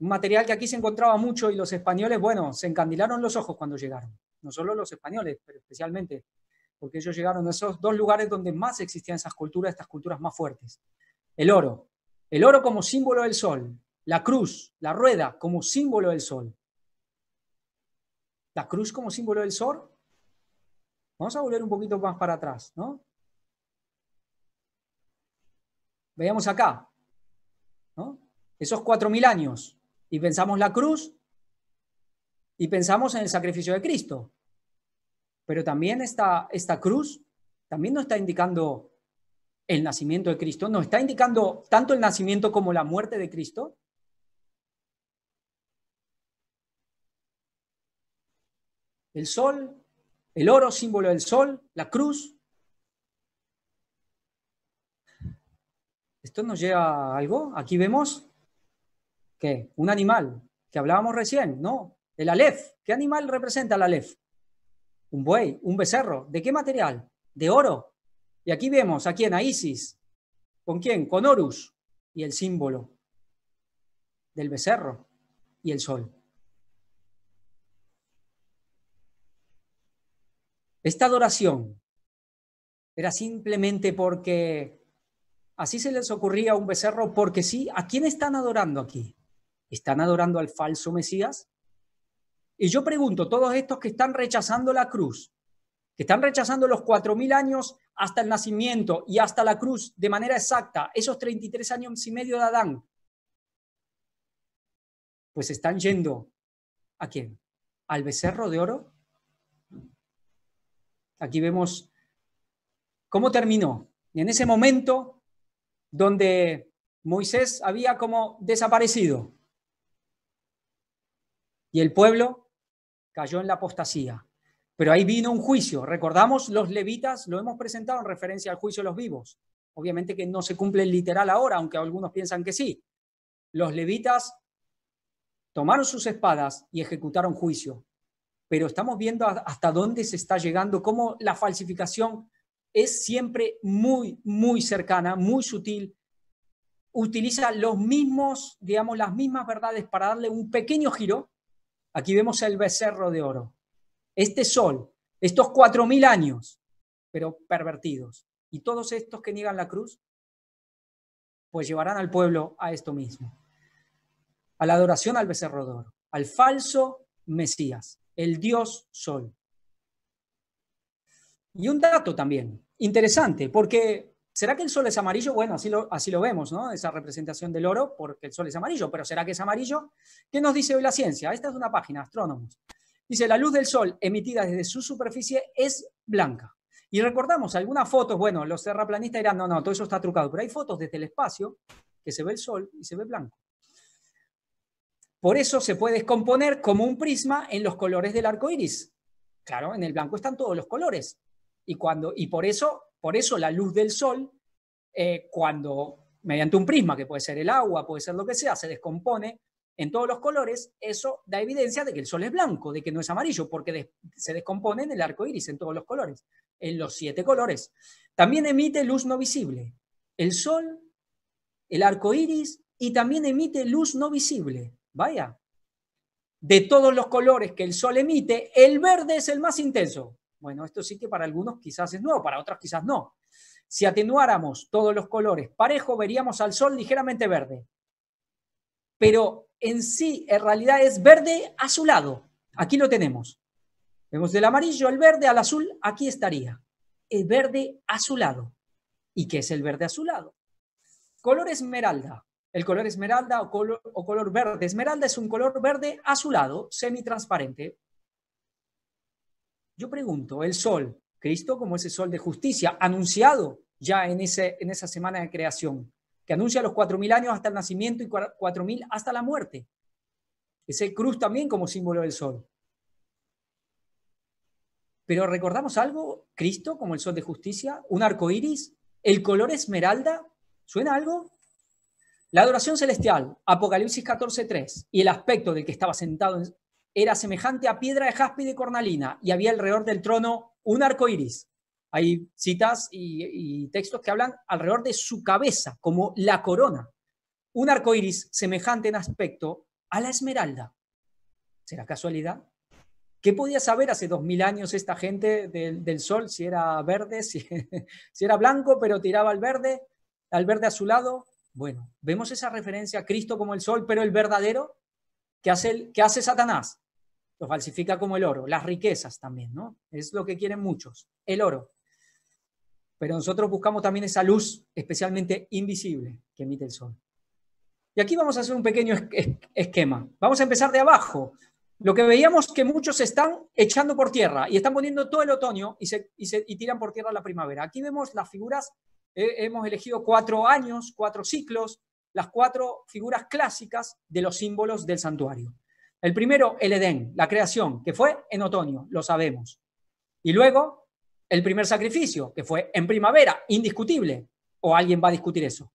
Un material que aquí se encontraba mucho y los españoles, bueno, se encandilaron los ojos cuando llegaron. No solo los españoles, pero especialmente porque ellos llegaron a esos dos lugares donde más existían esas culturas, estas culturas más fuertes. El oro. El oro como símbolo del sol. La cruz, la rueda como símbolo del sol. La cruz como símbolo del sol. Vamos a volver un poquito más para atrás, ¿no? Veamos acá, esos cuatro mil años, y pensamos la cruz y pensamos en el sacrificio de Cristo. Pero también esta, esta cruz también nos está indicando el nacimiento de Cristo, nos está indicando tanto el nacimiento como la muerte de Cristo. El sol, el oro, símbolo del sol, la cruz, ¿Esto nos lleva a algo? Aquí vemos que un animal que hablábamos recién, ¿no? El alef. ¿Qué animal representa el alef? Un buey, un becerro. ¿De qué material? De oro. Y aquí vemos a quién, a Isis. ¿Con quién? Con Horus. Y el símbolo del becerro y el sol. Esta adoración era simplemente porque Así se les ocurría a un becerro porque sí, ¿a quién están adorando aquí? ¿Están adorando al falso Mesías? Y yo pregunto, todos estos que están rechazando la cruz, que están rechazando los 4.000 años hasta el nacimiento y hasta la cruz de manera exacta, esos 33 años y medio de Adán, pues están yendo a quién? ¿Al becerro de oro? Aquí vemos cómo terminó. Y en ese momento donde Moisés había como desaparecido y el pueblo cayó en la apostasía. Pero ahí vino un juicio. Recordamos los levitas, lo hemos presentado en referencia al juicio de los vivos. Obviamente que no se cumple literal ahora, aunque algunos piensan que sí. Los levitas tomaron sus espadas y ejecutaron juicio. Pero estamos viendo hasta dónde se está llegando, cómo la falsificación es siempre muy, muy cercana, muy sutil, utiliza los mismos, digamos, las mismas verdades para darle un pequeño giro. Aquí vemos el becerro de oro, este sol, estos cuatro mil años, pero pervertidos. Y todos estos que niegan la cruz, pues llevarán al pueblo a esto mismo, a la adoración al becerro de oro, al falso Mesías, el Dios Sol. Y un dato también, interesante, porque ¿será que el sol es amarillo? Bueno, así lo, vemos, ¿no? Esa representación del oro, porque el sol es amarillo, pero ¿será que es amarillo? ¿Qué nos dice hoy la ciencia? Esta es una página, Astrónomos. Dice, la luz del sol emitida desde su superficie es blanca. Y recordamos algunas fotos, bueno, los terraplanistas dirán, no, no, todo eso está trucado, pero hay fotos desde el espacio que se ve el sol y se ve blanco. Por eso se puede descomponer como un prisma en los colores del arco iris. Claro, en el blanco están todos los colores, y, cuando, y por, eso, por eso la luz del sol, eh, cuando mediante un prisma, que puede ser el agua, puede ser lo que sea, se descompone en todos los colores, eso da evidencia de que el sol es blanco, de que no es amarillo, porque se descompone en el arco iris, en todos los colores, en los siete colores. También emite luz no visible. El sol, el arco iris, y también emite luz no visible. Vaya. De todos los colores que el sol emite, el verde es el más intenso. Bueno, esto sí que para algunos quizás es nuevo, para otros quizás no. Si atenuáramos todos los colores parejo, veríamos al sol ligeramente verde. Pero en sí, en realidad es verde azulado. Aquí lo tenemos. Vemos del amarillo al verde al azul, aquí estaría. El verde azulado. ¿Y qué es el verde azulado? Color esmeralda. El color esmeralda o color, verde. Esmeralda es un color verde azulado, semi-transparente. Yo pregunto, el sol, Cristo como ese sol de justicia, anunciado ya en, ese, en esa semana de creación, que anuncia los 4.000 años hasta el nacimiento y 4.000 hasta la muerte. Ese cruz también como símbolo del sol. Pero recordamos algo, Cristo como el sol de justicia, un arco iris, el color esmeralda, ¿suena algo? La adoración celestial, Apocalipsis 14:3, y el aspecto del que estaba sentado en era semejante a piedra de jaspe y de cornalina, y había alrededor del trono un arco iris. Hay citas y, textos que hablan alrededor de su cabeza, como la corona. Un arco iris semejante en aspecto a la esmeralda. ¿Será casualidad? ¿Qué podía saber hace dos mil años esta gente del, sol? Si era verde, si, era blanco, pero tiraba al verde, al verde azulado. Bueno, vemos esa referencia a Cristo como el sol, pero el verdadero, ¿qué hace, que hace Satanás? falsifica como el oro, las riquezas también, ¿no? Es lo que quieren muchos, el oro. Pero nosotros buscamos también esa luz especialmente invisible que emite el sol. Y aquí vamos a hacer un pequeño esquema. Vamos a empezar de abajo. Lo que veíamos que muchos están echando por tierra y están poniendo todo el otoño y, se, tiran por tierra la primavera. Aquí vemos las figuras, eh, hemos elegido cuatro años, cuatro ciclos, las cuatro figuras clásicas de los símbolos del santuario. El primero, el Edén, la creación, que fue en otoño, lo sabemos. Y luego, el primer sacrificio, que fue en primavera, indiscutible, o alguien va a discutir eso.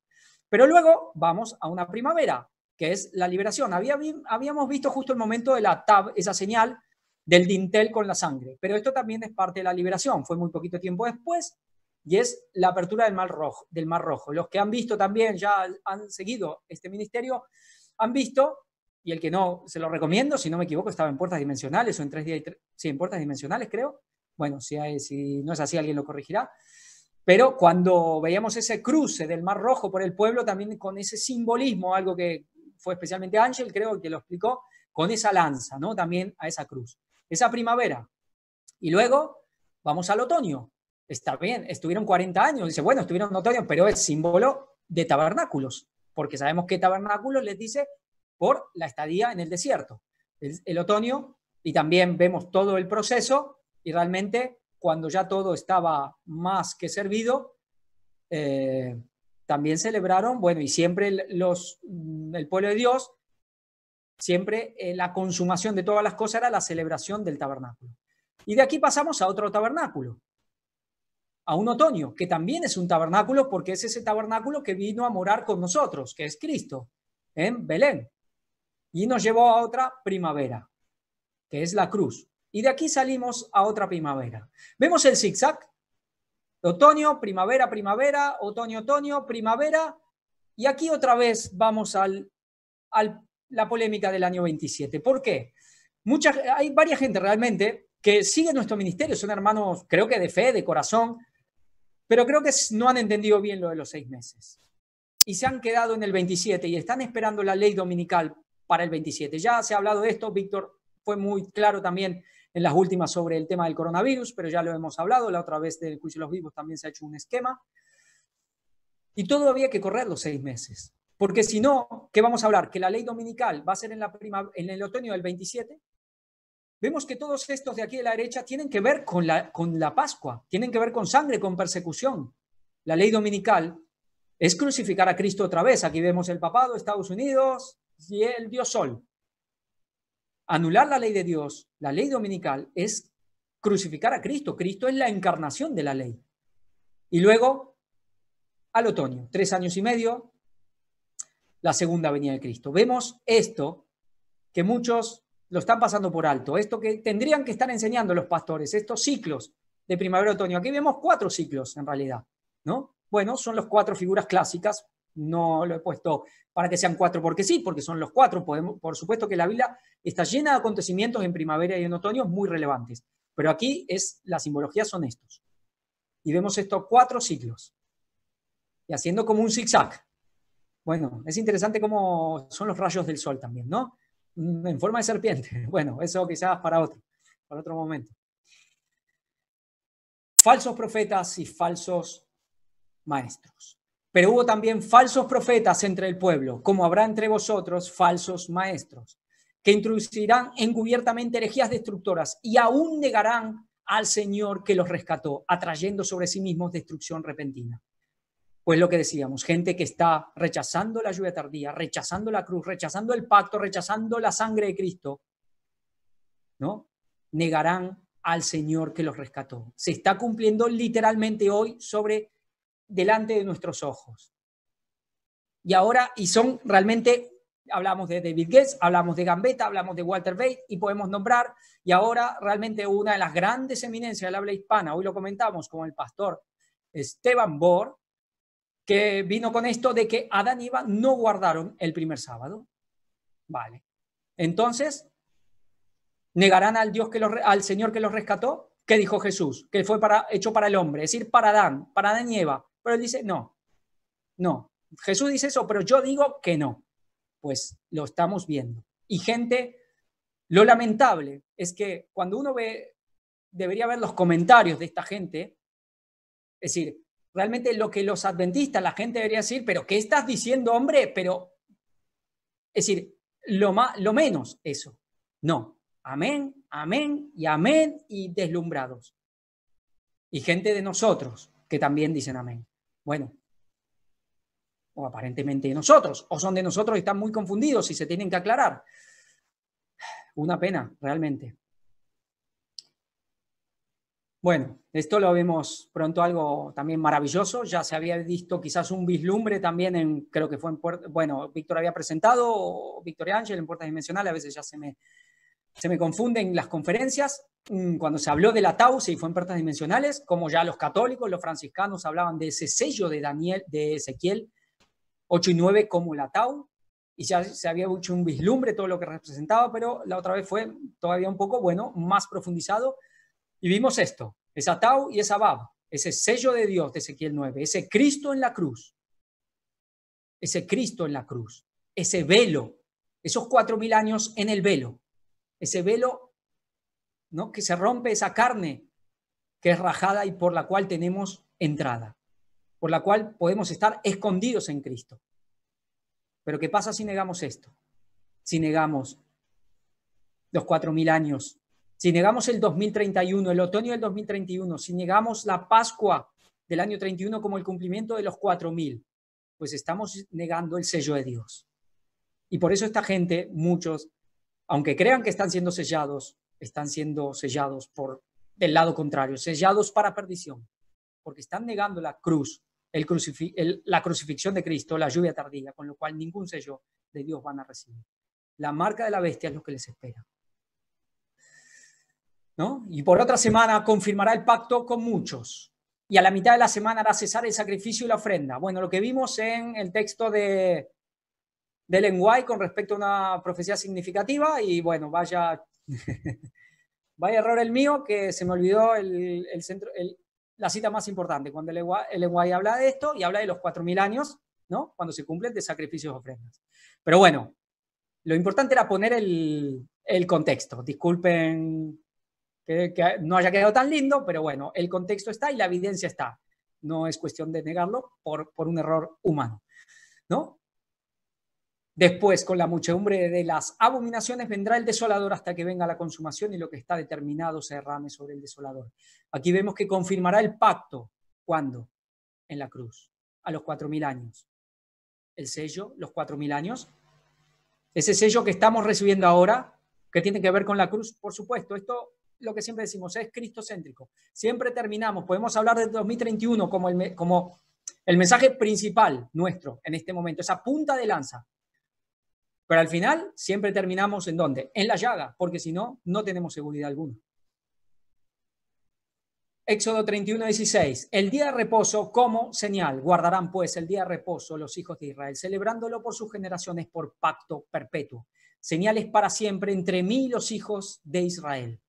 Pero luego vamos a una primavera, que es la liberación. habíamos visto justo el momento de la tab, esa señal del dintel con la sangre, pero esto también es parte de la liberación, fue muy poquito tiempo después, y es la apertura del Mar Rojo. Del Mar Rojo. Los que han visto también, ya han seguido este ministerio, han visto y el que no, se lo recomiendo, si no me equivoco, estaba en puertas dimensionales o en 3D, sí, en puertas dimensionales creo. Bueno, si, si no es así, alguien lo corregirá. Pero cuando veíamos ese cruce del Mar Rojo por el pueblo, también con ese simbolismo, algo que fue especialmente Ángel, creo que lo explicó, con esa lanza, ¿no? También a esa cruz. Esa primavera. Y luego vamos al otoño. Está bien, estuvieron 40 años. Dice, bueno, estuvieron en otoño, pero es símbolo de tabernáculos, porque sabemos que tabernáculos les dice por la estadía en el desierto. El, otoño, y también vemos todo el proceso, y realmente cuando ya todo estaba más que servido, eh, también celebraron, bueno, y siempre los, mm, el pueblo de Dios, siempre eh, la consumación de todas las cosas era la celebración del tabernáculo. Y de aquí pasamos a otro tabernáculo, a un otoño, que también es un tabernáculo porque es ese tabernáculo que vino a morar con nosotros, que es Cristo, en Belén y nos llevó a otra primavera, que es la cruz. Y de aquí salimos a otra primavera. Vemos el zigzag. Otoño, primavera, primavera, otoño, otoño, primavera. Y aquí otra vez vamos a al, al, la polémica del año 27. ¿Por qué? hay varias gente realmente que sigue nuestro ministerio, son hermanos, creo que de fe, de corazón, pero creo que no han entendido bien lo de los seis meses. Y se han quedado en el 27 y están esperando la ley dominical para el 27. Ya se ha hablado de esto, Víctor fue muy claro también en las últimas sobre el tema del coronavirus, pero ya lo hemos hablado, la otra vez del juicio de los vivos también se ha hecho un esquema. Y todo había que correr los seis meses, porque si no, ¿qué vamos a hablar? ¿Que la ley dominical va a ser en, la prima, en el otoño del 27? Vemos que todos estos de aquí de la derecha tienen que ver con la, con la Pascua, tienen que ver con sangre, con persecución. La ley dominical es crucificar a Cristo otra vez. Aquí vemos el papado, Estados Unidos, si el dios sol. Anular la ley de Dios, la ley dominical, es crucificar a Cristo. Cristo es la encarnación de la ley. Y luego, al otoño, tres años y medio, la segunda venida de Cristo. Vemos esto que muchos lo están pasando por alto, esto que tendrían que estar enseñando los pastores, estos ciclos de primavera-otoño. Aquí vemos cuatro ciclos en realidad, ¿no? Bueno, son las cuatro figuras clásicas no lo he puesto para que sean cuatro porque sí, porque son los cuatro. por supuesto que la Biblia está llena de acontecimientos en primavera y en otoño muy relevantes, pero aquí es la simbología son estos. Y vemos estos cuatro ciclos. Y haciendo como un zigzag. Bueno, es interesante cómo son los rayos del sol también, ¿no? En forma de serpiente. Bueno, eso quizás para otro, para otro momento. Falsos profetas y falsos maestros. Pero hubo también falsos profetas entre el pueblo, como habrá entre vosotros falsos maestros, que introducirán encubiertamente herejías destructoras y aún negarán al Señor que los rescató, atrayendo sobre sí mismos destrucción repentina. Pues lo que decíamos, gente que está rechazando la lluvia tardía, rechazando la cruz, rechazando el pacto, rechazando la sangre de Cristo, ¿no? Negarán al Señor que los rescató. Se está cumpliendo literalmente hoy sobre delante de nuestros ojos. Y ahora, y son realmente, hablamos de David Guest, hablamos de Gambetta, hablamos de Walter Bates, y podemos nombrar, y ahora realmente una de las grandes eminencias del habla hispana, hoy lo comentamos con el pastor Esteban Bor, que vino con esto de que Adán y Eva no guardaron el primer sábado. Vale. Entonces, ¿negarán al, Dios que los, al Señor que los rescató? ¿Qué dijo Jesús? Que fue para, hecho para el hombre, es decir, para Adán, para Adán y Eva él dice, no, no. Jesús dice eso, pero yo digo que no. Pues lo estamos viendo. Y gente, lo lamentable es que cuando uno ve, debería ver los comentarios de esta gente, es decir, realmente lo que los adventistas, la gente debería decir, pero ¿qué estás diciendo, hombre? Pero, es decir, lo, lo menos eso. No, amén, amén y amén y deslumbrados. Y gente de nosotros que también dicen amén. Bueno, o aparentemente de nosotros, o son de nosotros y están muy confundidos y se tienen que aclarar. Una pena, realmente. Bueno, esto lo vemos pronto algo también maravilloso. Ya se había visto quizás un vislumbre también en, creo que fue en, bueno, Víctor había presentado, Víctor Ángel en puerta dimensional. a veces ya se me, se me confunden las conferencias. Mm, cuando se habló de la Tau, y fue en puertas dimensionales, como ya los católicos, los franciscanos hablaban de ese sello de Daniel, de Ezequiel 8 y 9 como la Tau, y ya se había hecho un vislumbre todo lo que representaba, pero la otra vez fue todavía un poco, bueno, más profundizado, y vimos esto, esa Tau y esa Bab, ese sello de Dios de Ezequiel 9, ese Cristo en la cruz, ese Cristo en la cruz, ese velo, esos cuatro mil años en el velo, ese velo, ¿no? Que se rompe esa carne que es rajada y por la cual tenemos entrada, por la cual podemos estar escondidos en Cristo. Pero ¿qué pasa si negamos esto? Si negamos los 4.000 años, si negamos el 2031, el otoño del 2031, si negamos la Pascua del año 31 como el cumplimiento de los 4.000, pues estamos negando el sello de Dios. Y por eso esta gente, muchos, aunque crean que están siendo sellados, están siendo sellados por del lado contrario, sellados para perdición, porque están negando la cruz, la crucifixión de Cristo, la lluvia tardía, con lo cual ningún sello de Dios van a recibir. La marca de la bestia es lo que les espera. ¿No? Y por otra semana confirmará el pacto con muchos. Y a la mitad de la semana hará cesar el sacrificio y la ofrenda. Bueno, lo que vimos en el texto de de Lenguay con respecto a una profecía significativa y bueno, vaya, vaya error el mío que se me olvidó el, centro, la cita más importante, cuando el Lenguay habla de esto y habla de los 4.000 años, ¿no? Cuando se cumplen de sacrificios ofrendas. Pero bueno, lo importante era poner el, contexto. Disculpen que, no haya quedado tan lindo, pero bueno, el contexto está y la evidencia está. No es cuestión de negarlo por, por un error humano, ¿no? Después, con la muchedumbre de las abominaciones, vendrá el desolador hasta que venga la consumación y lo que está determinado se derrame sobre el desolador. Aquí vemos que confirmará el pacto. ¿Cuándo? En la cruz, a los cuatro mil años. El sello, los cuatro mil años. Ese sello que estamos recibiendo ahora, que tiene que ver con la cruz, por supuesto, esto lo que siempre decimos, es cristocéntrico. Siempre terminamos, podemos hablar de 2031 como el, como el mensaje principal nuestro en este momento, esa punta de lanza pero al final siempre terminamos en dónde? En la llaga, porque si no, no tenemos seguridad alguna. Éxodo 31, 16. El día de reposo como señal. Guardarán pues el día de reposo los hijos de Israel, celebrándolo por sus generaciones por pacto perpetuo. Señales para siempre entre mí y los hijos de Israel.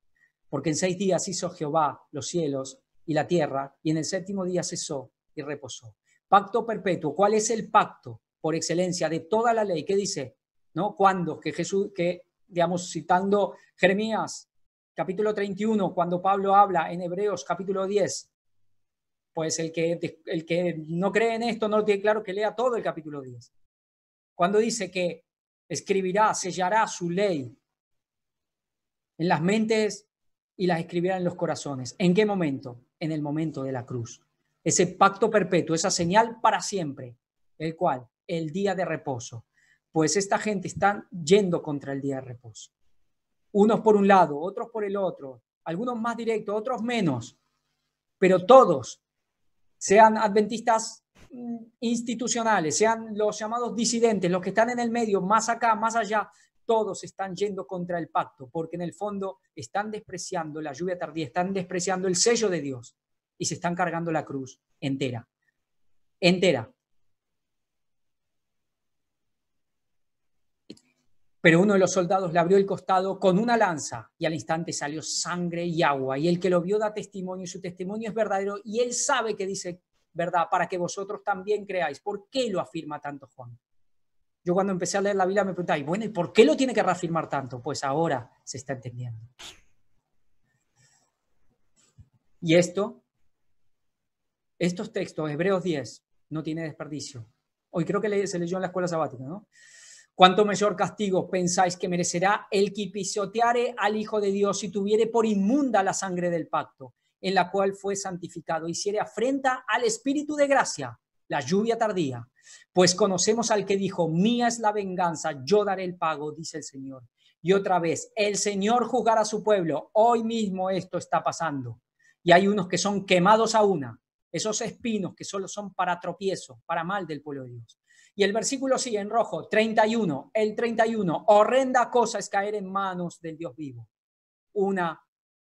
Porque en seis días hizo Jehová los cielos y la tierra, y en el séptimo día cesó y reposó. Pacto perpetuo. ¿Cuál es el pacto por excelencia de toda la ley? ¿Qué dice? ¿no? Cuando que Jesús, que digamos, citando Jeremías, capítulo 31, cuando Pablo habla en Hebreos, capítulo 10, pues el que, el que no cree en esto no tiene claro que lea todo el capítulo 10. Cuando dice que escribirá, sellará su ley en las mentes y las escribirá en los corazones. ¿En qué momento? En el momento de la cruz. Ese pacto perpetuo, esa señal para siempre, el cual el día de reposo pues esta gente está yendo contra el día de reposo. Unos por un lado, otros por el otro, algunos más directos, otros menos, pero todos, sean adventistas mm, institucionales, sean los llamados disidentes, los que están en el medio, más acá, más allá, todos están yendo contra el pacto, porque en el fondo están despreciando la lluvia tardía, están despreciando el sello de Dios y se están cargando la cruz entera, entera. Pero uno de los soldados le abrió el costado con una lanza y al instante salió sangre y agua. Y el que lo vio da testimonio y su testimonio es verdadero y él sabe que dice verdad para que vosotros también creáis. ¿Por qué lo afirma tanto Juan? Yo cuando empecé a leer la Biblia me preguntaba, y bueno, ¿y por qué lo tiene que reafirmar tanto? Pues ahora se está entendiendo. Y esto, estos textos, Hebreos 10, no tiene desperdicio. Hoy creo que se leyó en la escuela sabática, ¿no? ¿Cuánto mayor castigo pensáis que merecerá el que pisoteare al Hijo de Dios si tuviere por inmunda la sangre del pacto, en la cual fue santificado, hiciere afrenta al Espíritu de gracia, la lluvia tardía? Pues conocemos al que dijo, mía es la venganza, yo daré el pago, dice el Señor. Y otra vez, el Señor juzgará a su pueblo. Hoy mismo esto está pasando. Y hay unos que son quemados a una, esos espinos que solo son para tropiezo, para mal del pueblo de Dios. Y el versículo sigue en rojo, 31, el 31, horrenda cosa es caer en manos del Dios vivo. Una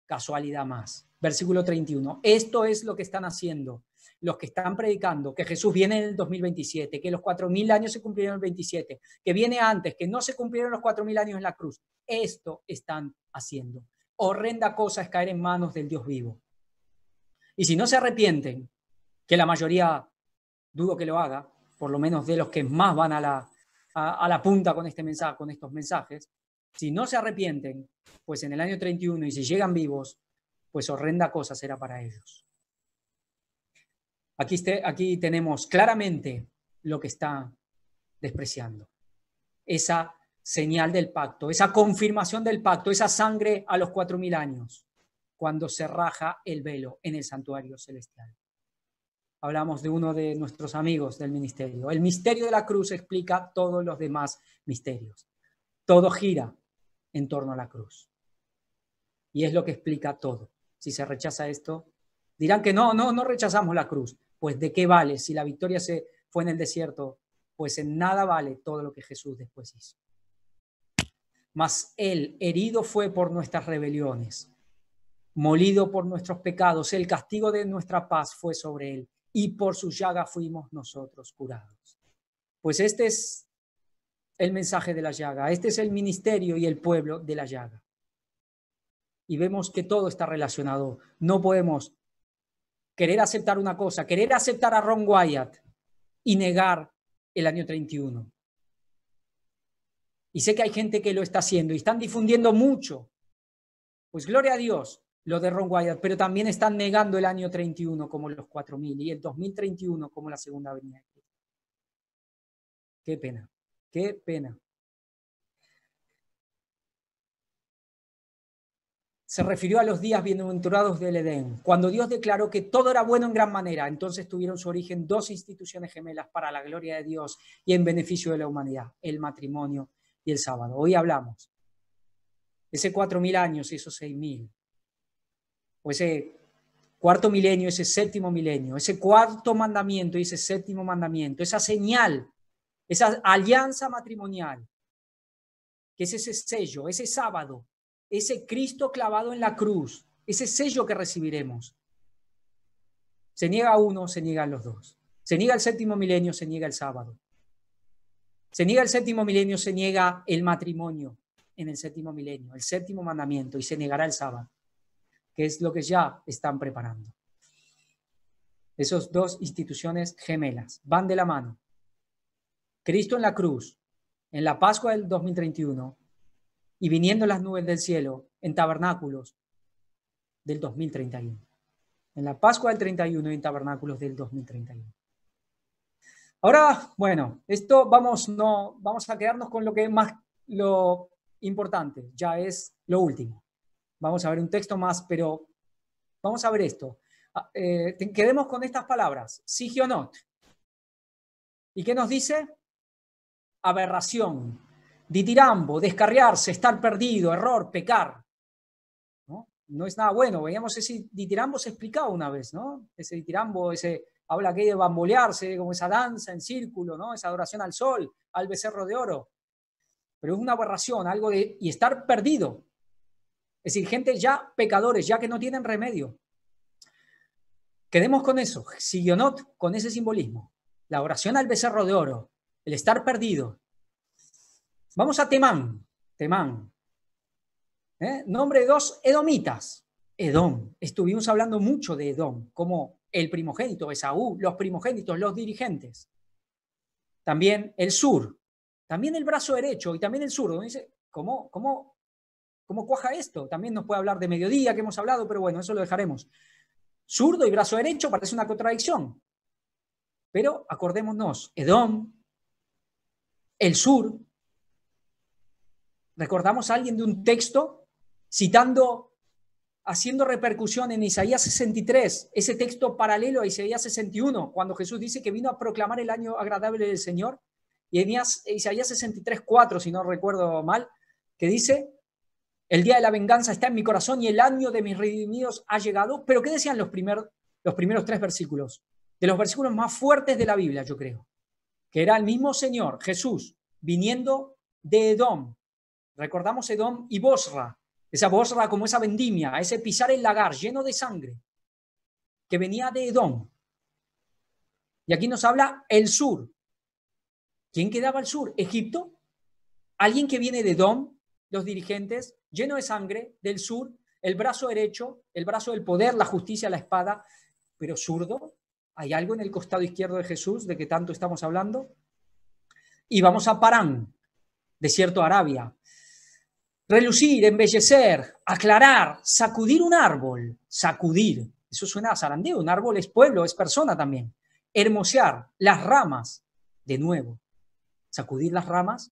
casualidad más. Versículo 31, esto es lo que están haciendo los que están predicando que Jesús viene en el 2027, que los 4.000 años se cumplieron en el 27, que viene antes, que no se cumplieron los 4.000 años en la cruz. Esto están haciendo. Horrenda cosa es caer en manos del Dios vivo. Y si no se arrepienten, que la mayoría dudo que lo haga, por lo menos de los que más van a la, a, la punta con, este mensaje, con estos mensajes, si no se arrepienten, pues en el año 31 y si llegan vivos, pues horrenda cosa será para ellos. Aquí, este, aquí tenemos claramente lo que está despreciando. Esa señal del pacto, esa confirmación del pacto, esa sangre a los cuatro mil años, cuando se raja el velo en el santuario celestial hablamos de uno de nuestros amigos del ministerio. El misterio de la cruz explica todos los demás misterios. Todo gira en torno a la cruz. Y es lo que explica todo. Si se rechaza esto, dirán que no, no, no rechazamos la cruz. Pues de qué vale si la victoria se fue en el desierto, pues en nada vale todo lo que Jesús después hizo. Mas él herido fue por nuestras rebeliones, molido por nuestros pecados, el castigo de nuestra paz fue sobre él y por su llaga fuimos nosotros curados. Pues este es el mensaje de la llaga, este es el ministerio y el pueblo de la llaga. Y vemos que todo está relacionado. No podemos querer aceptar una cosa, querer aceptar a Ron Wyatt y negar el año 31. Y sé que hay gente que lo está haciendo y están difundiendo mucho. Pues gloria a Dios, lo de Ron Wyatt, pero también están negando el año 31 como los 4000 y el 2031 como la segunda avenida. Qué pena, qué pena. Se refirió a los días bienaventurados del Edén, cuando Dios declaró que todo era bueno en gran manera, entonces tuvieron su origen dos instituciones gemelas para la gloria de Dios y en beneficio de la humanidad, el matrimonio y el sábado. Hoy hablamos. Ese 4.000 años y esos 6.000 o ese cuarto milenio, ese séptimo milenio, ese cuarto mandamiento y ese séptimo mandamiento, esa señal, esa alianza matrimonial, que es ese sello, ese sábado, ese Cristo clavado en la cruz, ese sello que recibiremos. Se niega uno, se niegan los dos. Se niega el séptimo milenio, se niega el sábado. Se niega el séptimo milenio, se niega el matrimonio en el séptimo milenio, el séptimo mandamiento, y se negará el sábado es lo que ya están preparando. Esas dos instituciones gemelas van de la mano. Cristo en la cruz, en la Pascua del 2031 y viniendo las nubes del cielo en tabernáculos del 2031. En la Pascua del 31 y en tabernáculos del 2031. Ahora, bueno, esto vamos, no, vamos a quedarnos con lo que es más lo importante, ya es lo último. Vamos a ver un texto más, pero vamos a ver esto. Ah, eh, quedemos con estas palabras, no. ¿Y qué nos dice? Aberración, ditirambo, descarriarse, estar perdido, error, pecar. ¿No? es nada bueno. Veíamos ese ditirambo se explicaba una vez, ¿no? Ese ditirambo, ese habla aquí de bambolearse, como esa danza en círculo, ¿no? Esa adoración al sol, al becerro de oro. Pero es una aberración, algo de. y estar perdido. Es decir, gente ya pecadores, ya que no tienen remedio. Quedemos con eso, Sigionot, con ese simbolismo. La oración al becerro de oro, el estar perdido. Vamos a Temán, Temán. ¿Eh? Nombre de dos edomitas. Edom. Estuvimos hablando mucho de Edom, como el primogénito, Esaú, los primogénitos, los dirigentes. También el sur, también el brazo derecho y también el sur, donde dice, ¿cómo, cómo ¿Cómo cuaja esto? También nos puede hablar de mediodía que hemos hablado, pero bueno, eso lo dejaremos. Zurdo y brazo derecho parece una contradicción. Pero acordémonos, Edom, el sur, recordamos a alguien de un texto citando, haciendo repercusión en Isaías 63, ese texto paralelo a Isaías 61, cuando Jesús dice que vino a proclamar el año agradable del Señor, y en Isaías 63, 4, si no recuerdo mal, que dice, el día de la venganza está en mi corazón y el año de mis redimidos ha llegado. Pero ¿qué decían los, los primeros tres versículos? De los versículos más fuertes de la Biblia, yo creo. Que era el mismo Señor, Jesús, viniendo de Edom. Recordamos Edom y Bosra. Esa Bosra como esa vendimia, ese pisar el lagar lleno de sangre, que venía de Edom. Y aquí nos habla el sur. ¿Quién quedaba al sur? ¿Egipto? ¿Alguien que viene de Edom? los dirigentes, lleno de sangre, del sur, el brazo derecho, el brazo del poder, la justicia, la espada, pero zurdo. ¿Hay algo en el costado izquierdo de Jesús de que tanto estamos hablando? Y vamos a Parán, desierto de Arabia. Relucir, embellecer, aclarar, sacudir un árbol, sacudir. Eso suena a zarandeo, un árbol es pueblo, es persona también. Hermosear, las ramas, de nuevo. Sacudir las ramas,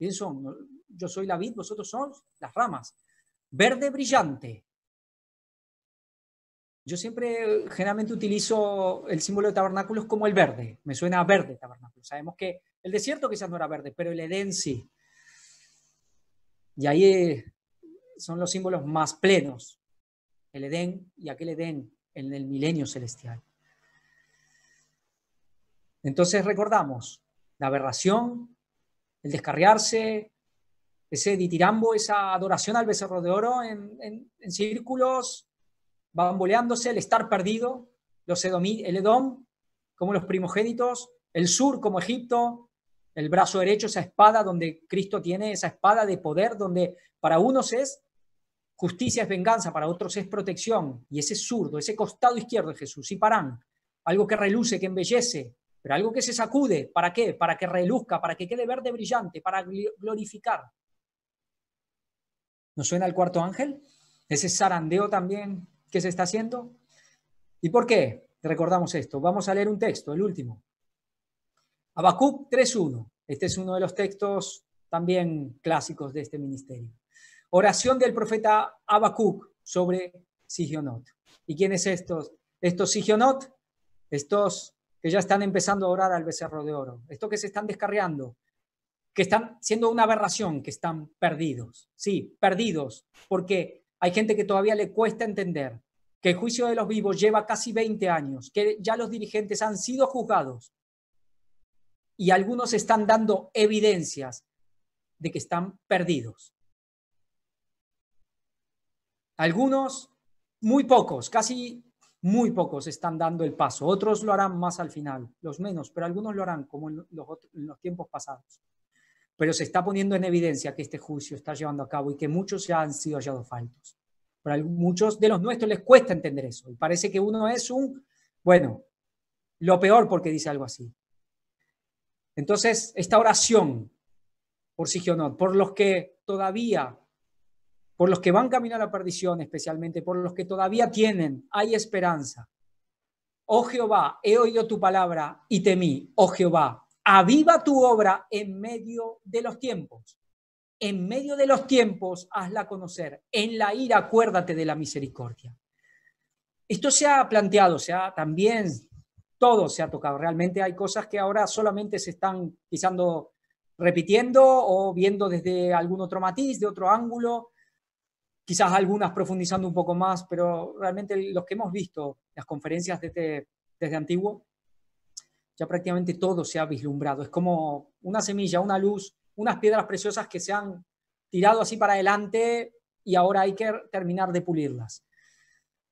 eso yo soy la vid, vosotros sois las ramas. Verde brillante. Yo siempre generalmente utilizo el símbolo de tabernáculos como el verde. Me suena verde tabernáculo. Sabemos que el desierto quizás no era verde, pero el Edén sí. Y ahí eh, son los símbolos más plenos. El Edén y aquel Edén en el milenio celestial. Entonces recordamos la aberración, el descarriarse, ese ditirambo, esa adoración al becerro de oro en, círculos, bamboleándose, el estar perdido, el Edom como los primogénitos, el sur como Egipto, el brazo derecho, esa espada donde Cristo tiene esa espada de poder, donde para unos es justicia es venganza, para otros es protección, y ese zurdo, ese costado izquierdo de Jesús, y parán, algo que reluce, que embellece, pero algo que se sacude, ¿para qué? Para que reluzca, para que quede verde brillante, para glorificar. ¿Nos suena el cuarto ángel? Ese zarandeo también que se está haciendo. ¿Y por qué recordamos esto? Vamos a leer un texto, el último. Habacuc 3.1. Este es uno de los textos también clásicos de este ministerio. Oración del profeta Habacuc sobre Sigionot. ¿Y quiénes estos? Estos Sigionot, estos que ya están empezando a orar al becerro de oro, estos que se están descarriando, que están siendo una aberración, que están perdidos. Sí, perdidos, porque hay gente que todavía le cuesta entender que el juicio de los vivos lleva casi 20 años, que ya los dirigentes han sido juzgados y algunos están dando evidencias de que están perdidos. Algunos, muy pocos, casi muy pocos están dando el paso. Otros lo harán más al final, los menos, pero algunos lo harán como en los, en los tiempos pasados pero se está poniendo en evidencia que este juicio está llevando a cabo y que muchos ya han sido hallados faltos. Para muchos de los nuestros les cuesta entender eso y parece que uno es un, bueno, lo peor porque dice algo así. Entonces, esta oración por no por los que todavía, por los que van camino a la perdición especialmente, por los que todavía tienen, hay esperanza. Oh Jehová, he oído tu palabra y temí. Oh Jehová, aviva tu obra en medio de los tiempos. En medio de los tiempos, hazla conocer. En la ira, acuérdate de la misericordia. Esto se ha planteado, se ha también, todo se ha tocado. Realmente hay cosas que ahora solamente se están pisando, repitiendo o viendo desde algún otro matiz, de otro ángulo, quizás algunas profundizando un poco más, pero realmente los que hemos visto, las conferencias este, desde antiguo, prácticamente todo se ha vislumbrado. Es como una semilla, una luz, unas piedras preciosas que se han tirado así para adelante y ahora hay que terminar de pulirlas.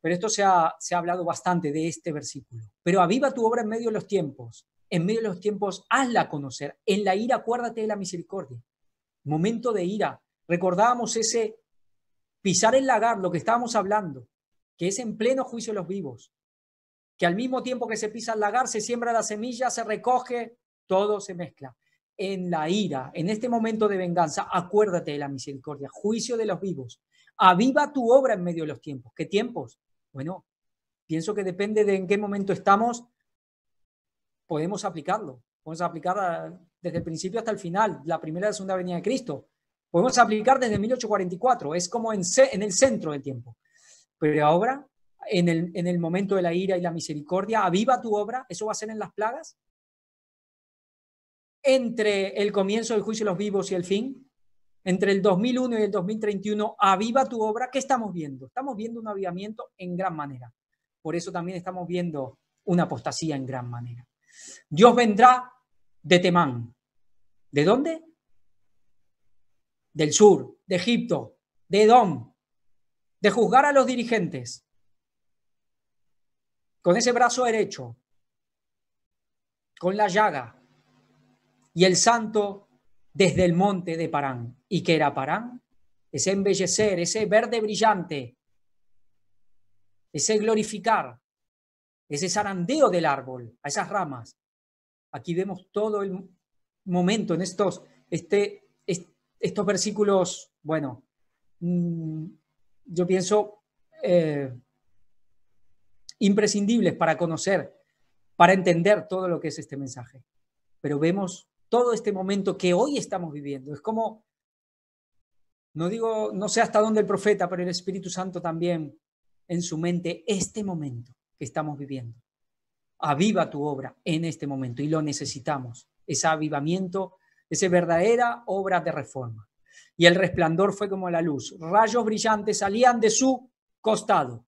Pero esto se ha, se ha hablado bastante de este versículo. Pero aviva tu obra en medio de los tiempos. En medio de los tiempos, hazla conocer. En la ira, acuérdate de la misericordia. Momento de ira. Recordábamos ese pisar el lagar, lo que estábamos hablando, que es en pleno juicio de los vivos que al mismo tiempo que se pisa el lagar, se siembra la semilla, se recoge, todo se mezcla. En la ira, en este momento de venganza, acuérdate de la misericordia, juicio de los vivos. Aviva tu obra en medio de los tiempos. ¿Qué tiempos? Bueno, pienso que depende de en qué momento estamos, podemos aplicarlo. Podemos aplicar ah, desde el principio hasta el final, la primera y la segunda venida de Cristo. Podemos aplicar desde 1844, es como en, en el centro del tiempo. Pero ahora en el, momento de la ira y la misericordia, aviva tu obra, eso va a ser en las plagas, entre el comienzo del juicio de los vivos y el fin, entre el 2001 y el 2031, aviva tu obra, ¿qué estamos viendo? Estamos viendo un avivamiento en gran manera. Por eso también estamos viendo una apostasía en gran manera. Dios vendrá de Temán. ¿De dónde? Del sur, de Egipto, de Edom, de juzgar a los dirigentes, con ese brazo derecho, con la llaga, y el santo desde el monte de Parán. ¿Y qué era Parán? Ese embellecer, ese verde brillante, ese glorificar, ese zarandeo del árbol, a esas ramas. Aquí vemos todo el momento en estos, este, estos versículos, bueno, mm, yo pienso... Eh, imprescindibles para conocer, para entender todo lo que es este mensaje. Pero vemos todo este momento que hoy estamos viviendo. Es como, no digo, no sé hasta dónde el profeta, pero el Espíritu Santo también en su mente este momento que estamos viviendo. Aviva tu obra en este momento y lo necesitamos, ese avivamiento, esa verdadera obra de reforma. Y el resplandor fue como la luz, rayos brillantes salían de su costado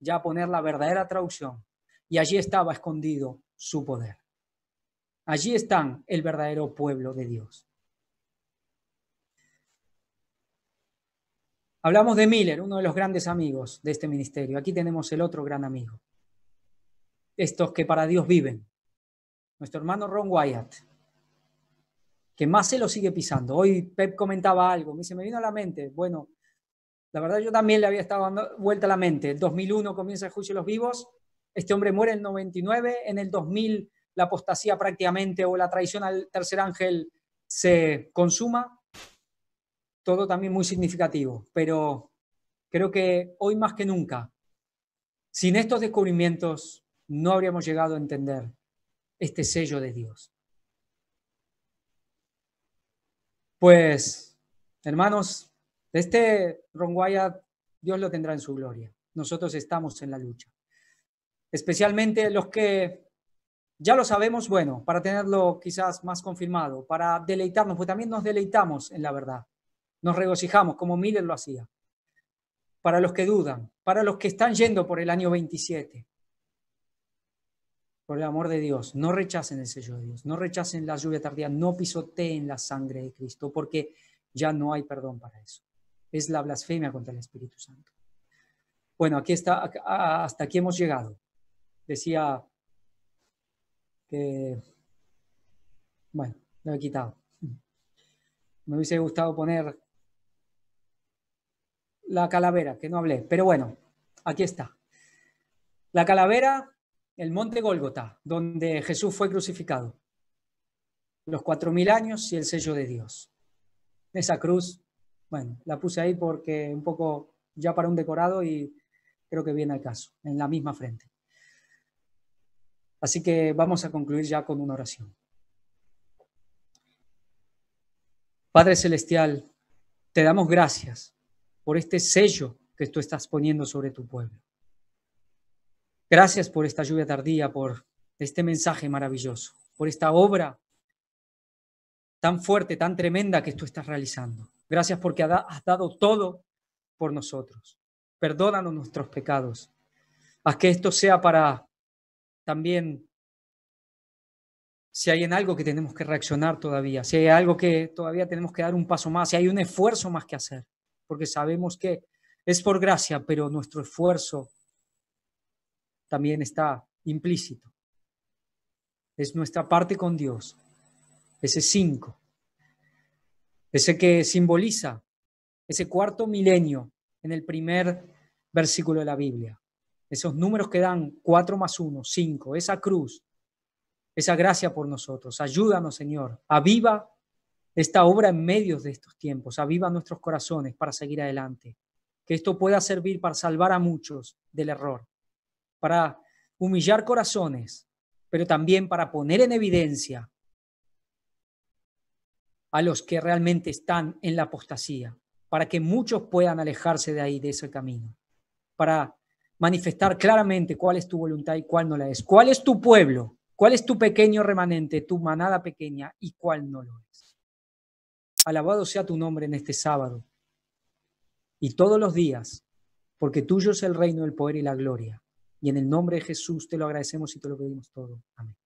ya poner la verdadera traducción. Y allí estaba escondido su poder. Allí están el verdadero pueblo de Dios. Hablamos de Miller, uno de los grandes amigos de este ministerio. Aquí tenemos el otro gran amigo. Estos que para Dios viven. Nuestro hermano Ron Wyatt, que más se lo sigue pisando. Hoy Pep comentaba algo, me se me vino a la mente, bueno, la verdad, yo también le había estado dando vuelta a la mente. En 2001 comienza el juicio de los vivos, este hombre muere en el 99, en el 2000 la apostasía prácticamente o la traición al tercer ángel se consuma. Todo también muy significativo, pero creo que hoy más que nunca, sin estos descubrimientos, no habríamos llegado a entender este sello de Dios. Pues, hermanos, este Ron Dios lo tendrá en su gloria. Nosotros estamos en la lucha. Especialmente los que ya lo sabemos, bueno, para tenerlo quizás más confirmado, para deleitarnos, pues también nos deleitamos en la verdad. Nos regocijamos como Miller lo hacía. Para los que dudan, para los que están yendo por el año 27, por el amor de Dios, no rechacen el sello de Dios, no rechacen la lluvia tardía, no pisoteen la sangre de Cristo, porque ya no hay perdón para eso es la blasfemia contra el Espíritu Santo. Bueno, aquí está, hasta aquí hemos llegado. Decía que, bueno, lo he quitado. Me hubiese gustado poner la calavera, que no hablé, pero bueno, aquí está. La calavera, el monte Gólgota, donde Jesús fue crucificado. Los cuatro mil años y el sello de Dios. Esa cruz bueno, la puse ahí porque un poco ya para un decorado y creo que viene al caso, en la misma frente. Así que vamos a concluir ya con una oración. Padre Celestial, te damos gracias por este sello que tú estás poniendo sobre tu pueblo. Gracias por esta lluvia tardía, por este mensaje maravilloso, por esta obra tan fuerte, tan tremenda que tú estás realizando. Gracias porque has dado todo por nosotros. Perdónanos nuestros pecados. Haz que esto sea para también, si hay en algo que tenemos que reaccionar todavía, si hay algo que todavía tenemos que dar un paso más, si hay un esfuerzo más que hacer, porque sabemos que es por gracia, pero nuestro esfuerzo también está implícito. Es nuestra parte con Dios. Ese 5 ese que simboliza ese cuarto milenio en el primer versículo de la Biblia. Esos números que dan cuatro más uno, cinco. esa cruz, esa gracia por nosotros. Ayúdanos, Señor. Aviva esta obra en medio de estos tiempos. Aviva nuestros corazones para seguir adelante. Que esto pueda servir para salvar a muchos del error, para humillar corazones, pero también para poner en evidencia a los que realmente están en la apostasía, para que muchos puedan alejarse de ahí, de ese camino, para manifestar claramente cuál es tu voluntad y cuál no la es, cuál es tu pueblo, cuál es tu pequeño remanente, tu manada pequeña y cuál no lo es. Alabado sea tu nombre en este sábado y todos los días, porque tuyo es el reino, el poder y la gloria. Y en el nombre de Jesús te lo agradecemos y te lo pedimos todo. Amén.